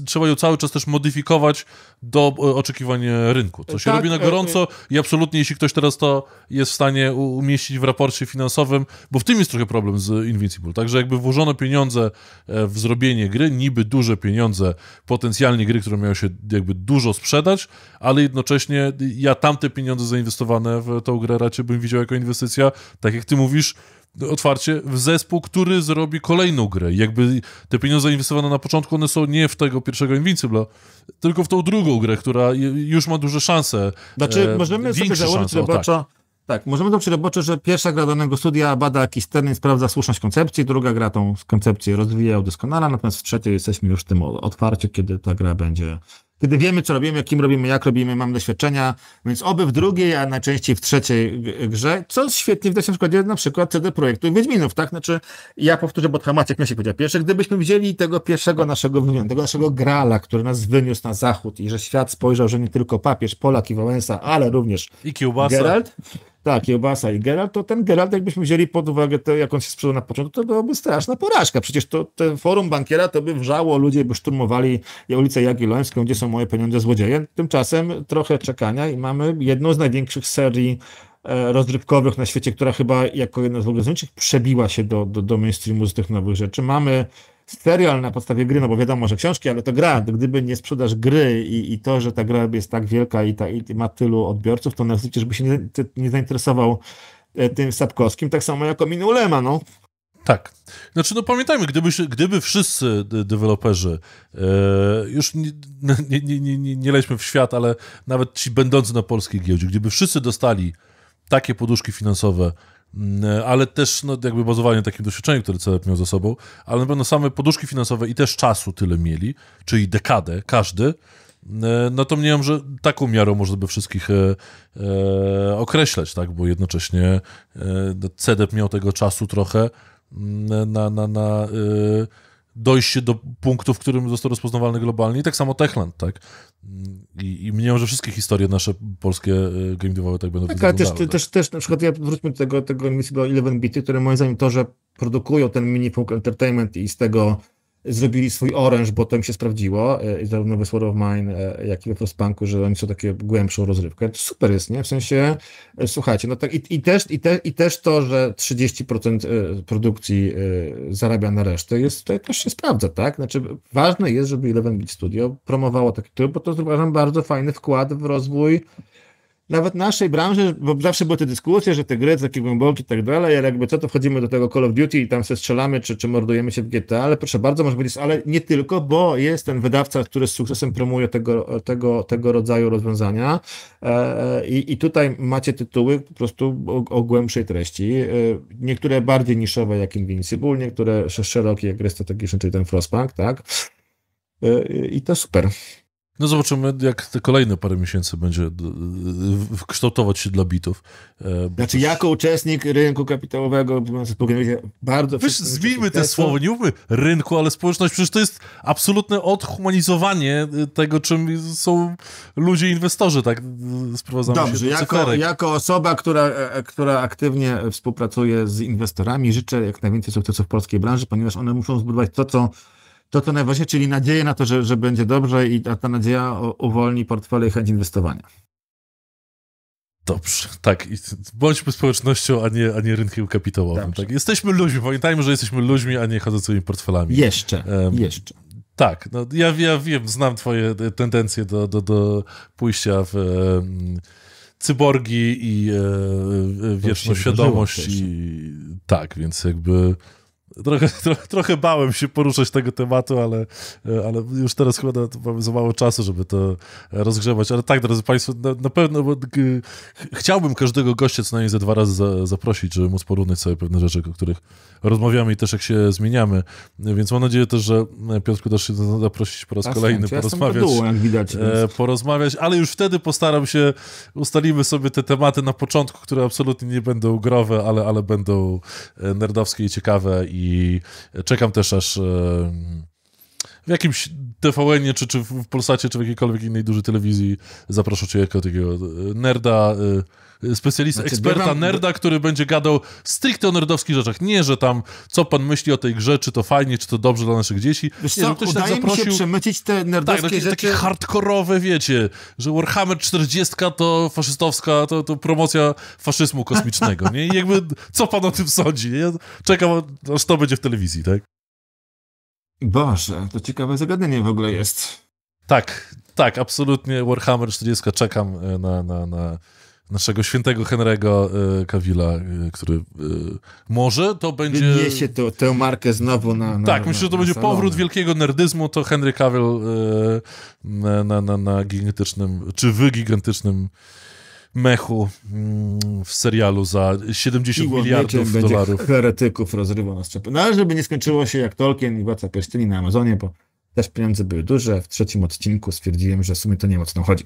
trzeba ją cały czas też modyfikować do e, oczekiwań rynku. To się tak, robi na e, gorąco i absolutnie, jeśli ktoś teraz to jest w stanie umieścić w raporcie finansowym, bo w tym jest trochę problem z Invincible. Także jakby włożono pieniądze w zrobienie gry, niby duże pieniądze, potencjalnie gry, które miały się jakby dużo sprzedać, ale jednocześnie ja tamte pieniądze zainwestowane w tą grę raczej bym widział jako inwestycja, tak jak ty mówisz E, otwarcie w zespół, który zrobi kolejną grę. Jakby te pieniądze inwestowane na początku, one są nie w tego pierwszego Invincible, tylko w tą drugą grę, która już ma duże szanse. Znaczy, e, możemy sobie założyć szanse, tak. tak. możemy założyć robocze, że pierwsza gra danego studia bada jakiś termin, sprawdza słuszność koncepcji, druga gra tą koncepcję rozwija, doskonale, natomiast w trzeciej jesteśmy już w tym otwarciu, kiedy ta gra będzie kiedy wiemy, co robimy, kim robimy, jak robimy, mamy doświadczenia, więc oby w drugiej, a najczęściej w trzeciej grze, co świetnie widać na przykładzie na przykład CD Projektu Wiedźminów, tak? Znaczy, ja powtórzę, bo Hamaciek się powiedział pierwszy, gdybyśmy wzięli tego pierwszego naszego tego naszego grala, który nas wyniósł na zachód i że świat spojrzał, że nie tylko papież, Polak i Wałęsa, ale również I Kiełbasa. Geralt, tak, Jołbasa i Geralt, to ten Geralt, jakbyśmy wzięli pod uwagę to, jak on się sprzedał na początku, to byłaby straszna porażka. Przecież to, to forum bankiera to by wrzało, ludzie by szturmowali ulicę Jagiellońską, gdzie są moje pieniądze złodzieje. Tymczasem trochę czekania i mamy jedną z największych serii e, rozrywkowych na świecie, która chyba jako jedna z ogromnych przebiła się do, do, do mainstreamu z tych nowych rzeczy. Mamy serial na podstawie gry, no bo wiadomo, że książki, ale to gra. Gdyby nie sprzedaż gry i, i to, że ta gra jest tak wielka i, ta, i ma tylu odbiorców, to Netflix już by się nie, nie zainteresował e, tym Sapkowskim, tak samo jak Omin Ulema, no. Tak. Znaczy, no pamiętajmy, gdyby, gdyby wszyscy deweloperzy, e, już nie, nie, nie, nie, nie lećmy w świat, ale nawet ci będący na polskiej giełdzie, gdyby wszyscy dostali takie poduszki finansowe, Mm, e, ale też no, jakby bazowanie na takim doświadczeniu, które Celeb miał za sobą, ale na pewno same poduszki finansowe i też czasu tyle mieli, czyli dekadę każdy, mm, e, no to mniemam, że taką miarą można by wszystkich e, e, określać, tak, bo jednocześnie e, no, CEDEP miał tego czasu trochę mm, na, na, na e, dojść do punktu, w którym został rozpoznawalny globalnie. I tak samo Techland, tak? I, i mnie, że wszystkie historie nasze polskie y, game devowe tak będą tak, ale też, tak? też, też na przykład ja wróćmy do tego, tego do Eleven bity, które moim zdaniem to, że produkują ten mini folk entertainment i z tego zrobili swój oręż, bo to im się sprawdziło, e, zarówno we Sword of Mine, e, jak i we Frostpunku, że oni są takie głębszą rozrywkę. To super jest, nie? W sensie, e, słuchajcie, no tak i, i też, i, te, i też to, że 30% produkcji zarabia na resztę, jest, to też się sprawdza, tak? Znaczy, ważne jest, żeby Eleven Beat Studio promowało taki tytuł, bo to uważam bardzo fajny wkład w rozwój nawet naszej branży, bo zawsze były te dyskusje, że te gry takie głębokie i tak dalej, ale jakby co to wchodzimy do tego Call of Duty i tam się strzelamy, czy, czy mordujemy się w GTA, ale proszę bardzo, może powiedzieć, ale nie tylko, bo jest ten wydawca, który z sukcesem promuje tego, tego, tego rodzaju rozwiązania e, i, i tutaj macie tytuły po prostu o, o głębszej treści, e, niektóre bardziej niszowe jak Invincible, niektóre szerokie jak gry strategiczne, czyli ten Frostpunk, tak? E, I to super. No zobaczymy, jak te kolejne parę miesięcy będzie kształtować się dla bitów. E, znaczy, jako uczestnik rynku kapitałowego, bardzo... Wiesz, zmieńmy te słowo, nie mówmy rynku, ale społeczność, przecież to jest absolutne odhumanizowanie y, tego, czym są ludzie inwestorzy, tak y, sprowadzamy Dobrze, jako, jako, osoba, która, e, e, która aktywnie współpracuje z inwestorami, życzę jak najwięcej sukcesów w polskiej branży, ponieważ one muszą zbudować to, co to to najważniejsze, czyli nadzieję na to, że, że będzie dobrze i ta, ta nadzieja uwolni portfele i chęć inwestowania. Dobrze, tak. I bądźmy społecznością, a nie, a nie rynkiem kapitałowym. Tak? Jesteśmy ludźmi, pamiętajmy, że jesteśmy ludźmi, a nie chodzącymi portfelami. Jeszcze, um, jeszcze. Tak, no, ja, ja wiem, znam twoje tendencje do, do, do pójścia w... Um, cyborgi i e, e wieczną świadomość. I, tak, więc jakby Trochę, trochę, bałem się poruszać tego tematu, ale, e, ale już teraz chyba mamy za mało czasu, żeby to rozgrzewać. Ale tak, drodzy Państwo, na, na pewno chciałbym każdego gościa co najmniej ze dwa razy za, zaprosić, żeby móc porównać sobie pewne rzeczy, o których rozmawiamy i też jak się zmieniamy. Więc mam nadzieję też, że e, Piotrku dasz się zaprosić po raz Aż tak, kolejny, ja porozmawiać, dół, jak widać, e, porozmawiać, ale już wtedy postaram się, ustalimy sobie te tematy na początku, które absolutnie nie będą growe, ale, ale będą nerdowskie i ciekawe i i czekam też aż e, w jakimś tvn czy, czy w Polsacie, czy w jakiejkolwiek innej dużej telewizji zaproszę cię jako takiego e, nerda, e, specjalista, znaczy, eksperta, nerda, który będzie gadał stricte o nerdowskich rzeczach. Nie, że tam, co pan myśli o tej grze, czy to fajnie, czy to dobrze dla naszych dzieci. Wiesz nie, co, ktoś tak udaje tak zaprosił... mi się przemycić te tak, no, nerdowskie tak, takie, rzeczy. Takie hardkorowe, wiecie, że Warhammer 40 to faszystowska, to, to promocja faszyzmu kosmicznego, nie? I jakby, co pan o tym sądzi? czekam, aż to będzie w telewizji, tak? Boże, to ciekawe zagadnienie w ogóle jest. Tak, tak, absolutnie. Warhammer 40 czekam e, na, na, na naszego świętego Henry'ego Kawila, y, y, który y, może to będzie... Wyniesie to, tę markę znowu na... na tak, myślę, że to będzie salony. powrót wielkiego nerdyzmu, to Henry Cavill na, na, na, na gigantycznym, czy wygigantycznym mechu mm, w serialu za 70 miliardów dolarów. heretyków rozrywa na czepy. No ale żeby nie skończyło się jak Tolkien i Władca Pierścieni na Amazonie, bo też pieniądze były duże. W trzecim odcinku stwierdziłem, że w sumie to nie mocno chodzi.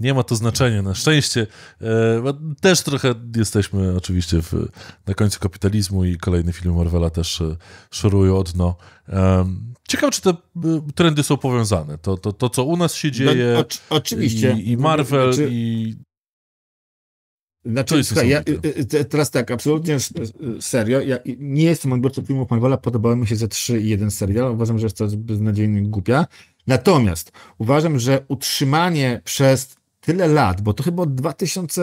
Nie ma to znaczenia, na szczęście. E, też trochę jesteśmy oczywiście w, na końcu kapitalizmu i kolejny film Marvela też e, szoruje odno. dno. E, ciekaw, czy te trendy są powiązane. To, to, to co u nas się no, dzieje. No, oczy, oczywiście. I, I, Marvel, znaczy... i znaczy, słuchaj, ja, teraz tak, absolutnie serio, ja nie jestem odbiorcą filmów Marvela, podobały mi się ze 3 i 1 serial, uważam, że jest to beznadziejnie głupia. Natomiast uważam, że utrzymanie przez tyle lat, bo to chyba od 2000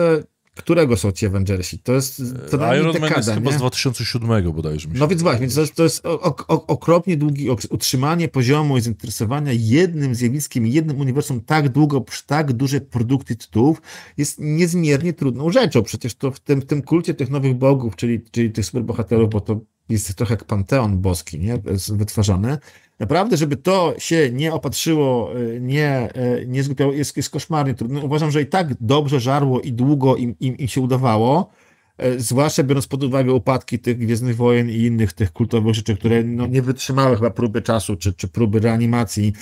którego są ci Avengersi? To jest co najmniej dekada, Man jest nie? chyba z 2007 bodajże. Mi no więc właśnie, więc to jest, to jest ok, ok, okropnie długi utrzymanie poziomu i zainteresowania jednym zjawiskiem, jednym uniwersum tak długo, przy tak duże produkty tytułów jest niezmiernie trudną rzeczą. Przecież to w tym, w tym kulcie tych nowych bogów, czyli, czyli tych superbohaterów, bo to jest trochę jak panteon boski, nie? Jest Naprawdę, żeby to się nie opatrzyło, y, nie, y, nie zgłupiało, jest, jest koszmarnie trudno. Uważam, że i tak dobrze żarło i długo im, im, im się udawało, y, zwłaszcza biorąc pod uwagę upadki tych Gwiezdnych Wojen i innych tych kultowych rzeczy, które no, nie wytrzymały chyba próby czasu czy, czy próby reanimacji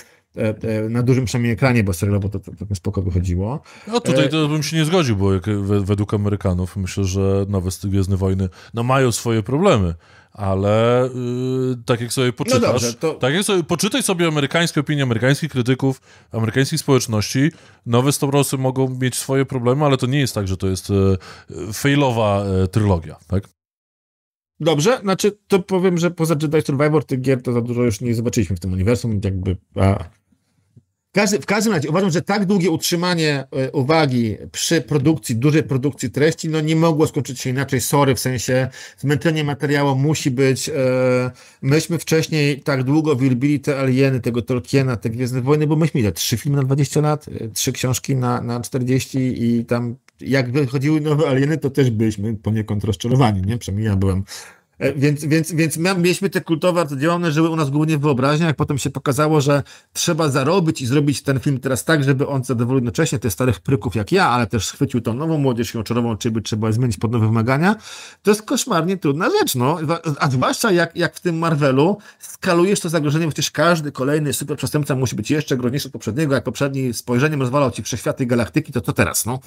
na dużym przynajmniej ekranie bo to, to, to spoko chodziło. No tutaj to bym się nie zgodził, bo według Amerykanów myślę, że nowe Gwiezdne Wojny no, mają swoje problemy ale yy, tak jak sobie no poczytasz, no dobrze, to... tak jak sobie, poczytaj sobie amerykańskie opinie amerykańskich krytyków, amerykańskiej społeczności, nowe Stavrosy mogą mieć swoje problemy, ale to nie jest tak, że to jest yy, failowa yy, trylogia, tak? Dobrze, znaczy to powiem, że poza Jedi Survivor tych gier to za dużo już nie zobaczyliśmy w tym uniwersum, jakby a, każdy, w każdym razie uważam, że tak długie utrzymanie e, uwagi przy produkcji, dużej produkcji treści, no nie mogło skończyć się inaczej. Sory, w sensie zmęczenie materiału musi być. E, myśmy wcześniej tak długo wielbili te alieny, tego Tolkiena, te Gwiezdne Wojny, bo myśmy mieli Trzy filmy na 20 lat, e, trzy książki na, na 40 i tam jak wychodziły nowe alieny, to też byliśmy poniekąd rozczarowani, nie? Przynajmniej ja byłem E, więc, więc, więc mieliśmy te kultowe arcydzieła, one żyły u nas głównie w jak potem się pokazało, że trzeba zarobić i zrobić ten film teraz tak, żeby on zadowolił jednocześnie tych starych pryków jak ja, ale też schwycił tą nową młodzież i oczarową, czy by trzeba zmienić pod nowe wymagania. To jest koszmarnie trudna rzecz, no. A zwłaszcza jak, jak w tym Marvelu skalujesz to zagrożenie, przecież każdy kolejny super przestępca musi być jeszcze groźniejszy od poprzedniego, jak poprzedni spojrzeniem rozwalał ci wszechświaty galaktyki, to to teraz, no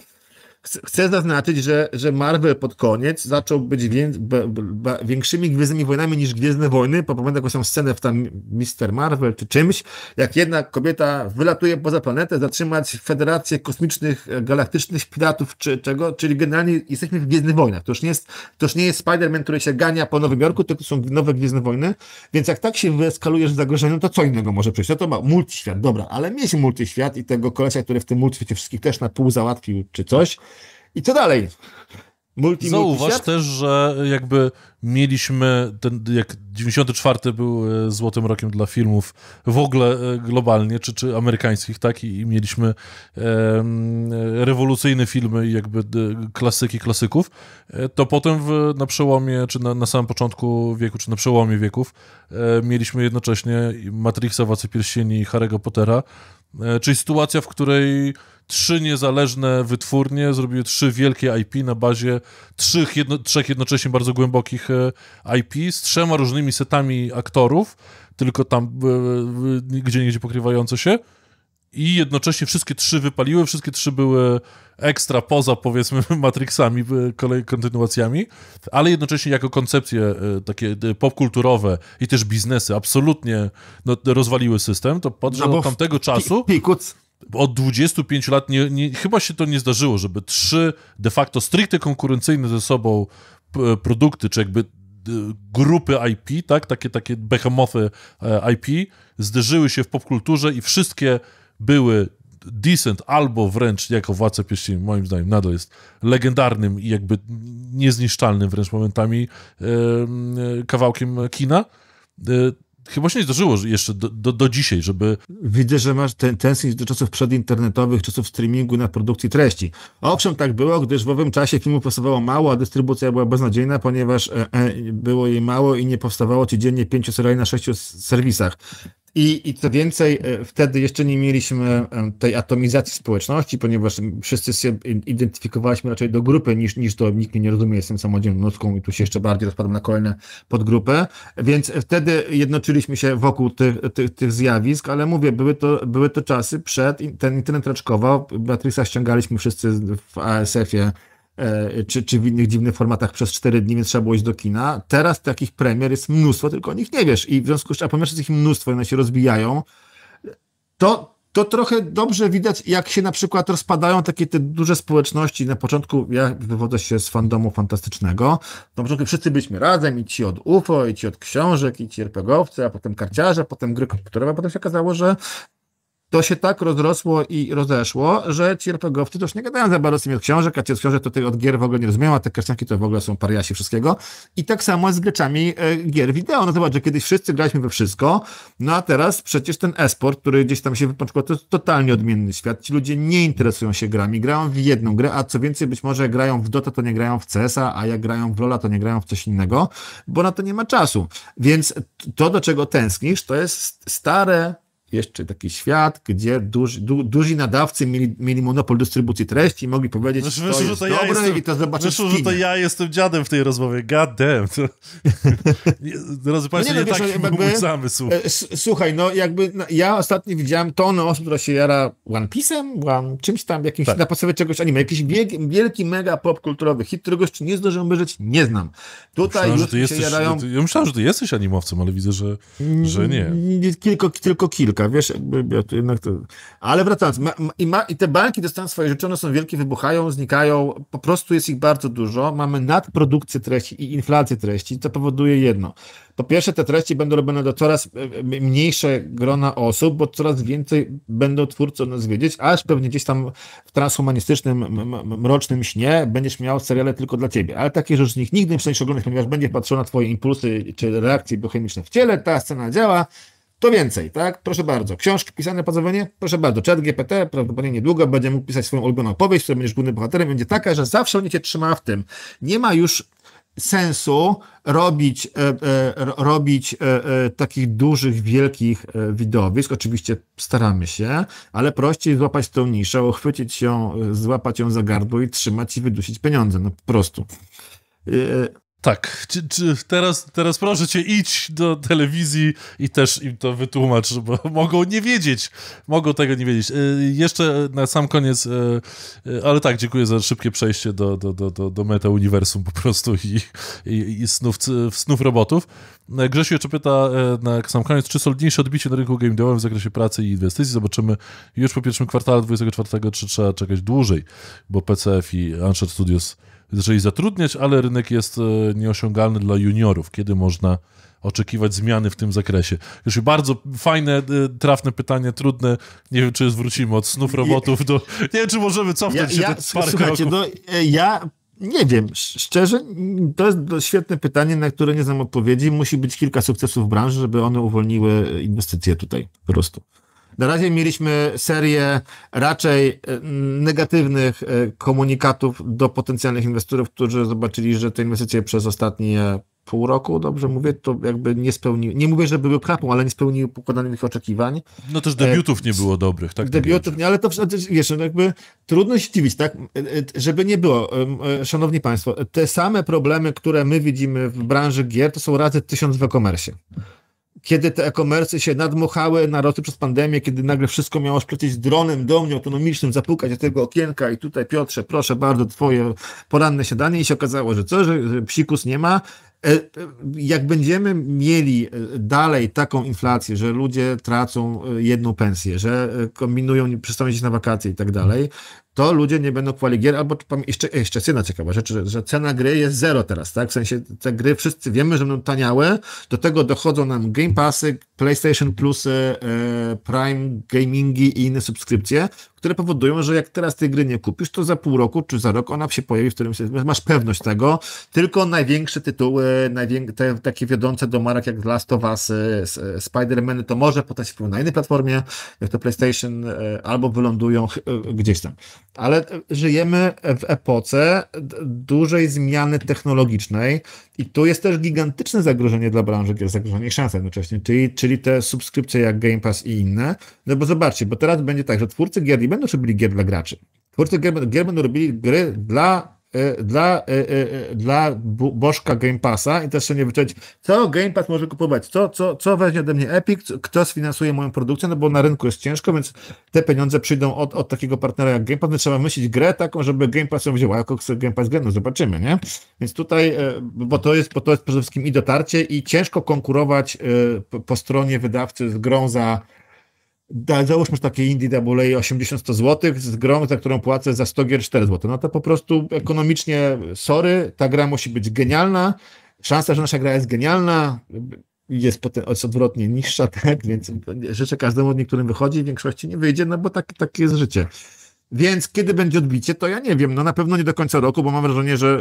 chcę zaznaczyć, że, że Marvel pod koniec zaczął być wię, b, b, większymi Gwiezdnymi Wojnami niż Gwiezdne Wojny, bo pamiętam jakąś scenę w tam Mister Marvel czy czymś, jak jedna kobieta wylatuje poza planetę, zatrzymać Federację Kosmicznych Galaktycznych Piratów czy czego, czyli generalnie jesteśmy w Gwiezdnych Wojnach. To już nie jest, nie jest Spider-Man, który się gania po Nowym Jorku, tylko są nowe Gwiezdne Wojny, więc jak tak się wyeskalujesz w zagrożeniu, to co innego może przyjść? No to ma multiświat, dobra, ale mieć multiświat i tego kolesia, który w tym multiświecie wszystkich też na pół załatwił czy coś, i co dalej? Multi, Zauważ multi też, że jakby mieliśmy, ten, jak 94 był e, złotym rokiem dla filmów w ogóle e, globalnie, czy, czy amerykańskich, tak? I, mieliśmy e, rewolucyjne filmy i jakby klasyki klasyków, e, to potem w, na przełomie, czy na, na samym początku wieku, czy na przełomie wieków mieliśmy jednocześnie Matrixa, Władcy Pierścieni i Harry'ego Pottera, czyli sytuacja, w której trzy niezależne wytwórnie zrobiły trzy wielkie IP na bazie trzech, jedno, trzech jednocześnie bardzo głębokich e, IP z trzema różnymi setami aktorów, tylko tam e, nie gdzie pokrywające się. I jednocześnie wszystkie trzy wypaliły, wszystkie trzy były ekstra poza powiedzmy Matrixami, e, kolej, kontynuacjami, ale jednocześnie jako koncepcje takie popkulturowe i też biznesy absolutnie no, rozwaliły system, to podczas no tamtego czasu... Pikuc od 25 lat nie, nie, chyba się to nie zdarzyło, żeby trzy de facto stricte konkurencyjne ze sobą produkty, czy jakby grupy IP, tak, takie, takie behemothy e, IP, zderzyły się w popkulturze i wszystkie były decent albo wręcz jako Władca Pierścieni, moim zdaniem nadal jest legendarnym i jakby niezniszczalnym wręcz momentami e, kawałkiem kina e, Chyba właśnie nie zdarzyło jeszcze do, do, do, dzisiaj, żeby... Widzę, że masz ten, tęsknić do czasów przedinternetowych, czasów streamingu na produkcji treści. Owszem, tak było, gdyż w owym czasie filmu powstawało mało, a dystrybucja była beznadziejna, ponieważ e, e, było jej mało i nie powstawało codziennie pięciu seriali na sześciu serwisach. I, I co więcej, e, wtedy jeszcze nie mieliśmy e, tej atomizacji społeczności, ponieważ wszyscy się identyfikowaliśmy raczej do grupy niż, niż to nikt mnie nie rozumie, jestem samodzielną ludzką i tu się jeszcze bardziej rozpadam na kolejne podgrupy. Więc wtedy jednoczyliśmy się wokół tych, tych, tych zjawisk, ale mówię, były to, były to czasy przed ten internet raczkował, Beatrixa ściągaliśmy wszyscy w ASF-ie E, czy, czy w innych dziwnych formatach przez 4 dni, więc trzeba było iść do kina. Teraz takich premier jest mnóstwo, tylko o nich nie wiesz. I w związku z tym, a ponieważ jest ich mnóstwo i one się rozbijają, to, to trochę dobrze widać, jak się na przykład rozpadają takie te duże społeczności. Na początku ja wywodzę się z fandomu fantastycznego. Na początku wszyscy byliśmy razem, i ci od UFO, i ci od książek, i ci RPGowcy, a potem karciarze, potem gry komputerowe. Potem się okazało, że to się tak rozrosło i rozeszło, że ci RPGowcy też nie gadają za bardzo z tymi od książek, a ci od książek to tych od gier w ogóle nie rozumieją, a te karcianki to w ogóle są pariasi wszystkiego. I tak samo z graczami e, gier wideo. No zobacz, że kiedyś wszyscy graliśmy we wszystko, no a teraz przecież ten esport, który gdzieś tam się wypączkował, to jest totalnie odmienny świat. Ci ludzie nie interesują się grami, grają w jedną grę, a co więcej, być może grają w Dota, to nie grają w CS-a, a jak grają w Lola, to nie grają w coś innego, bo na to nie ma czasu. Więc to, do czego tęsknisz, to jest stare jeszcze taki świat, gdzie duży, du, duzi nadawcy mieli, mieli, monopol dystrybucji treści i mogli powiedzieć, Wiesz, wyszło, jest to ja jestem, i to zobaczysz Wyszło, że to ja jestem dziadem w tej rozmowie. God damn. To... Drodzy Państwo, no nie, no, nie wiesz, taki no, mój zamysł. E, słuchaj, no jakby no, ja ostatnio widziałem tonę osób, która się jara One Piece'em, one, czymś tam, jakimś, tak. na podstawie czegoś anime. Jakiś wielki, wielki mega popkulturowy hit, którego jeszcze nie zdążyłem obejrzeć, nie znam. Tutaj myślałem, już jesteś, jarają... Ja myślałem, że ty jesteś animowcem, ale widzę, że, że nie. tylko kilka tak, wiesz, jakby ja jednak to... Ale wracając, ma, ma, i, ma, i, te banki dostają swoje rzeczy, one są wielkie, wybuchają, znikają, po prostu jest ich bardzo dużo, mamy nadprodukcję treści i inflację treści, Co powoduje jedno. Po pierwsze, te treści będą robione do coraz e, mniejsze grona osób, bo coraz więcej będą twórcy nas wiedzieć, aż pewnie gdzieś tam w transhumanistycznym, mrocznym śnie będziesz miał seriale tylko dla ciebie. Ale takie rzeczy z nich nigdy nie przestaniesz oglądać, ponieważ będzie patrzył na twoje impulsy czy reakcje biochemiczne w ciele, ta scena działa, to więcej, tak? Proszę bardzo. Książki pisane po zawołanie? Proszę bardzo. Czat GPT prawdopodobnie niedługo będzie mógł pisać swoją ulubioną opowieść, której będziesz głównym bohaterem, będzie taka, że zawsze będzie cię trzymała w tym. Nie ma już sensu robić, e, e, robić e, e, takich dużych, wielkich e, widowisk. Oczywiście staramy się, ale prościej złapać tą niszę, uchwycić ją, e, złapać ją za gardło i trzymać i wydusić pieniądze. No po prostu. Tak, czy, czy teraz, teraz proszę cię, idź do telewizji i też im to wytłumacz, bo mogą nie wiedzieć, mogą tego nie wiedzieć. Y, jeszcze na sam koniec, y, y, ale tak, dziękuję za szybkie przejście do, do, do, do, do meta uniwersum po prostu i, i, i snów, snów robotów. Grzesiu jeszcze pyta na sam koniec, czy solidniejsze odbicie na rynku game w zakresie pracy i inwestycji zobaczymy już po pierwszym kwartale 24, czy trzeba czekać dłużej, bo PCF i Unshared Studios jeżeli zatrudniać, ale rynek jest e, nieosiągalny dla juniorów. Kiedy można oczekiwać zmiany w tym zakresie? Już bardzo fajne, e, trafne pytanie, trudne. Nie wiem, czy wrócimy od snów robotów do... Nie wiem, czy możemy cofnąć ja, się ja, parę Słuchajcie, no, e, ja nie wiem, szczerze, to jest świetne pytanie, na które nie znam odpowiedzi. Musi być kilka sukcesów w branży, żeby one uwolniły inwestycje tutaj po prostu. Na razie mieliśmy serię raczej e, negatywnych e, komunikatów do potencjalnych inwestorów, którzy zobaczyli, że te inwestycje przez ostatnie pół roku, dobrze mówię, to jakby nie spełniły, nie mówię, że były klapą, ale nie spełniły pokładanych oczekiwań. No też debiutów e, nie było dobrych, tak? Debiutów, nie, ale to wiesz, no jakby trudno się dziwić, tak? Żeby nie było, szanowni państwo, te same problemy, które my widzimy w branży gier, to są razy tysiąc w e-commerce kiedy te e-commerce się nadmuchały na roty przez pandemię, kiedy nagle wszystko miało przecież dronem do mnie autonomicznym zapukać do tego okienka i tutaj Piotrze, proszę bardzo, twoje poranne siadanie i się okazało, że co, że, psikus nie ma. E, e, jak będziemy mieli e, dalej taką inflację, że ludzie tracą jedną pensję, że kombinują, przestają jeździć na wakacje i tak dalej, to ludzie nie będą kupowali gier, albo jeszcze, e, jeszcze jedna ciekawa rzecz, że, że, cena gry jest zero teraz, tak? W sensie te gry wszyscy wiemy, że będą taniałe, do tego dochodzą nam Game Passy, PlayStation Plusy, e, Prime Gamingi i inne subskrypcje, które powodują, że jak teraz tej gry nie kupisz, to za pół roku czy za rok ona się pojawi, w którym masz pewność tego, tylko największe tytuły, te, takie wiodące do marek jak Last of Us, e, e, Spider-Man, to może potem się na innej platformie, jak to PlayStation, e, albo wylądują e, gdzieś tam. Ale żyjemy w epoce dużej zmiany technologicznej i tu jest też gigantyczne zagrożenie dla branży gier, zagrożenie i szansa jednocześnie, czyli, czyli te subskrypcje jak Game Pass i inne. No bo zobaczcie, bo teraz będzie tak, że twórcy gier nie będą robili gier dla graczy. Twórcy gier, gier będą robili gry dla Y, dla, y, y, dla Bożka Game Passa i też się nie wyczuć, co Game Pass może kupować, co, co, co weźmie ode mnie Epic, kto sfinansuje moją produkcję, no bo na rynku jest ciężko, więc te pieniądze przyjdą od, od takiego partnera jak Game Pass, więc trzeba myśleć grę taką, żeby Game Pass ją wziął, a chce Game Pass grę, no zobaczymy, nie? Więc tutaj, bo to jest, bo to jest przede wszystkim i dotarcie i ciężko konkurować po stronie wydawcy z grą za da, załóżmy takie Indie Double 80 zł z grą, za którą płacę za 100 gier 4 zł. No to po prostu ekonomicznie, sorry, ta gra musi być genialna, szansa, że nasza gra jest genialna, jest potem odwrotnie niższa, tak, więc życzę każdemu, od niektórym wychodzi, w większości nie wyjdzie, no bo tak, takie jest życie. Więc kiedy będzie odbicie, to ja nie wiem. No na pewno nie do końca roku, bo mam wrażenie, że.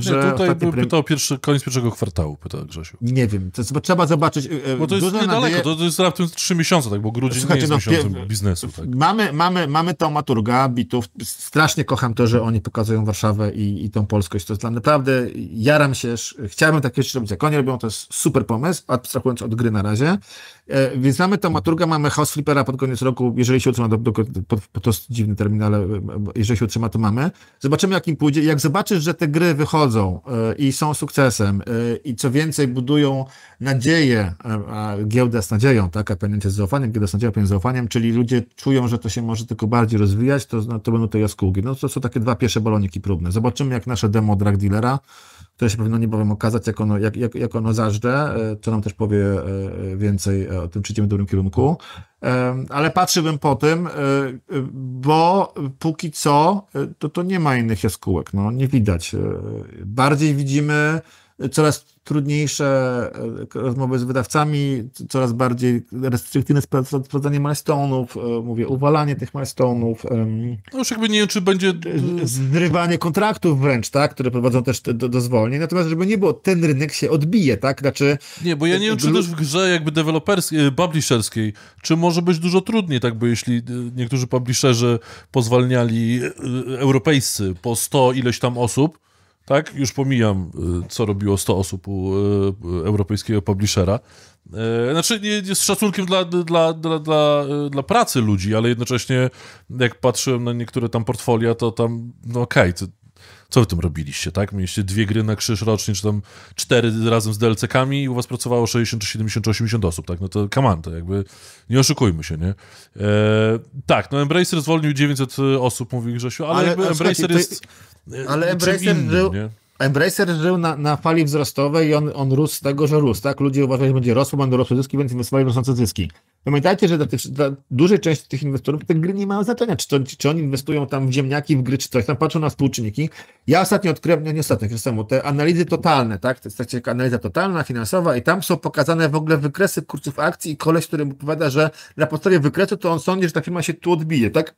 że nie, tutaj bym prym... pytał pierwszy, koniec pierwszego kwartału, pytał Grzesiu. Nie wiem, to trzeba zobaczyć. Bo to jest niedaleko, nadzieje... to, to jest raptem trzy miesiące, tak, bo grudzień Słuchajcie, nie jest no, miesiącem biznesu. Tak. Mamy, mamy, mamy tą maturga bitów. Strasznie kocham to, że oni pokazują Warszawę i, i tą polskość. To jest dla naprawdę jaram się. Chciałbym takie rzeczy robić, jak oni robią, to jest super pomysł, abstrahując od gry na razie. E, więc mamy tą mamy House Flippera pod koniec roku, jeżeli się utrzyma, do, do, to jest dziwny termin no ale jeżeli się utrzyma, to mamy. Zobaczymy, jak im pójdzie. Jak zobaczysz, że te gry wychodzą e, i są sukcesem e, i co więcej budują nadzieję, e, a giełda z nadzieją, tak, a pieniądze z zaufaniem, giełda z nadzieją, pieniądze z zaufaniem, czyli ludzie czują, że to się może tylko bardziej rozwijać, to, no, to będą te jaskółki. No to są takie dwa pierwsze baloniki próbne. Zobaczymy, jak nasze demo drag dealera które się powinno niebawem okazać, jak ono, jak, jak, jak ono zażdże, e, co nam też powie e, więcej e, o tym, czy idziemy w dobrym kierunku. Ale patrzyłbym po tym, bo póki co to, to nie ma innych jaskółek, no, nie widać. Bardziej widzimy coraz trudniejsze e, rozmowy z wydawcami, coraz bardziej restrykcyjne sprawdzanie milestone'ów, e, mówię, uwalanie tych milestone'ów. No już jakby nie wiem, czy będzie... E, zrywanie kontraktów wręcz, tak, które prowadzą też do, do zwolnień, natomiast żeby nie było, ten rynek się odbije, tak, znaczy... Nie, bo ja nie wiem, czy też w grze jakby deweloperskiej, publisherskiej, czy może być dużo trudniej, tak, bo jeśli niektórzy publisherzy pozwalniali europejscy po 100 ileś tam osób, tak? Już pomijam, y, co robiło 100 osób u y, europejskiego publishera. Y, znaczy, nie, z szacunkiem dla, dla, dla, dla, dla pracy ludzi, ale jednocześnie, jak patrzyłem na niektóre tam portfolia, to tam, no okej, okay, co wy tym robiliście, tak? Mieliście dwie gry na krzyż rocznie, czy tam cztery razem z DLC-kami i u was pracowało 60, czy 70, czy 80 osób, tak? No to come to jakby nie oszukujmy się, nie? E, tak, no Embracer zwolnił 900 osób, mówi Grzesiu, ale, ale jakby Embracer jest e, Ale Embracer innym, był... Nie? Embracer żył na, na fali wzrostowej i on, on rósł z tego, że rósł, tak? Ludzie uważali, że będzie rosło, będą rosły zyski, więc inwestowali w rosnące zyski. Pamiętajcie, że dla, tych, dla dużej części tych inwestorów te gry nie mają znaczenia. Czy, to, czy oni inwestują tam w ziemniaki, w gry, czy coś, tam patrzą na współczynniki. Ja ostatnio odkryłem, nie, nie ostatnio, samo te analizy totalne, tak? To jest taka analiza totalna, finansowa i tam są pokazane w ogóle wykresy kursów akcji i koleś, który mu powiada, że na podstawie wykresu to on sądzi, że ta firma się tu odbije, tak?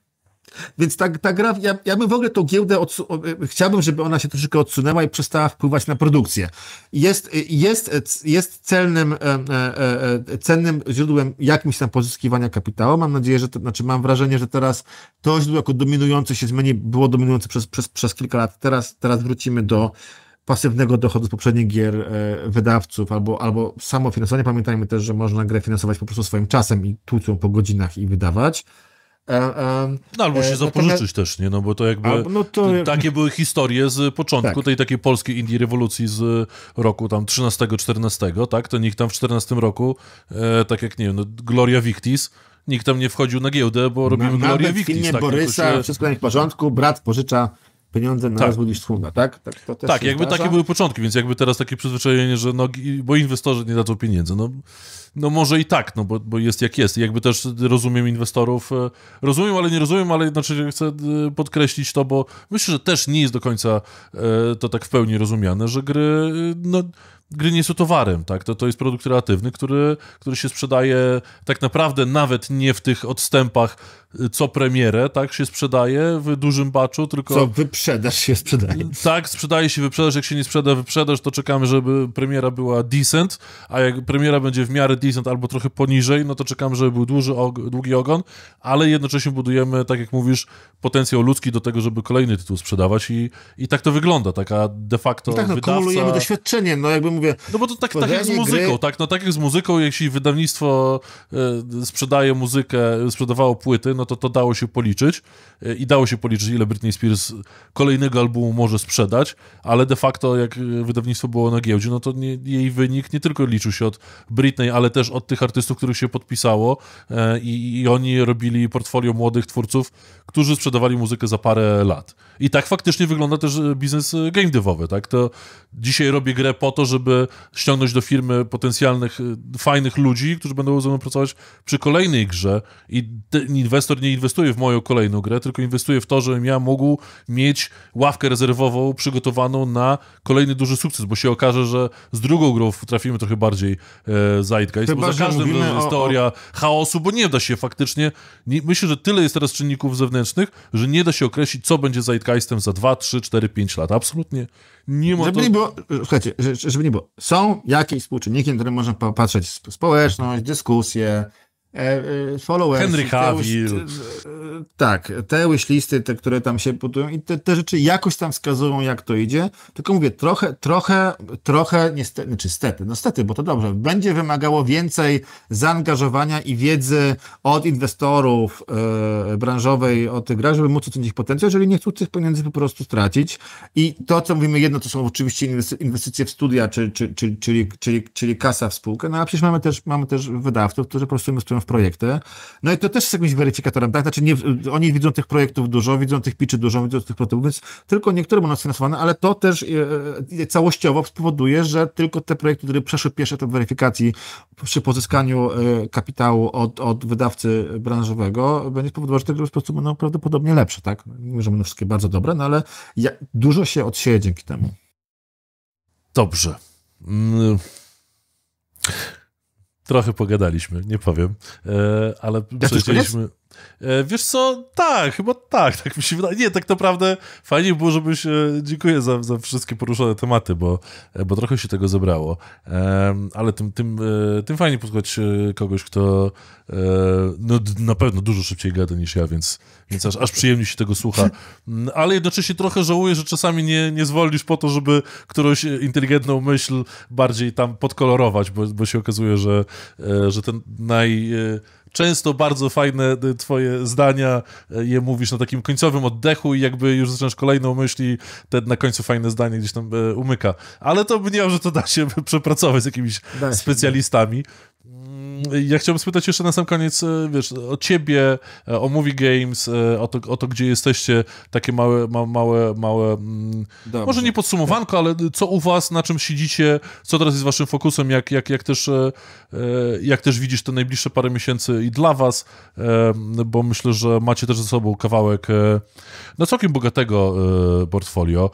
Więc ta, ta gra, ja, ja bym w ogóle tą giełdę, odsu- e, chciałbym, żeby ona się troszeczkę odsunęła i przestała wpływać na produkcję. Jest, jest, jest celnym, e, e, cennym źródłem jakimś tam pozyskiwania kapitału. Mam nadzieję, że, to, znaczy mam wrażenie, że teraz to źródło jako dominujące się zmieni, było dominujące przez, przez, przez kilka lat. Teraz, teraz wrócimy do, pasywnego dochodu z poprzednich gier e, wydawców albo, albo samofinansowanie. Pamiętajmy też, że można grę finansować po prostu swoim czasem i tłucą po godzinach i wydawać. E, e, no, albo e, się no zapożyczyć też, nie? No bo to jakby no to... takie były historie z początku tak. tej takiej polskiej Indii rewolucji z roku tam 13-14, tak? To nikt tam w 14 roku, e, tak jak nie wiem, no, Gloria Victis, nikt tam nie wchodził na giełdę, bo robimy Gloria Victis. w filmie tak, Borysa, się... wszystko jest w porządku, brat pożycza pieniądze na tak. rozwój niż trudna, tak? Tak, tak jakby zdarza. takie były początki, więc jakby teraz takie przyzwyczajenie, że no, bo inwestorzy nie dadzą pieniędzy, no, no może i tak, no bo, bo jest jak jest. Jakby też rozumiem inwestorów, e, rozumiem, ale nie rozumiem, ale znaczy chcę e, podkreślić to, bo myślę, że też nie jest do końca e, to tak w pełni rozumiane, że gry, no gry nie są towarem, tak? To, to jest produkt kreatywny, który, który się sprzedaje tak naprawdę nawet nie w tych odstępach, co premierę, tak się sprzedaje w dużym baczu, tylko... Co wyprzedaż się sprzedaje. Tak, sprzedaje się wyprzedaż, jak się nie sprzeda wyprzedaż, to czekamy, żeby premiera była decent, a jak premiera będzie w miarę decent albo trochę poniżej, no to czekamy, żeby był duży, długi ogon, ale jednocześnie budujemy, tak jak mówisz, potencjał ludzki do tego, żeby kolejny tytuł sprzedawać i, i tak to wygląda, taka de facto no tak, no, wydawca... kumulujemy doświadczeniem, no jakby mówię... No bo to tak, tak jak z muzyką, gry... tak, no tak jak z muzyką, jeśli wydawnictwo y, sprzedaje muzykę, sprzedawało płyty, no no to to dało się policzyć y, i dało się policzyć, ile Britney Spears kolejnego albumu może sprzedać, ale de facto jak y, wydawnictwo było na giełdzie, no to nie, jej wynik nie tylko liczył się od Britney, ale też od tych artystów, których się podpisało y, i, i oni robili portfolio młodych twórców, którzy sprzedawali muzykę za parę lat. I tak faktycznie wygląda też biznes game devowy, tak? To dzisiaj robię grę po to, żeby ściągnąć do firmy potencjalnych fajnych ludzi, którzy będą ze mną pracować przy kolejnej grze i ten inwestor inwestor nie inwestuje w moją kolejną grę, tylko inwestuje w to, żebym ja mógł mieć ławkę rezerwową przygotowaną na kolejny duży sukces, bo się okaże, że z drugą grą trafimy trochę bardziej e, zeitgeist, Chyba, bo za każdym razem jest teoria chaosu, bo nie da się faktycznie, nie, myślę, że tyle jest teraz czynników zewnętrznych, że nie da się określić, co będzie zeitgeistem za 2, 3, 4, 5 lat. Absolutnie nie ma żeby to... nie było, słuchajcie, żeby nie było, są jakieś współczynniki, na które można popatrzeć, społeczność, dyskusje, E, e, followers. Henry Cavill. E, tak, te wishlisty, te, które tam się budują i te, te rzeczy jakoś tam wskazują, jak to idzie, tylko mówię, trochę, trochę, trochę, niestety, czy znaczy stety, no stety, bo to dobrze, będzie wymagało więcej zaangażowania i wiedzy od inwestorów yy, branżowej o tych grach, żeby móc ocenić potencjał, jeżeli nie chcą tych pieniędzy po prostu stracić i to, co mówimy, jedno to są oczywiście inwestycje w studia, czy, czy, czy, czyli, czyli, czyli kasa w spółkę, no a przecież mamy też, mamy też wydawców, którzy po prostu inwestują w projekty, no i to też jest jakimś weryfikatorem, tak, znaczy nie nie, oni widzą tych projektów dużo, widzą tych piczy dużo, widzą tych projektów, więc tylko niektóre będą sfinansowane, ale to też e, e, całościowo spowoduje, że tylko te projekty, które przeszły pierwszy etap weryfikacji przy pozyskaniu e, kapitału od, od wydawcy branżowego, będzie spowodowało, że te gry po prostu będą prawdopodobnie lepsze, tak? Nie że będą wszystkie bardzo dobre, no ale ja, dużo się odsieje dzięki temu. Dobrze. Mm. Trochę pogadaliśmy, nie powiem, e, ale ja E, wiesz co, tak, chyba tak, tak mi się wydaje. Nie, tak naprawdę fajnie było, żebyś, e, dziękuję za, za wszystkie poruszone tematy, bo, e, bo trochę się tego zebrało, ale tym, tym, tym fajnie posłuchać kogoś, kto no, na pewno dużo szybciej gada niż ja, więc, więc aż, aż przyjemnie się tego słucha, mm, ale jednocześnie trochę żałuję, że czasami nie, nie zwolnisz po to, żeby którąś inteligentną myśl bardziej tam podkolorować, bo, bo się okazuje, że, że ten naj często bardzo fajne y, twoje zdania, y, je mówisz na takim końcowym oddechu i jakby już zaczynasz kolejną myśl i te na końcu fajne zdanie gdzieś tam y, umyka. Ale to nie wiem, że to da się przepracować z jakimiś specjalistami ja chciałbym spytać jeszcze na sam koniec, e, wiesz, o ciebie, e, o Movie Games, e, o to, o to gdzie jesteście, takie małe, ma, małe, małe mm, Dobrze. może nie podsumowanko, ale co u was, na czym siedzicie, co teraz jest waszym fokusem, jak, jak, jak, też, jak też widzisz te najbliższe parę miesięcy i dla was, bo myślę, że macie też ze sobą kawałek no całkiem bogatego portfolio,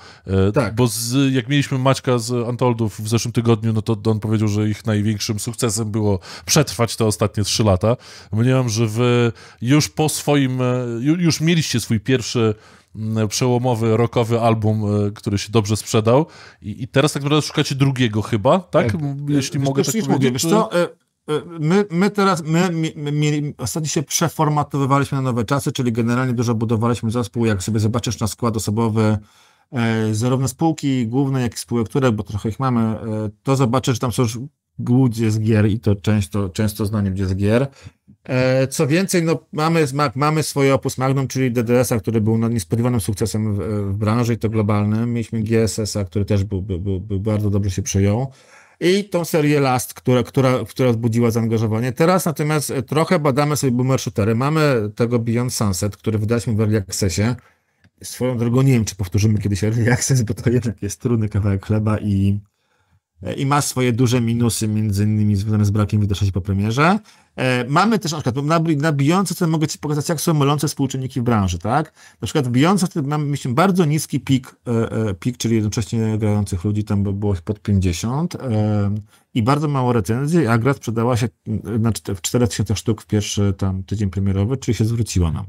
tak. bo z, jak mieliśmy Maćka z Antoldów w zeszłym tygodniu, no to on powiedział, że ich największym sukcesem było przetrwanie trwać te ostatnie trzy lata. Mniemam, że wy już po swoim, e, już mieliście swój pierwszy przełomowy, rokowy album, e, który się dobrze sprzedał i, i teraz tak naprawdę szukacie drugiego chyba, tak? E, jeśli mogę tak powiedzieć. wiesz co? My, my teraz, my, my, my, ostatnio się przeformatowywaliśmy na nowe czasy, czyli generalnie dużo budowaliśmy zespół. Jak sobie zobaczysz na skład osobowy e, zarówno spółki główne, jak i spółek, które, bo trochę ich mamy, e, to zobaczysz, że tam są już ludzie z gier i to często, często znanym ludzie z gier. E, co więcej, no, mamy, mamy swoje opus magnum, czyli DDS-a, który był no, niespodziewanym sukcesem w, w, branży i to globalnym. Mieliśmy GSS-a, który też był, był, był, był, bardzo dobrze się przyjął. I tą serię Last, która, która, która wzbudziła zaangażowanie. Teraz natomiast e, trochę badamy sobie boomer shootery. Mamy tego Beyond Sunset, który wydaliśmy w Early Accessie. Swoją drogą nie wiem, czy powtórzymy kiedyś Early Access, bo to jednak jest trudny kawałek chleba i i ma swoje duże minusy, między innymi związane z brakiem widoczności po premierze. E, mamy też na przykład na, na Beyoncé, mogę Ci pokazać, jak są mylące współczynniki w branży, tak? Na przykład w Beyoncé mamy myślę, bardzo niski pik, e, e, pik, czyli jednocześnie grających ludzi, tam było pod 50 i bardzo mało recenzji, a gra sprzedała się na, znaczy w 4000 sztuk w pierwszy tam tydzień premierowy, czyli się zwróciła nam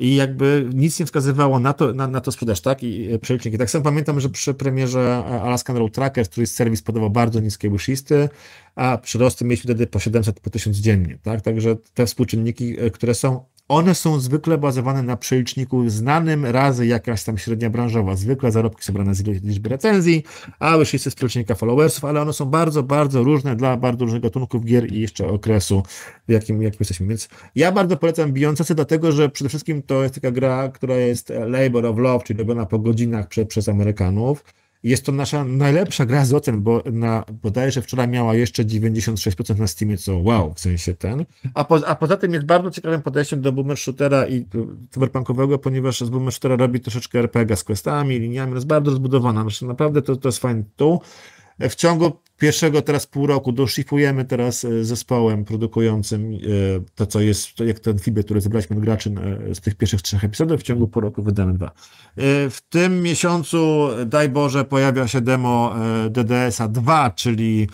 i jakby nic nie wskazywało na to, na, na to sprzedaż, tak? I e, przeliczniki. Tak samo pamiętam, że przy premierze e, Alaska Road Tracker, który serwis podawał bardzo niskie wishlisty, a przyrosty mieliśmy wtedy po 700, po 1000 dziennie, tak? Także te współczynniki, e, które są one są zwykle bazowane na przeliczniku znanym razy jakaś tam średnia branżowa. Zwykle zarobki są brane z liczby recenzji, a wyszliście z przelicznika followersów, ale one są bardzo, bardzo różne dla bardzo różnych gatunków gier i jeszcze okresu, w jakim, jakim jesteśmy. Więc ja bardzo polecam Beyoncé, dlatego że przede wszystkim to jest taka gra, która jest labor of love, czyli robiona po godzinach prze, przez Amerykanów jest to nasza najlepsza gra z ocen, bo na, bodajże wczoraj miała jeszcze 96% na Steamie, co wow, w sensie ten. A, po, a poza tym jest bardzo ciekawym podejściem do boomer shootera i y, cyberpunkowego, ponieważ z boomer shootera robi troszeczkę RPG z questami, liniami, jest bardzo rozbudowana. Znaczy, naprawdę to, to jest fajny tu. W ciągu pierwszego teraz pół roku doszlifujemy teraz e, zespołem produkującym e, to, co jest, jak ten feedback, który zebraliśmy od graczy e, z tych pierwszych trzech epizodów, w ciągu pół roku wydamy dwa. W tym miesiącu, daj Boże, pojawia się demo DDS-a 2, czyli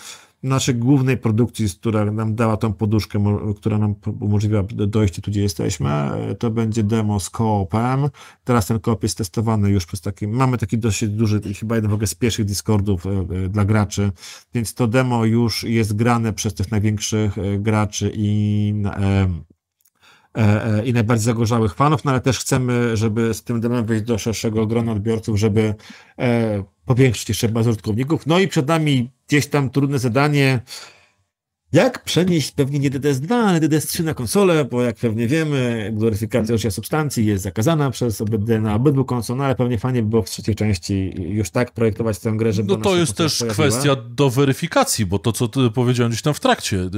naszej głównej produkcji, która nam dała tą poduszkę, która nam umożliwiła dojście tu, gdzie jesteśmy, e, to będzie demo z koopem. Teraz ten koop jest testowany już przez taki, mamy taki dosyć duży, chyba jeden w ogóle z pierwszych Discordów e, e, dla graczy, więc to demo już jest grane przez tych największych graczy i i najbardziej zagorzałych fanów, no ale też chcemy, żeby z tym demem wyjść do szerszego grona odbiorców, żeby powiększyć jeszcze bazę użytkowników. No i przed nami gdzieś tam trudne zadanie jak przenieść pewnie nie DDS2, ale DDS3 na konsolę, bo jak pewnie wiemy, gloryfikacja użycia substancji jest zakazana przez OBD na obydwu konsolach, no ale pewnie fajnie by było w trzeciej części już tak projektować tę grę, żeby No to jest też pojawiła. kwestia do weryfikacji, bo to, co ty powiedziałem gdzieś tam w trakcie,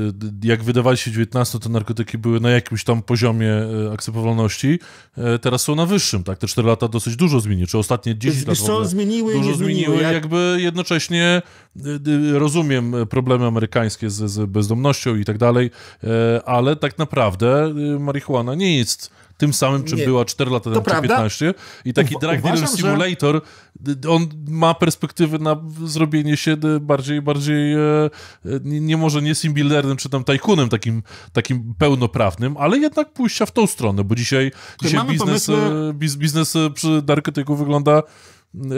jak wydawali się 19, to narkotyki były na jakimś tam poziomie e, akceptowalności, e, teraz są na wyższym, tak? Te 4 lata dosyć dużo zmieni, czy ostatnie 10 lat zmieniły, dużo zmieniły, zmieniły, jak... jakby jednocześnie rozumiem e, problemy amerykańskie z, z bezdomnością i tak dalej, e, ale tak naprawdę y, marihuana nie jest tym samym, czym nie. była 4 lata temu, czy 15. I taki U, Drag Dealer Simulator, że... on ma perspektywy na zrobienie się bardziej, bardziej e, e nie może nie simbilernym, czy tam tajkunem takim, takim pełnoprawnym, ale jednak pójścia w tą stronę, bo dzisiaj, dzisiaj biznes, pomysły... E, biznes przy Darketyku wygląda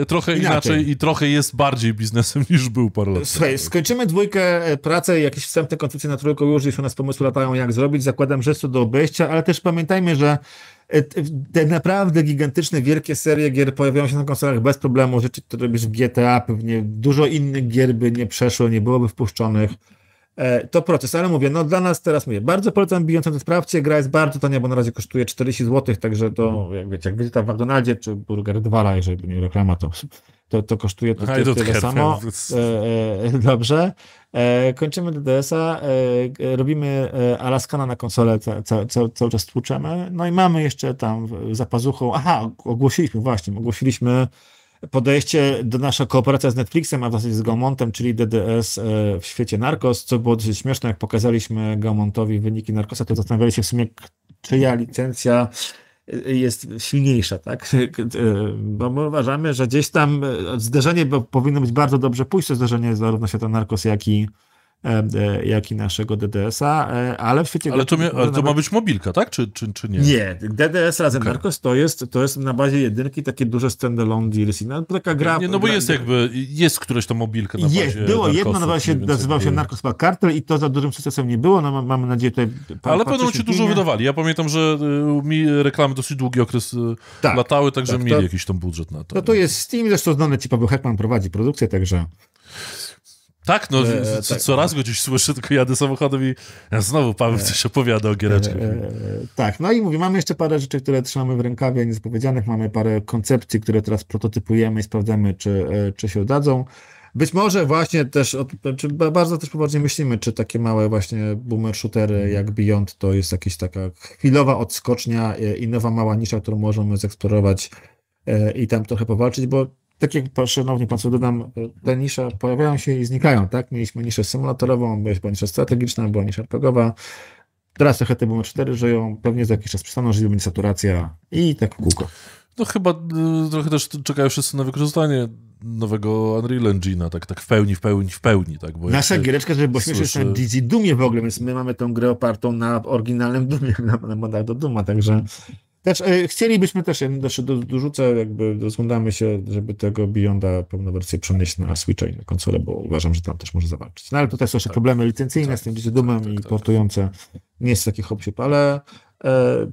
trochę inaczej. inaczej. i trochę jest bardziej biznesem niż był parę lat Słuchaj, skończymy dwójkę e, pracę jakieś wstępne koncepcje na trójkę już, się, u nas pomysły latają jak zrobić, zakładam, że jest to do obejścia, ale też pamiętajmy, że e, te naprawdę gigantyczne, wielkie serie gier pojawiają się na konsolach bez problemu. Rzeczy, które robisz w GTA, pewnie dużo innych gier by nie przeszło, nie byłoby wpuszczonych. E, to proces, ale mówię, no dla nas teraz mówię, bardzo polecam Beyoncé, to sprawdźcie, gra jest bardzo tania, bo na razie kosztuje 40 zł, także to, no, jak wiecie, jak wiecie tam w McDonaldzie czy Burger 2, jeżeli nie reklama, to, to, to kosztuje to, no, to tyle samo. E, e, dobrze. E, kończymy DDS-a, e, robimy e, Alaskana na konsolę, ca, ca, ca, cały czas tłuczemy, no i mamy jeszcze tam za pazuchą, aha, ogłosiliśmy właśnie, ogłosiliśmy podejście do nasza kooperacja z Netflixem, a w zasadzie z Gaumontem, czyli DDS e, w świecie Narcos, co było dosyć śmieszne, jak pokazaliśmy Gaumontowi wyniki Narcosa, to zastanawiali się w sumie, czyja licencja e, jest silniejsza, tak? E, bo my uważamy, że gdzieś tam zderzenie powinno być bardzo dobrze pójść, zderzenie zarówno to Narcos, jak i E, e, jak i naszego DDS-a, e, ale w świecie... Ale to, ale to ma być mobilka, tak? Czy, czy, czy nie? Nie, DDS razem okay. Narcos to jest, to jest na bazie jedynki takie duże standalone DLC, no, taka gra... Nie, no bo jest jakby, jest któreś to mobilka na jest, bazie było jedno, nazywa się, nazywało się Narcos Cartel i to za dużym sukcesem nie było, no mamy nadzieję tutaj... Ale pewno ci dużo wydawali, ja pamiętam, że y, mi reklamy dosyć długi okres y, tak, latały, także tak, mieli to, jakiś tam budżet na to. No to jest Steam, zresztą znany ci Paweł Heckman prowadzi produkcję, także... Tak, no e, e co, tak, no. raz go gdzieś słyszę, tylko jadę samochodem i ja znowu Paweł e, coś opowiada o giereczkach. E, e tak, no i mówię, mamy jeszcze parę rzeczy, które trzymamy w rękawie, niezapowiedzianych, mamy parę koncepcji, które teraz prototypujemy i sprawdzamy, czy, e, czy się udadzą. Być może właśnie też, czy bardzo też poważnie myślimy, czy takie małe właśnie boomer shootery mhm. jak Beyond to jest jakaś taka chwilowa odskocznia i nowa mała nisza, którą możemy zeksplorować i tam trochę powalczyć, bo tak jak szanowni Państwo dodam, e, te nisze pojawiają się i znikają, tak? Mieliśmy niszę symulatorową, była nisza strategiczna, była nisza RPGowa, teraz trochę te numer 4 żyją, pewnie za jakiś czas przestaną żyć, będzie saturacja i tak kółko. No chyba e, trochę też czekają wszyscy na wykorzystanie nowego Unreal Engine'a, tak, tak w pełni, w pełni, w pełni. Tak, bo Nasza jak giereczka, żeby było śmieszne, na Dizzy Dumie w ogóle, więc my mamy tę grę opartą na oryginalnym Dumie, na, modach do Duma, także też, e, chcielibyśmy też, ja do, dorzucę, jakby rozglądamy się, żeby tego Beyonda pełną wersję przenieść na Switcha i na konsolę, bo uważam, że tam też może zawalczyć. No ale tutaj są jeszcze tak. problemy licencyjne tak, z tym DC Dumem tak, tak, i tak, tak. portujące. Nie jest taki hop ale e,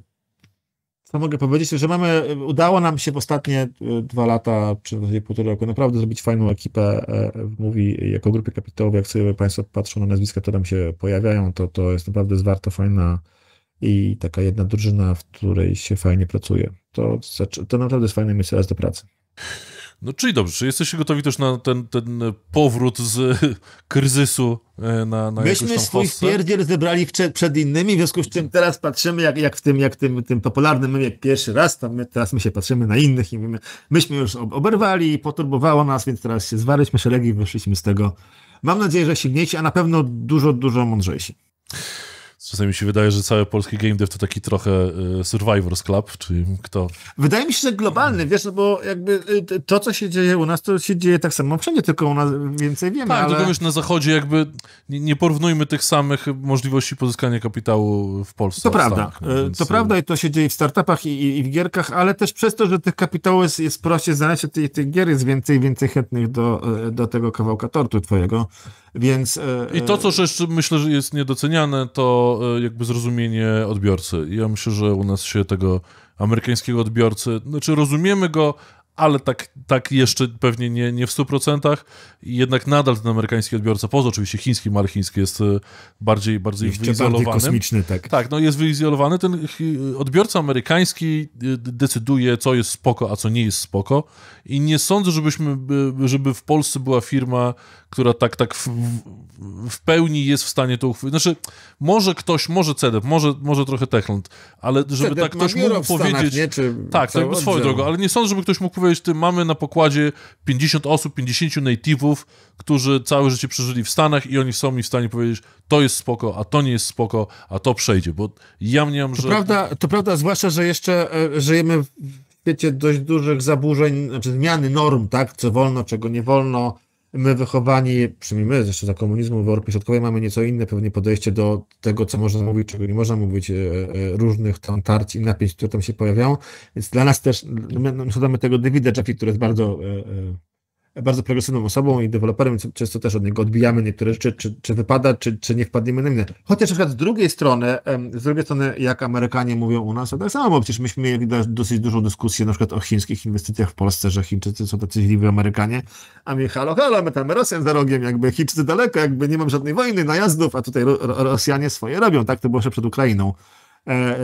co mogę powiedzieć, że mamy, udało nam się w ostatnie e, dwa lata, czy w zasadzie półtora roku, naprawdę zrobić fajną ekipę e, mówi jako grupy kapitałowej, jak sobie Państwo patrzą na nazwiska, które nam się pojawiają, to to jest naprawdę warto fajna i taka jedna drużyna, w której się fajnie pracuje. To, to naprawdę jest fajne miejsce raz do pracy. No czyli dobrze, czy jesteście gotowi też na ten, ten powrót z kryzysu e, na, na Myśmy swój pierdziel zebrali przed, innymi, w związku z czym teraz patrzymy jak, jak w tym, jak tym, tym popularnym mymie pierwszy raz, tam my, teraz my się patrzymy na innych i mówimy, myśmy już oberwali, poturbowało nas, więc teraz się zwarliśmy szeregi i wyszliśmy z tego. Mam nadzieję, że silniejsi, a na pewno dużo, dużo mądrzejsi. Czasami mi się wydaje, że całe polskie game dev to taki trochę y, Survivor's Club, czyli kto... Wydaje mi się, że globalny, wiesz, no bo jakby y, to, co się dzieje u nas, to się dzieje tak samo wszędzie, tylko u nas więcej wiemy, Tak, ale... tylko wiesz, na zachodzie jakby nie, porównujmy tych samych możliwości pozyskania kapitału w Polsce. To prawda, Stanach, y, więc... to prawda i to się dzieje w startupach i, i, w gierkach, ale też przez to, że tych kapitałów jest, jest prościej znaleźć, tych, tych gier jest więcej, więcej chętnych do, do tego kawałka tortu twojego. Więc, e, I to, e, co jeszcze myślę, że jest niedoceniane, to e, jakby zrozumienie odbiorcy. Ja myślę, że u nas się tego amerykańskiego odbiorcy, znaczy rozumiemy go, ale tak, tak jeszcze pewnie nie, nie w 100%. Jednak nadal ten amerykański odbiorca, poza oczywiście chińskim, ale chiński jest e, bardziej, bardziej wyizolowany. Bardziej kosmiczny, tak. Tak, no jest wyizolowany. Ten odbiorca amerykański e, decyduje, co jest spoko, a co nie jest spoko. I nie sądzę, żebyśmy, e, żeby w Polsce była firma, która tak, tak w, w pełni jest w stanie to uchwycić. Znaczy, może ktoś, może CEDEP, może, może trochę Techland, ale żeby Cedep tak ktoś mógł powiedzieć... Stanach, nie, tak, to swoją drogą, ale nie sądzę, żeby ktoś mógł powiedzieć, mówiłeś, tym mamy na pokładzie 50 osób, 50 native'ów, którzy całe życie przeżyli w Stanach i oni są mi w stanie powiedzieć, to jest spoko, a to nie jest spoko, a to przejdzie, bo ja mniam, że... To prawda, to prawda zwłaszcza, że jeszcze e, żyjemy w świecie dość dużych zaburzeń, znaczy zmiany norm, tak, co wolno, czego nie wolno, my wychowani, przynajmniej my jeszcze za komunizmu w Europie Środkowej mamy nieco inne pewnie podejście do tego, co można mówić, czego nie można mówić, e, e, różnych tam tarć i napięć, które tam się pojawiają, więc dla nas też, my, no, my tego Davida Jaffe, który jest bardzo e, bardzo progresywną osobą i deweloperem, więc często też od niego odbijamy niektóre rzeczy, czy, czy wypada, czy, czy nie wpadniemy na inne. Chociaż na przykład z drugiej strony, z drugiej strony, jak Amerykanie mówią u nas, to tak samo, przecież myśmy mieli dosyć dużą dyskusję na przykład o chińskich inwestycjach w Polsce, że Chińczycy są tacy źli Amerykanie, a my halo, halo, my tam Rosjan za rogiem, jakby Chińczycy daleko, jakby nie mam żadnej wojny, najazdów, a tutaj Rosjanie swoje robią, tak? To było jeszcze przed Ukrainą e, e,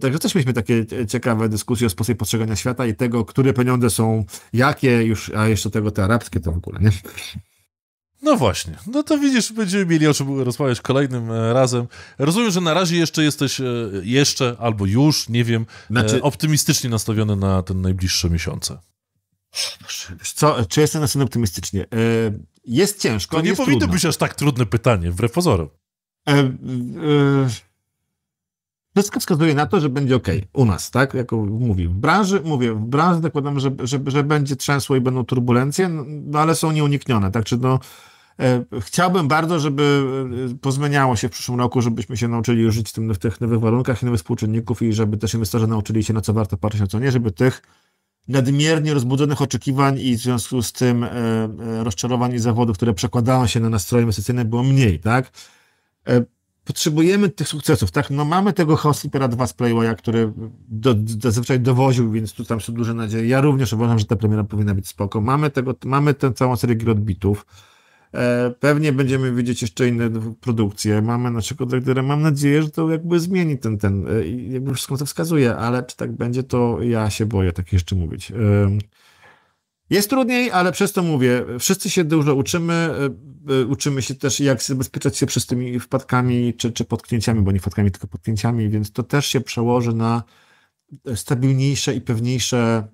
Także też mieliśmy takie ciekawe dyskusje o sposobie postrzegania świata i tego, które pieniądze są jakie już, a jeszcze tego te arabskie to w ogóle, nie? No właśnie, no to widzisz, będziemy mieli o czym rozmawiać kolejnym e, razem. Rozumiem, że na razie jeszcze jesteś, e, jeszcze albo już, nie wiem, e, znaczy... optymistycznie nastawiony na ten najbliższe miesiące. Co, czy jestem scenie optymistycznie? Jest ciężko. To nie powinno trudno. być aż tak trudne pytanie, wbrew pozorom. E, e wszystko wskazuje na to, że będzie ok u nas, tak? Jak mówię, w branży, mówię, w branży zakładam, że, że, że będzie trzęsło i będą turbulencje, no, no ale są nieuniknione, tak? Czy no, e, chciałbym bardzo, żeby e, pozmieniało się w przyszłym roku, żebyśmy się nauczyli żyć w, tym, w tych nowych warunkach nowych współczynników i żeby też inwestorzy nauczyli się, na co warto patrzeć, na co nie, żeby tych nadmiernie rozbudzonych oczekiwań i w związku z tym e, e, rozczarowań i zawodów, które przekładają się na nastroje inwestycyjne było mniej, tak? E, potrzebujemy tych sukcesów, tak? No mamy tego Hosslipera 2 z Playboya, który do, do, zazwyczaj dowoził, więc tu tam są duże nadzieje. Ja również uważam, że ta premiera powinna być spoko. Mamy tego, mamy tę całą serię gier odbitów. E, pewnie będziemy widzieć jeszcze inne produkcje. Mamy naszego które Mam nadzieję, że to jakby zmieni ten, ten, e, jakby wszystko to wskazuje, ale czy tak będzie, to ja się boję tak jeszcze mówić. E, jest trudniej, ale przez to mówię, wszyscy się dużo uczymy, e, e, uczymy się też jak zabezpieczać się przez tymi wpadkami czy, czy bo nie wpadkami, tylko podknięciami, więc to też się przełoży na stabilniejsze i pewniejsze,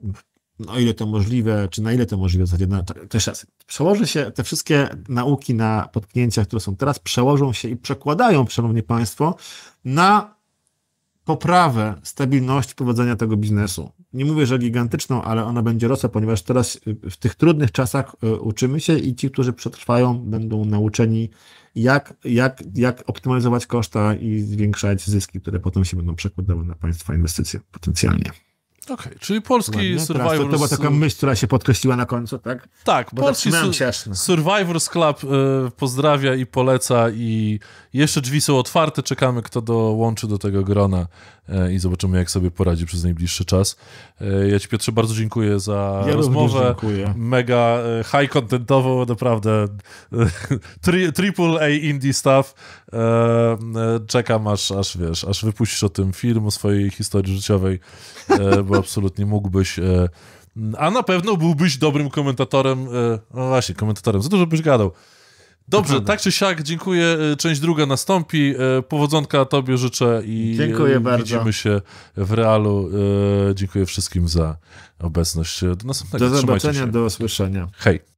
no ile to możliwe, czy na ile to możliwe, w zasadzie na, też raz. Przełoży się, te wszystkie nauki na podknięcia, które są teraz, przełożą się i przekładają, szanowni państwo, na poprawę stabilności prowadzenia tego biznesu nie mówię, że gigantyczną, ale ona będzie rosła, ponieważ teraz y, w tych trudnych czasach y, uczymy się i ci, którzy przetrwają, będą nauczeni, jak, jak, jak optymalizować koszta i zwiększać zyski, które potem się będą przekładały na państwa inwestycje potencjalnie. Okej, okay, czyli polski Ładnie, Survivors... To, to była taka myśl, która się podkreśliła na końcu, tak? Tak, Bo polski su się aż, Survivors Club y, pozdrawia i poleca i jeszcze drzwi są otwarte, czekamy kto dołączy do tego grona y, i zobaczymy jak sobie poradzi przez najbliższy czas. Y, ja Ci Piotrze bardzo dziękuję za ja rozmowę. Dziękuję. Mega high contentową, naprawdę tri triple A indie stuff. E, e, czekam aż, aż wiesz, aż wypuścisz o tym film, o swojej historii życiowej, e, bo absolutnie mógłbyś. a na pewno byłbyś dobrym komentatorem. no właśnie, komentatorem, za dużo byś gadał. Dobrze, tak czy siak, dziękuję. Część druga nastąpi. Powodzonka Tobie życzę i dziękuję bardzo. widzimy się w realu. Dziękuję wszystkim za obecność. Do następnego. Do zobaczenia, do usłyszenia. Hej.